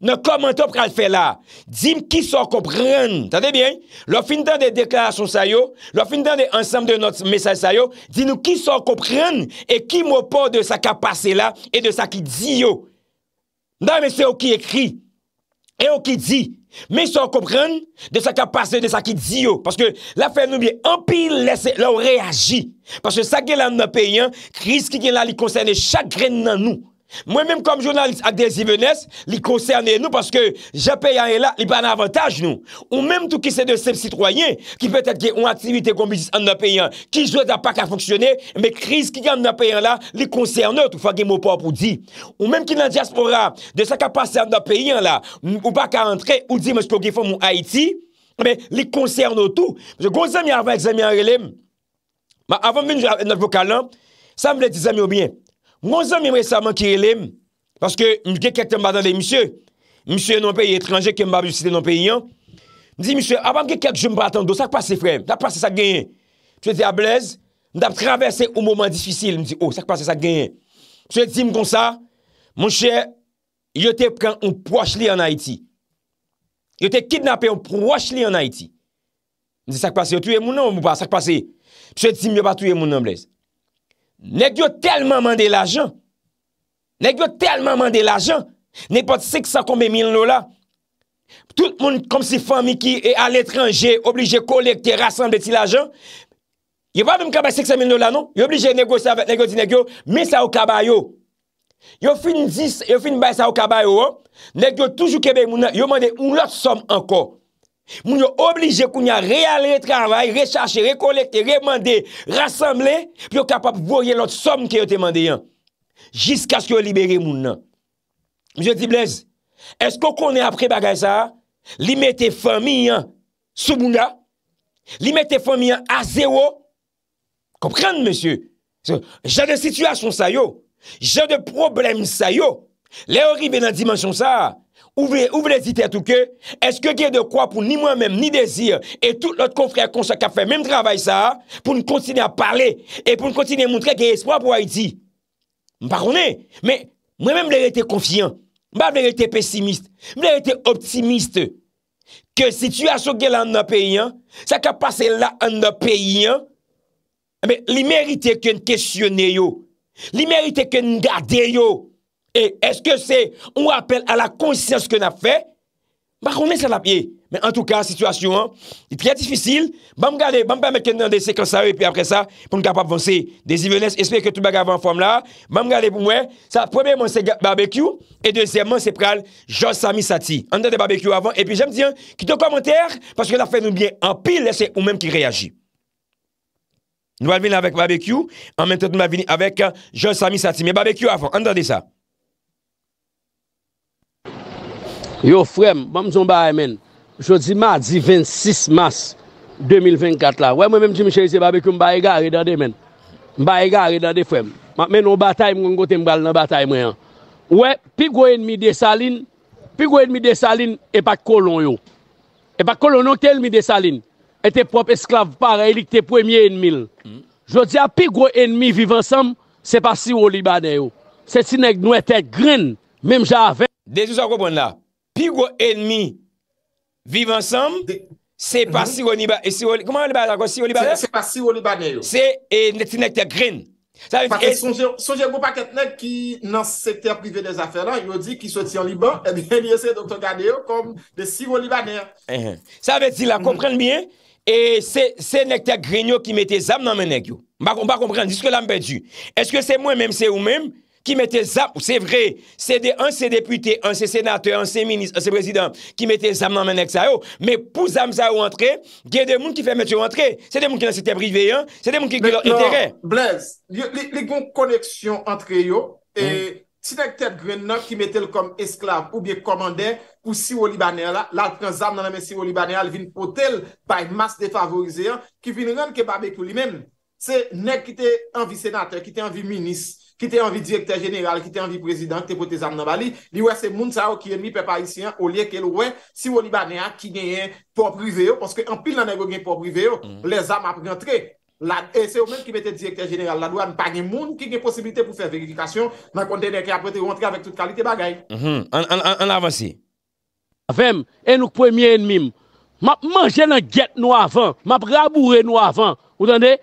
Speaker 1: nan komento pral fè la, di m ki sa kompran, tante bien, lò fin dan de deklarasyon sa yo, lò fin dan de ansam de not mesaj sa yo, di nou ki sa kompran, e ki m wopo de sa kapase la, e de sa ki di yo, nan men se ou ki ekri, e ou ki di, men sa kompran, de sa kapase, de sa ki di yo, paske la fè nou biye, an pi lese, la ou reagi, paske sa gen lan nan peyan, kriz ki gen la li konsen de chagren nan nou, Mwen menm kom jounalist ak desi vènes, li konserne nou paske japè yan e la, li ban avantage nou. Ou menm tou ki se de sep sitroyen ki pètè gè ou aktivite gòm bizis an nan peyan, ki jwè da pa ka fonksyonè, me kriz ki gè an nan peyan la, li konserne tou fagè mòpòp ou di. Ou menm ki nan diaspora de sa ka pase an nan peyan la, ou pa ka antre ou di mè s'kò gifò moun Haiti, menm li konserne ou tou. Mwen mwen mè avèm ek zèmè an relèm, ma avèm mè njè avèm nan vò kalan, sa mè lè di zèmè ou bèyè. Mwen zan mwen mweseman ki elem, paske mwen kek kek te mba dan de misye, misye nan peye etranje ke mba bisite nan peye yon, mwen di misye, avan kek kek je mba dan do, sak pase frem, sak pase sak genyen. Psewe di ablaze, mwen dab travese ou mwoman disfisil, mwen di, oh, sak pase sak genyen. Psewe di mwen konsa, mwen che, yo te pren ou pwach li an Haiti. Yo te kidnapen ou pwach li an Haiti. Sak pase, yo touye moun an mwen pa, sak pase. Psewe di mwen yo pa touye moun an blaze. Nèk yo telman mande l'ajan, nèk yo telman mande l'ajan, nèk pot sik sakonbe mil nou la, tout moun kom si fami ki e al etranje oblije kolekte rassemble ti l'ajan, yon pa doun kabay sik sakonbe mil nou la nou, yon oblije negosi negyo, men sa ou kabay yo, yon fin dis, yon fin bay sa ou kabay yo, oh. nèk yo toujou kebe mounan, yon mande ou lot som anko. Moun yo oblije koun ya reale travay, rechache, rekolekte, remande, rassemble, pi yo kapap vwoye lot som ke yo temande yon. Jiska se yo libere moun nan. Moun yo di blez, esko konen apre bagay sa? Li me te fami yon sou moun ya? Li me te fami yon a zero? Koprende monsye? Jè de situasyon sa yo, jè de problem sa yo, le ori ven nan dimensyon sa a. Ou vle zite atouke? Eske ge de kwa pou ni mwen menm ni dezir et tout lot konfrè konchak a fe mem travay sa pou nou kontine a pale et pou nou kontine moun tre ge esprou ap way di? Mpa kone? Mwen men mble rete konfiyan. Mba mble rete pesimist. Mble rete optimiste. Ke si tu asok ge la an ap peyen, sak a pase la an ap peyen, li merite ken keshyonen yo. Li merite ken gade yo. Et est-ce que c'est un appel à la conscience que nous avons fait Bah, on est sur la pied. Mais en tout cas, la situation hein, est très difficile. Bah, regarder, bah, permettre dans des séquences et puis après ça, pour nous capable avancer. Des Ivenes, J'espère que tout le monde en forme là. Bah, regarder pour moi, ça, premièrement, c'est barbecue. Et deuxièmement, c'est pral Jean Sami Sati. On a des barbecue avant. Et puis, j'aime dire, quitte un commentaire, parce que la fait nous bien en pile, c'est ou même qui réagit. Nous allons venir avec barbecue. En même temps, nous allons venir avec euh, Jean Sami Sati. Mais barbecue avant,
Speaker 17: entendez ça. Yo frem, mam zon ba emen, jodi ma di 26 mas 2024 la. We mwen mwen jimichelize babekou mba e gare dade men. Mba e gare dade frem. Mak men ou batay mwen gote mbal nan batay mwen. We, pi gwen mi desalin, pi gwen mi desalin epak kolon yo. Epak kolon nou tel mi desalin. E te prop esklav para, elik te premye enmil. Mm. Jodi a pi gwen mi vivan sam, se pa si ou li bade yo. Se ti neg nou etek gren, mem javè. Dejou sa kou bon la? Pi wou enmi
Speaker 1: vive ansam, se pa si wou libaner yo. Koman wou libaner yo? Se pa si
Speaker 16: wou libaner yo. Se e neti neti grene. Sa ve di la, kompren miye, e se neti grene yo ki
Speaker 1: meti zam nan menek yo. Ba kompren, diske la mbe di. Eske se mwen menm, se wou menm? ki mette zam, ou se vre, se de an se depute, an se senate, an se minis, an se prezident, ki mette zam nan menek sa yo, me pou zam sa yo antre, gen de moun ki fe mette yo antre, se de moun ki nan se te
Speaker 16: briveyen, se de moun ki ki lor itere. Mek non, Blaise, li goun koneksyon antre yo, e si nek te gwen nan ki mette l kom esklave ou biye komande, ou siwo libaner la, la kwen zam nan men siwo libaner al vin potel, bay mas defavorize ki vin ren ke babek ou li men, se nek ki te an vi senate, ki te an vi minis, ki te anvi direkter jeneral, ki te anvi prezident, ki te pote zam nan bali, li wese moun sa ou ki enmi pe parisyen, ou liye ke louwen, si wou li bane a, ki genyen pou prive yo, porske an pil nan ego genyen pou prive yo, mm. le zam ap rentre, e se ou men ki bete direkter jeneral, la lwa n'pagne moun ki genye posibilite pou fèr verifikasyon, nan kontene ki ap rete rentre avèk tout kalite bagay.
Speaker 17: Mm-hmm. An avansi. Afem, en nou premye enmim, map manje nan gyet nou avan, map raboure nou avan, ou zande?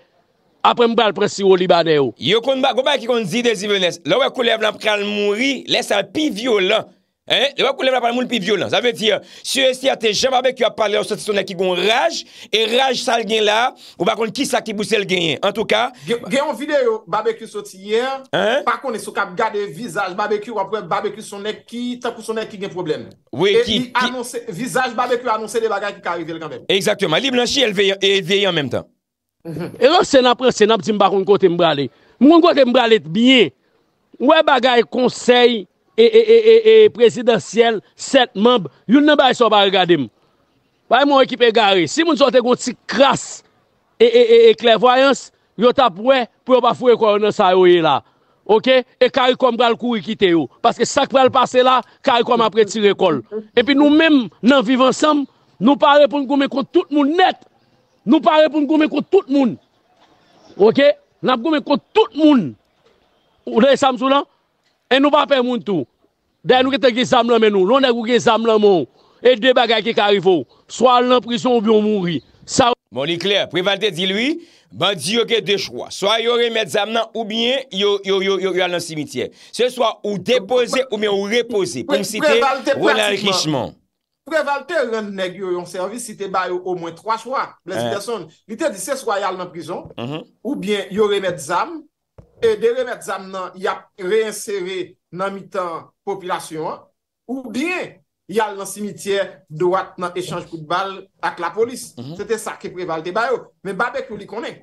Speaker 17: apre mbe al presi ou li bade ou. Yo kon bak, kon bak ki kon zide zi venes, lò wè kou lev lan
Speaker 1: pran moun ri, lè sal pi violan. Lò wè kou lev lan pran moun pi violan. Zavè ti, si yo esi ate jen babe ki wap pale ou soti sonek ki goun raj, e raj sal gen la, ou bak kon ki sa ki
Speaker 16: bouse l genyen. En tou ka... Gen yon videyo, babe ki soti yen, pak kon e sou kap gade vizaj babe ki wap pre babe ki sonek ki takou sonek ki gen probleme. E li annonse, vizaj babe ki wap annonse de bagay ki ka rive l genven.
Speaker 17: Eksaktou (laughs) E ron sen apre sen ap di mba kon kote mbrale Mbon kote mbrale te bie Ou e bagay konsey E e e e e e presidenciel Set mb Yon nan bay sou bari gadim Bayi mwen ekip e gare Si moun sote kon ti kras E e e e e klevoyans Yo tap we pou yo bafou e koronan sa yo ye la Ok? E karikom gal kou i kite yo Paske sak pral pase la Karikom apre ti rekol E pi nou men nan viv ansam Nou pa repon gome kon tout moun net Nou pa repoun gounmè kou tout moun. Ok? N ap gounmè kou tout moun. Ou dey samsou lan? E nou pa pe moun tou. Dey nou ke te ge samlan menou. Loun e gou ge samlan moun. E debaga ke karifou. Swa lan prisyon ou bi ou moun ri. Mon li kler. Prevalte di lwi.
Speaker 1: Bandi yo ke dechwa. Swa yo remèd zamnan ou bine yo yon lan simitye. Se swa ou depose ou mè ou repose. Prevalte pratikman.
Speaker 16: Prevalte ren neg yo yon servis si te bayo o mwen 3 chwa. Blesk de eh. son. Li te di se swa yal nan prizon. Mm-hmm. Ou bien yo remet zam. E de remet zam nan, ya reinsere nan mitan popilasyon. Ou bien, yal nan simityer, doat nan echanj koutbal ak la polis. Se te sa ki prevalte bayo. Men babek yo li konen.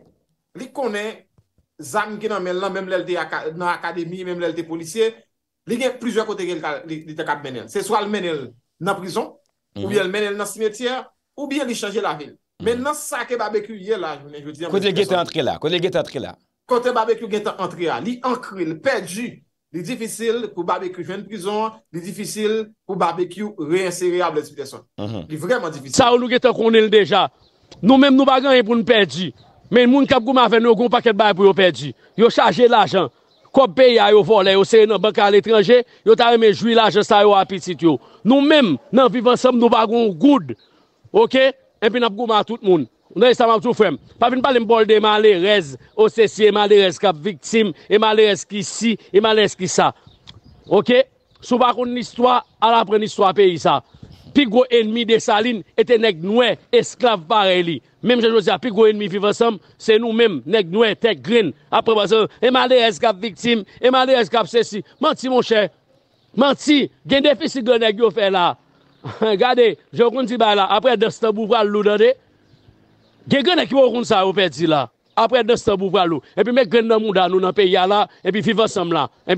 Speaker 16: Li konen, zam genan men nan, menm lel de akademi, menm lel de polisye. Li gen plyzwa kote gen li te kap menen. Se swa l menen nan prizon, Mhm. Ou bien li menen nan simetiyer Ou bien li chanje la vil Men mhm. nan sa ke barbecue yel la Kote le gete
Speaker 1: antre la Kote le gete antre la
Speaker 16: Kote le barbecue gete antre la Li ankre, li perdi Li difisil pou barbecue jen prizon Li difisil pou barbecue reinsere Li
Speaker 17: vreman difisil Sa ou lou gete konel deja Nou menm nou bagan yon pou nou perdi Men moun kap kou ma ven Yo gon paket bay pou yo perdi Yo chanje la jan Kop beya yo vo le, yo seye nan bankan letranje, yo ta reme jwila jesta yo apitit yo. Nou menm nan vivan som nou bagoun goud. Ok? Enpi nap gouman tout moun. Unan yon e stam ap sou frem. Pa vin palen bol de emale rez, ose si emale rez kap viktim, emale rez ki si, emale rez ki sa. Ok? Sou bagoun nistwa, alapre nistwa peyi sa. Pi gwo enmi de salin ete nek noue esklav pare li. Mem jè jòsia, pi gwo enmi fi vòsèm, se nou mem nek noue tek grin. Apre basè, e malè eskap viktim, e malè eskap sèsi. Manti mò chè, manti, gen defisi gwenèk yo fè la. (laughs) Gade, jò kon ti bay la, apre dè stèbou vwa lou dè de. Gen gwenèk yo kon sa ou fè di la, apre dè stèbou vwa lou. E pi mèk gwenè moun dan nou nan pe ya la, e pi fi vòsèm la. E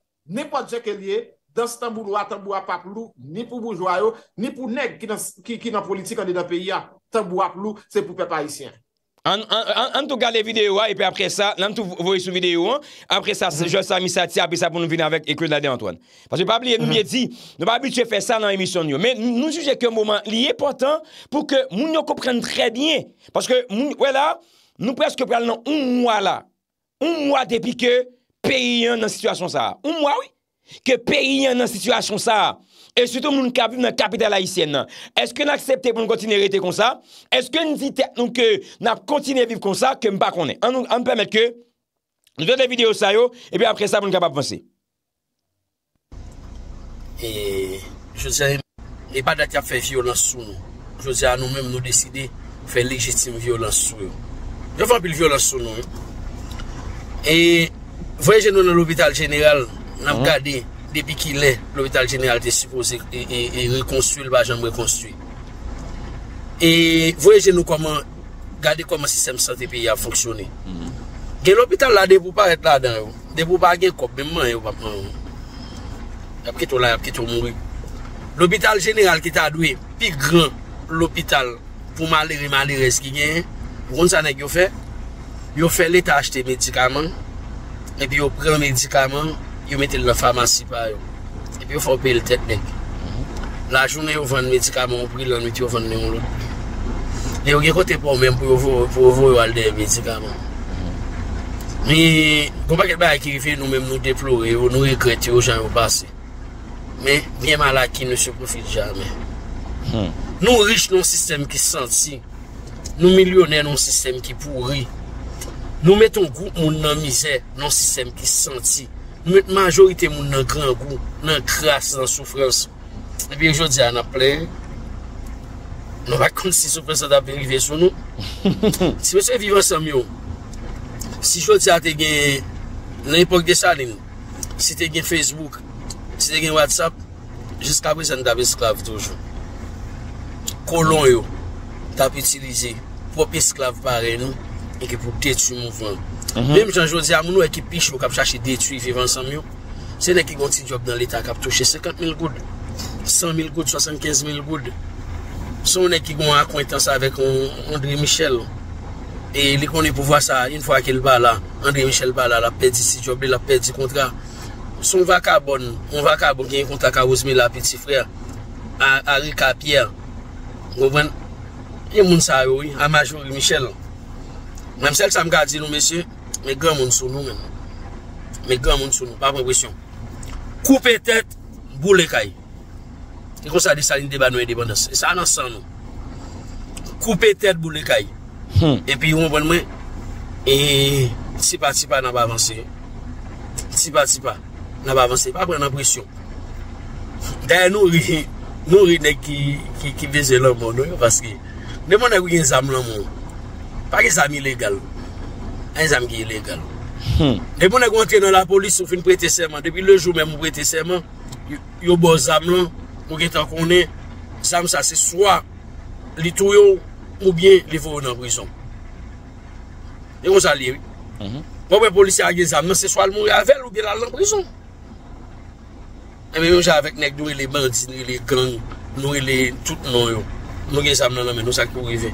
Speaker 16: Ne pou a dje ke liye, dan se tanpou lwa, tanpou apak lou, ni pou boujwa yo, ni pou neg ki nan politik ane dan peyi ya, tanpou apak lou, se pou pe parisyen. An tou gade videyo
Speaker 1: a, apre sa, nan tou voy sou videyo an, apre sa, se mm-hmm. jose a misa ti, apre sa pou nou vine avèk, e kred la de Antoine. Pase pap liye nou miye di, nou pap liye che fè sa nan emisyon yo, men nou juje ke mouman liye potan, pou ke moun yo koupren trè diye, paske moun, wè la, nou preske pral nan un mwa la, un mwa depi ke... Peri yon nan situasyon sa. Ou mwa wè? Ke peri yon nan situasyon sa. E suto moun ka viv nan kapital haisyen nan. Eske nan aksepte pou moun kontine rete kon sa? Eske nan kontine viv kon sa? Kè mpa konè? An nou an pèmè kè? Nou dète videyo sa yo. E pè apre sa moun kapap vansè.
Speaker 17: E... Je zè... E pa dati ap fè violansou nou. Je zè an nou mèm nou deside fè legistim violansou yo. Jè fè ap bil violansou nou. E... Voyeje nou nan l'hobital general nam gade depi ki lè l'hobital general te supose e rekonstruy l vajan mrekonstruy. E voyeje nou koman gade koman sistem santé pi a fonksyoni. Mm-hmm. Gen l'hobital la debou pa ret la den yo. Debou pa gen kop bemman yo papan yo. Yapke to la, yapke to moun. L'hobital general ki ta adwe pi gran l'hobital pou mali rimali reski gen yon sanèk yo fe yo fe leta achte medikaman epi yo pren medikaman, yo mette l infamansi pa yon. Epi yo fokpe l tetnek. La jounen yo vende medikaman, yo pri l anwiti yo vende moun lò. Yo gen kote pou mèm pou yo vò yon al de medikaman. Mi, kompakel ba akirife, nou mèm nou deplore, nou rekrete, yo jan yon basi. Men, mèm al akil nou se profite janmè. Mhm. Nou riche nou sistem ki santi, nou milyonè nou sistem ki pouri. Nou meton gout moun nan mizè, nan sistem ki senti. Nou meton majorite moun nan gran gout, nan kras nan soufrans. Ebi yon jodi an aple, nou va konti si soupresan da berive sou nou.
Speaker 6: Ti
Speaker 17: mwen se vivan sam yo, si jol ti a te gen, nan yon port de salin, si te gen Facebook, si te gen WhatsApp, jiska apre sa nan dabe esklav toujou. Kolon yo, dabe itilize, pop esklav pare nou, e ki pou detu mouvan. Mwen mwen janjou zi amoun ou e ki pichou kap chache detu i vivansam yo, se ne ki gonti job dan l'Etat kap touche 50 mil goud, 100 mil goud, 75 mil goud, se mwen ne ki goun akwentan sa vek André Michel, e li koni pou vwa sa, in fwa akil ba la, André Michel ba la, la pedi si job, la pedi kontra, se mwen va ka bon, mwen va ka bon gen kontra ka Ousmi la piti frè, a Rika Pierre, mwen moun sa roi, a Majori Michel, Mè msel sa m gadi nou mè sè, mè gè moun sou nou mè mè. Mè gè moun sou nou, pa prèpression. Koupe tèt, bou lè kèy. E kon sa di salin deban nou e deban nan sè. E sa nan san nou. Koupe tèt, bou lè kèy. E pi yon mwen mwen, e... Tipa tipa nan pa avanse. Tipa tipa, nan pa avanse. Pa prèpression. Deye nou ri, nou ri nek ki veze lè mwen nou yo. Paske, ne mwen nek wè yon zam lan mwen. Pa ge zam ilegal. En zam ge ilegal. De hmm. pou ne kontre nan la polis ou fin prete serman. Depi le jou men moun prete serman, yo bo zam lan, moun gen tankon ne, zam sa se swa li tou yo moun gen li vou nan prizon. E kon sa li. Moun hmm. bon, gen polis ya ge zam lan, se swa l moun ya vel ou gen eh lan nan prizon. E men moun ja avek nek dou e le bandi, nou e le kranj, nou e le tout nou yo. Moun gen zam nan nan men nou sa kou rivey.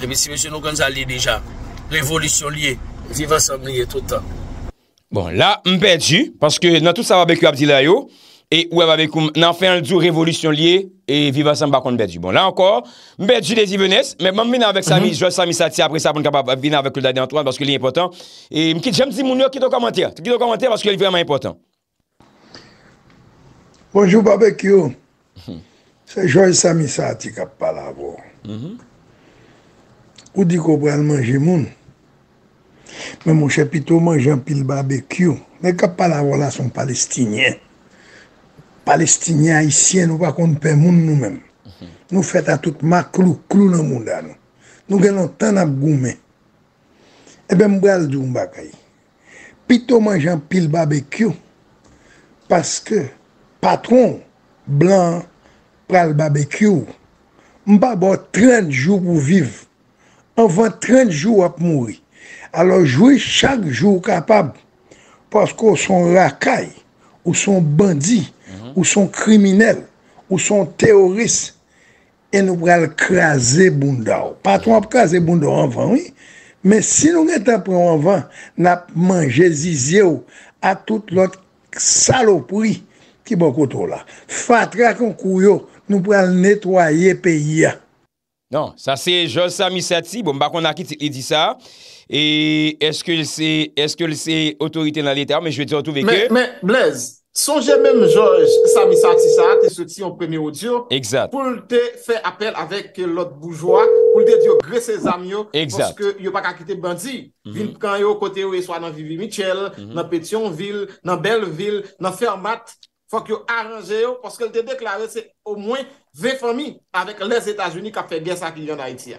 Speaker 17: Demi eh si M. Noganzali dija, revolutyon liye, viva sa miye toutan.
Speaker 1: Bon, la, mbejji, paske nan tout sa vabekou Abdi Layo, e wè vabekou nan fè an djou revolutyon liye, e viva sa mba kont mbejji. Bon, la ankor, mbejji de zi vènes, mbejman mbina avèk Samy, Joi Samy Sati apre sa, mbina avèk lè dè Antoine, paske lè yè impotant. E mkite, jèm zi moun yo, kite o komantè, kite o komantè, paske lè yè vèman impotant.
Speaker 18: Bonjou vabek Ou di ko pral manje moun. Men monshe pito manjan pil barbekyou. Men kapal avola son palestinyen. Palestinyen, haisyen, nou wakon pe moun nou men. Nou fet a tout maklou, klou nan moun dan. Nou gen nou tan ap goumen. Ebe mwen pral di ou mbakay. Pito manjan pil barbekyou. Paske patron blan pral barbekyou. Mwen pa bo 30 jou pou viv. Anvan 30 jou ap mouri. Alo jouy chak jou kapab pasko son rakay, ou son bandi, ou son kriminel, ou son teoris, e nou pral kraze bunda ou. Patron ap kraze bunda anvan, oui. Men si nou netan pran anvan, nap manje zizye ou a tout lot salopri ki bako to la. Fatra kon kou yo, nou pral netwaye peyi ya.
Speaker 1: Non, sa se George Samisati, bon bakon akit edi sa, e eske lese otorite nan l'Etat, men jve di an tou veke. Men, men,
Speaker 16: blez, sonje men George Samisati sa, te soti an premi ou diyo, pou lte fe apel avek lout boujwa, pou lte diyo gre se zamyo, porske yon bak akite bandi, mhm. vin kan yo kote yo e swa nan Vivi Mitchell, nan mhm. Petionville, nan Belleville, nan Fermat, Fok yo aranje yo, poske l te deklare se o mwen vefomi avek les Etats-Unis kap fe gen sa kinyon da iti.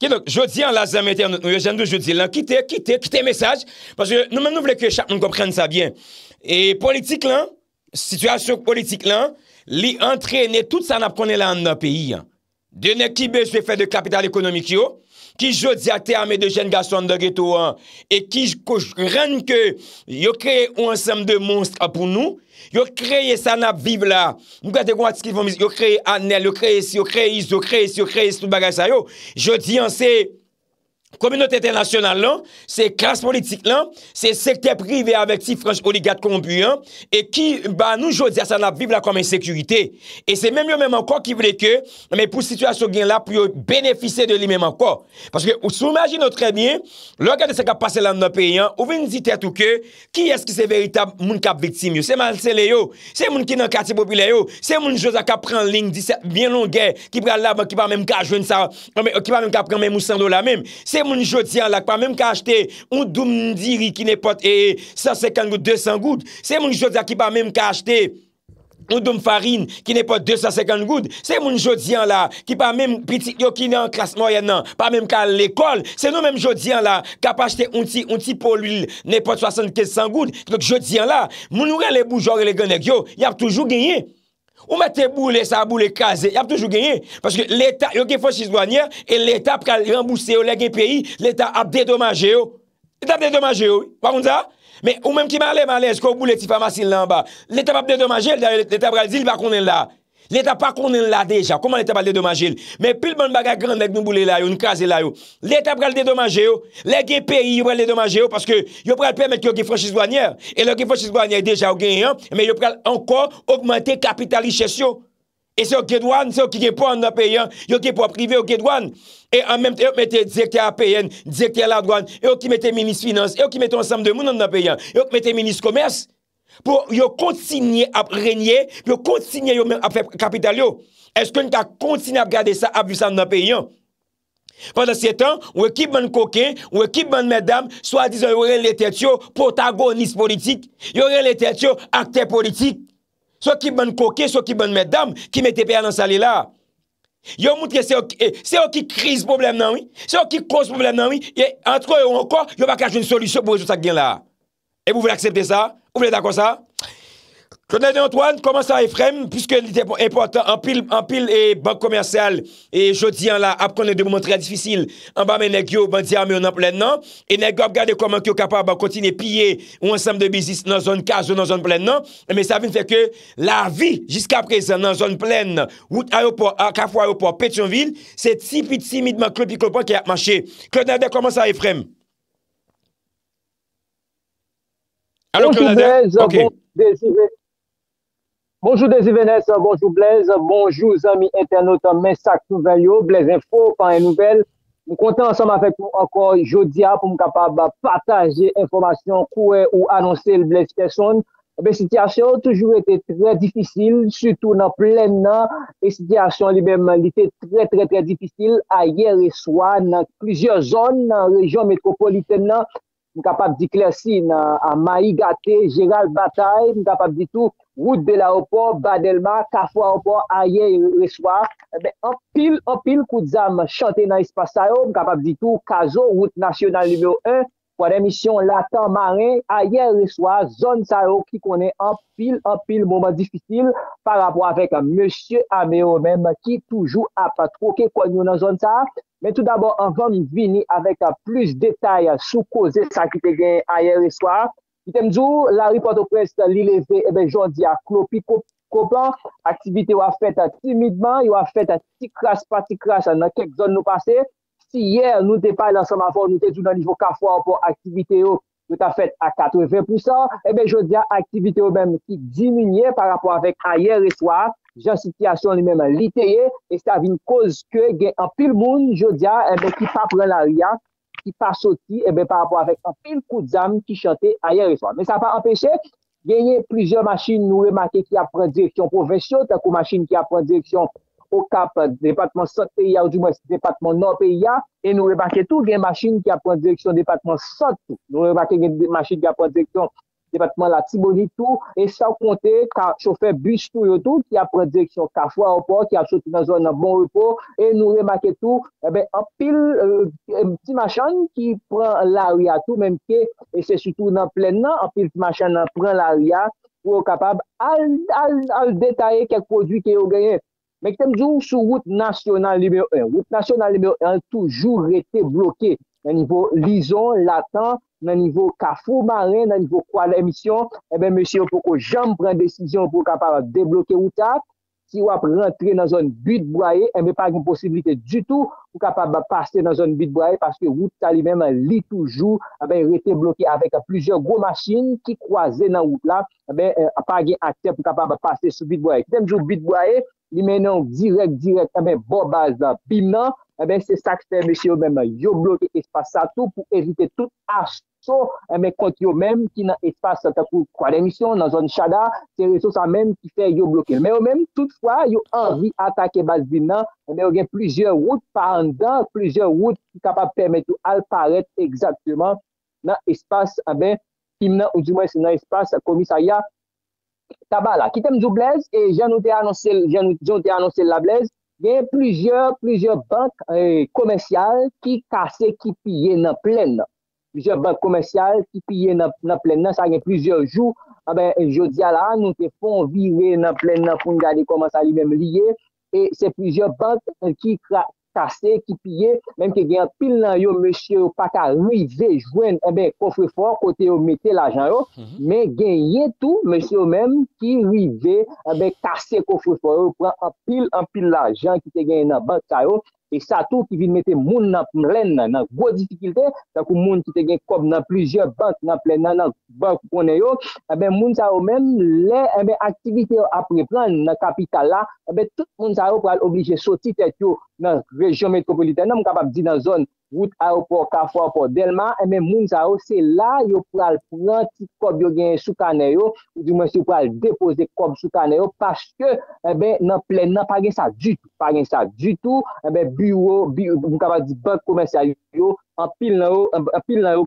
Speaker 1: Ki nou, jodi an la zanmete, yo jen do jodi lan, kite, kite, kite mesaj, poske nou men nou vle ke chak moun komprende sa bien. E politik lan, situasyon politik lan, li antrene tout sa nap kone lan nan peyi. Dene ki bej we fe de kapital ekonomik yo, ki jodi ate ame de jen gason de geto an, e ki jkojren ke yo kre ou ansem de monst apoun nou, yo kre ou ansem de monst apoun nou, Yo kreye sanap viv la. Mwen kate kon atis ki fon miz, yo kreye anel, yo kreye si, yo kreye is, yo kreye si, yo kreye si tout bagaj sa yo. Yo diyan se... Komunote internasyonal lan, se klas politik lan, se sekte prive avèk ti frans oligat kombuyan, e ki ba nou jodi asan ap viv la komen sekurite. E se menm yo menm anko ki vreke, menm pou situasyon gen la, pou yo benefise de li menm anko. Paske ou sou magi nou tre bie, lò gade se ka pase lan nan peyan, ou ven di tè touke, ki eski se veritab moun kap viktim yo, se manse le yo, se moun ki nan kati popi le yo, se moun joda kap pran lin, di se vyen lon gen, ki pran la, ki pran menm ka jwen sa, ki pran menm ka pran menm Se moun jodyan la ki pa mèm ka achete oudoum ndiri ki ne pot 150 gout, 200 gout, se moun jodyan la ki pa mèm ka achete oudoum farine ki ne pot 250 gout, se moun jodyan la ki pa mèm piti yo ki ne an krasmoyen nan, pa mèm ka l'ekol, se nou mèm jodyan la ka pa achete oun ti pou l'il ne pot 75-100 gout, se moun jodyan la moun oure le boujore le genek yo, yap toujou genye. Ou mè te boulè sa boulè kazè, y ap toujou genye. Paske l'Etat, yo ke fòs chizwanyè, e l'Etat pral rambousse yo lè gen peyi, l'Etat ap dedomaje yo. L'Etat ap dedomaje yo, wakoun za? Mè ou mèm ki mè alè, mè alè, skou boulè ti famasil nan ba. L'Etat ap dedomaje yo, l'Etat brasil bakounen la. L'Etat pa konen la deja, koman l'Etat pal dedomaje yo? Men, pil moun bagay grandek nou boulé la yo, nou krasé la yo. L'Etat pral dedomaje yo, lè gen peri yo pral dedomaje yo, paske yo pral pèmèd ki yo gen franchise douanye, e lè gen franchise douanye deja yo gen yon, men yo pral ankor augmente kapitalise yo. E se yo gen douan, se yo gen pou an apè yon, yo gen pou aprive yo gen douan. E an mèm te yo mète dijekte apè yon, dijekte aladouan, yo ki mète minis finance, yo ki mète ansam de moun an apè yon, yo ki mète minis komers pou yo kontsini ap renyè, yo kontsini ap kapital yo, eske nou ta kontsini ap gade sa ap vusan nan pe yon. Pendan se tan, ou ekip man koke, ou ekip man medam, swa dizon yo ren letè tsyo potagonist politik, yo ren letè tsyo akter politik, swa ekip man koke, swa ekip man medam, ki mette pe an an sali la. Yo mouti eh, se yo ki kriz problem nan mi, se yo ki kos problem nan mi, yo va kaj un solisyon pou yon sak gen la. Et vous voulez accepter ça Vous voulez d'accord ça Claude Antoine commence à Ephraim, puisque était important, en pile, en pile et banque commerciale, et dis en hein, là, après des moments très difficiles, en bas, mais nègres, bandits armés, en pleine, non? Et nègres, regardez comment qu'ils sont capables de continuer à piller ou ensemble de business dans zone case, dans zone pleine, non? Mais ça veut dire que la vie, jusqu'à présent, dans zone pleine, route aéroport, carrefour aéroport, Pétionville, c'est typiquement timidement Claude Picopon qui a marché. Claude comment commence à Ephraim. Alo, Clonadè. Ok.
Speaker 10: Bonjour, Desi Vénès. Bonjour, Blaise. Bonjour, amis internautes. Mensak sou ven yo. Blaise Info, panye nouvel. Mou konten ansam afek mou ankor jodia pou mou kapab pataje informasyon kouè ou anonsè le Blaise Personne. Eh ben, sityasyon toujou etè trè difisil, sütou nan plè nan e sityasyon libe men li te trè trè trè difisil ayer e swa nan plizye zon nan rejon metropoliten nan m kapap di klesin a Mayi Gaté, Gérald Bataille, m kapap di tou Routes de l'Aroport, Badelma, Cafoy-Aroport, Ayé-Résoir, m kapap di tou Kazo, Routes Nationale N°1, kwa remisyon Latin-Maré, Ayé-Résoir, Zon-Sarouk, ki konen anpil anpil mouman difisil par apwa vek euh, M. Ameo menm ki toujou ap patroke konyo nan Zon-Sarouk, Men tout d'abord, anvan mi vini avek euh, plus detay sou koze sa ki te genye ayer e swa. Y tem zou, la ripot opres li leve, e eh ben joun euh, di euh, a klopi kopan, aktivite wafet timidman, y wafet si kras pa si kras nan kek zon nou pase. Si yer nou te pay lan san ma fon, nou te zoun nan nivou ka fwa ou pou aktivite yo nou ta fet a 80%, e ben joun di a aktivite yo menm ki diminye par apwa vek ayer e swa. jan sityasyon li menm liteye, e stav in koz kwe gen an pil moun, jodia, e be ki pa plen a eh ria, ki pa soti, e eh be pa apwa avek an pil kout zam ki chante ayer eswa. Men sa pa apese, genye plizor masin nou remake ki apren direksyon pou ve sot, akou masin ki apren direksyon o kap euh, Depatman Sot pe ya ou di mwes, Depatman Nor pe ya, e nou remake tou gen masin ki apren direksyon Depatman Sot, nou remake gen masin ki apren direksyon depatman bon eh euh, la Timonitou, e sa w kontè, ka chofè bus tou yo tou, ki a pren direksyon kachwa ou po, ki a choti nan zon nan bon ou po, e nou remake tou, ebe, apil, e pti machan, ki pren l'aria tou, menm ke, e se soutou nan plen nan, apil pti machan nan pren l'aria, pou yo kapab, al detaye kèk prodwi ki yo ganyen. Mèk temjou, sou wout nasyonal ibeo 1, wout nasyonal ibeo 1, an toujou rete bloké, nan nivou lison, latan, nan nivou kafou marin, nan nivou kwa lèmisyon, mèmè mèsyon pou kou jèm prèn desisyon pou kapap déblokè wout ap, si wap rentre nan zon bitbwaye, eh mèmè pa gen posibilite du tout pou kapap pa pase nan zon bitbwaye, paske wout tali mèmè li toujou, mèmè eh rete blokè avèk a plijèr gwo machin ki kwa zè nan wout la, mèmè pa gen atè pou kapap pa pase sou bitbwaye. Mèmè mèmè mèmè mèmè mèmè mèmè mèmè mèmè mèmè mèmè mèmè mèmè mèmè mèmè m li menon direk direk ame bo baz bin nan, se sakse meche yo men yo bloke espase sa tou pou ezite tout asso kont yo men ki nan espase ta pou kwa demisyon nan zon chada, se reso sa men ki fe yo bloke. Men yo men, toutfwa, yo anri atake baz bin nan, men yo gen plijer wout, pandan plijer wout ki kapap pemet ou alparet ekzaktouman nan espase ame pin nan ou diwese nan espase komis aya Taba la, kitem djou blez, e jen nou te anonsel la blez, gen plijer plijer bank komensyal ki kase ki piye nan plen nan, sa gen plijer jou, jen jou diya la, nou te fon vire nan plen nan, foun gani koman sa li men liye, se plijer bank ki kase ki piye nan plen nan. kase, kipye, menm ki gen apil nan yo monsye ou pata rive, jwen, en eh ben, kofre fwa, kote yo mete la jan yo, mhm. men gen ye tou monsye ou menm ki rive en eh ben kase kofre fwa, apil, apil la jan ki te gen nan banka yo. E sa tou ki vin mette moun nan mren nan nan gwo difikilte, sa kou moun ki te gen kob nan plijer bank nan plen nan bank pou konen yo, ebe moun sa ou men, le, ebe aktivite yo apre plan nan kapital la, ebe tout moun sa ou pral oblige sotite yo nan rejyon metropolitane, nan mou kapap di nan zon. wout ayo pou ka fwa pou delman, mwen eh moun sa yo, se la yo pou al pranti kob yo genye soukane yo, ou di mwen se yo pou al depose kob soukane yo, paske mwen eh nan plen nan pagin sa du tout, pagin sa du tout, eh mwen bureau, mwen kapap di bank komensaryo, an pil nan yo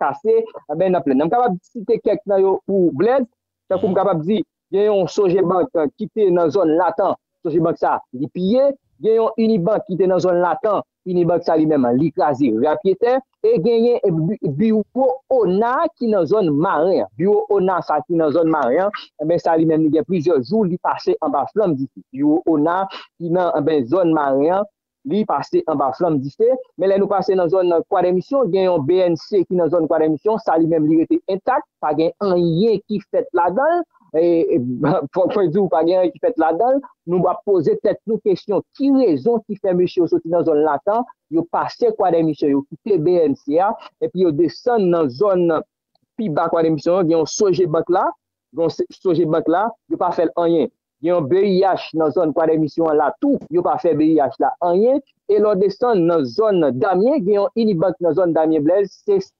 Speaker 10: kase, mwen nan plen nan. Mwen kapap di site kek nan yo pou bled, chakou mwen kapap di, genyon soje bank kite nan zon latan, soje bank sa, li piye, genyon uniban ki te nan zon latan, uniban ki sa li mem li krasi rapyete, e genyen e biwo ona ki nan zon marian, biwo ona sa ki nan zon marian, e ben sa li mem li gen prizyon zou li pase an ba flom disi, biwo ona ki nan e zon marian, li pase an ba flom disi, men lè nou pase nan zon kwa remisyon, genyon BNC ki nan zon kwa remisyon, sa li mem li rete entak, pa genyen an yen ki fet la donl, Fonj (laughs) di ou pa gen yon ki fet la dal, nou ba pose tet nou kesyon ki rezon ki fe mishyo soti nan zon lakant, yon pa se kwa de mishyo, yon ki te BNCA, epi yon desen nan zon pi ba kwa de mishyo, gen yon soje bak la, gen yon soje bak la, yon pa fel anyen. Gen yon BIH nan zon kwa de mishyo la tou, yon pa fel BIH la anyen, e lor desen nan zon Damien, gen yon inibak nan zon Damien Blaise, se se.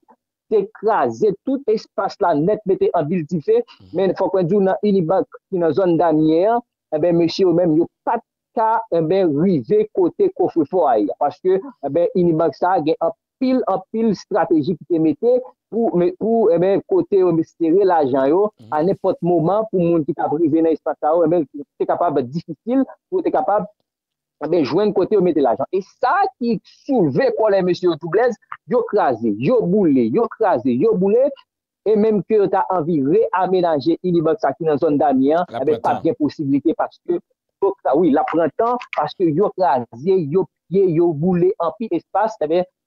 Speaker 10: t'ekrase tout espas mhm. la net mette an biltife, men fokwen djou nan Unibank ki nan zon dan nyer, men mèche ou men myou pat ka mè rive kote kofre fo ay, paske Unibank sa gen an pil an pil strategi ki te mette pou kote eh ou mè stere la jan yo an mhm. epot mouman pou moun ki ta brivene espasa ou, mè te kapab eh difitil pou te kapab jwen kote ou mette l'ajan. E sa ki souleve kwa lè M. Douglaise, yo krasi, yo boule, yo krasi, yo boule, e menm ki yo ta anvi re-amenanje inibak sa ki nan zon Damien, e ben pa gen posibilite, woui, la prantan, paske yo krasi, yo pye, yo boule, anpi espas,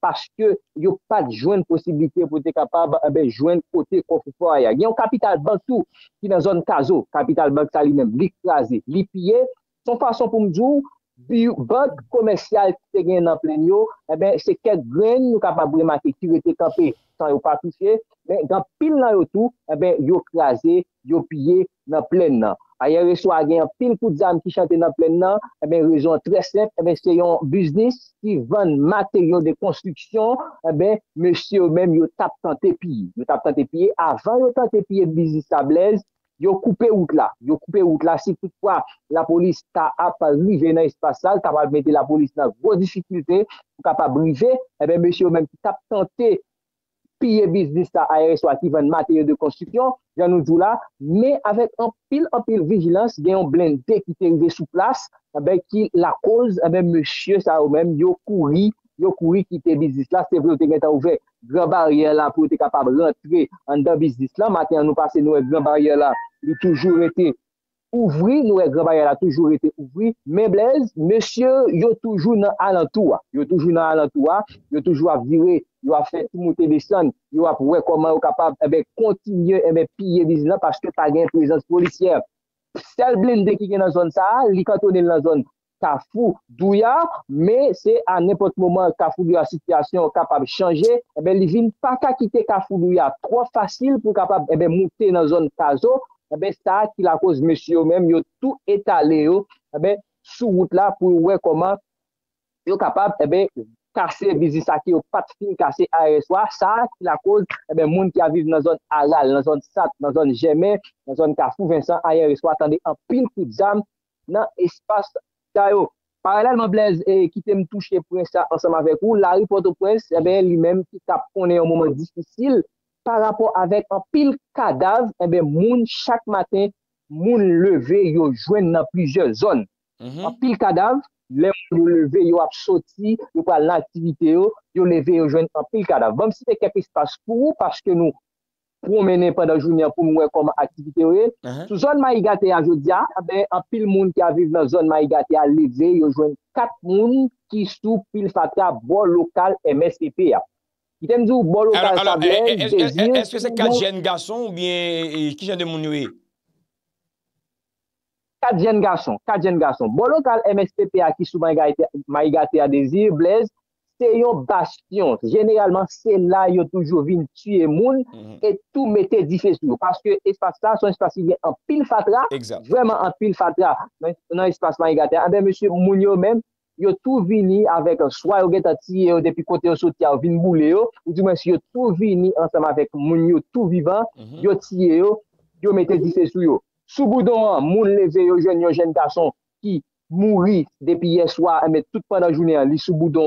Speaker 10: paske yo pat jwen posibilite pou te kapab, e ben jwen kote konpou fwa aya. Yon kapital bank tou, ki nan zon Kazo, kapital bank sa li menm, li krasi, li pye, son fason pou mdjou, Bi yon bank komensyal se gen nan plen eh eh eh yo, se ket gren nou kapabouleman ki kirete kampi san yo patousye, gen pil nan yo tou, yo krasi, yo piye nan plen nan. A ye reso a gen pil kout zam ki chante nan plen nan, rezon tre se, se yon biznis ki vande materyon de konstruksyon, monsi yo men yo tap tante piye, yo tap tante piye avan yo tante piye biznis sa blez, Yo koupe wout la, yo koupe wout la, si tout pwa la polis ta ap pa luive nan espasal, ta ap ap mette la polis nan vos disiklite, pou ka ap ap luive, ebe eh mwesye ou menm ki tap tante piye biznis ta aere swa ki vende materye de konstipyon, jan nou djou la, me avet an pil an pil vijilans, gen yon blinde de ki ten yon de sou plas, ebe ki la koz, ebe mwesye ou menm yo kouri, yo kouri ki te bizis la, se vre yo te gen ta ouve, gran barye la pou te kapab rentre an da bizis la, maten an nou pase nou e gran barye la, li toujou rete ouvri, nou e gran barye la toujou rete ouvri, men blèz, mèsyè, yo toujou nan alantoua, yo toujou nan alantoua, yo toujou a vire, yo a fè tout moutè desan, yo a pou re koman yo kapab ebe eh kontinye ebe eh piye bizis la, pa chke pa gen prezans polisyè, sel blèz de ki gen nan zon sa, li kantounen nan zon, Kafou Douya, me se an epot moman Kafou Douya sityasyon w kapab chanje, eh li vin pa kakite Kafou Douya 3 fasil pou kapab eh mouten nan zon Kazo, eh sa a ki la kouz mèsy yo mèm yo tout etale yo sou wout la pou wè koman yo kapab kase Bizisaki yo pat kase Ayerswa, sa a ki la kouz moun ki aviv nan zon Alal, nan zon Sat, nan zon Jemè, nan zon Kafou Vincent, Ayerswa, tan de an pin kout zam nan espas Paralelman Blaise, eh, ki te m touche prensa ansam avek ou, la ripote prens, li menm ki tap konen yon momen disfisil par rapport avek an pil kadav, eh moun chak maten moun leve yo jwen nan plijer zon. Mhm. An pil kadav, le moun yo leve yo apsoti, yo kwa l'aktivite yo, yo leve yo jwen an pil kadav. pou menen pa da joun ya pou mwen koma aktivite yo e. Uh-huh. Sou zon ma yi gate ya, yo eh diya, apil moun ki aviv nan zon ma yi gate ya, li ze yo jwen kat moun ki sou pil fata bo lokal MSPPA. Ah. Ki tem di ou bo lokal sa vlej, eh, eh, eske se kajen
Speaker 1: gason ou bien ki jen de moun yo e?
Speaker 10: Kajen gason, kajen gason. Bo lokal MSPPA ki sou ma yi gate ya de zi, blaze, Se yon bastyon, generalman se la yo toujou vin tuye moun mhm. e tou mette di fesou. Paske espase la, son espase li en pil fatla, vreman en pil fatla, nan espase man y gata. A ah be, monsi, moun yo men, yo tou vini avek swa yo geta tiye yo depi kote yo sotia yo vin moule yo, ou di monsi, yo tou vini ansam avek moun yo tou vivan, mhm. yo tiye yo, yo mette di fesou yo. Souboudon, moun leve yo jen, yo jen gason ki mouri depi yeswa, eme tout pandan jouni an, li souboudon,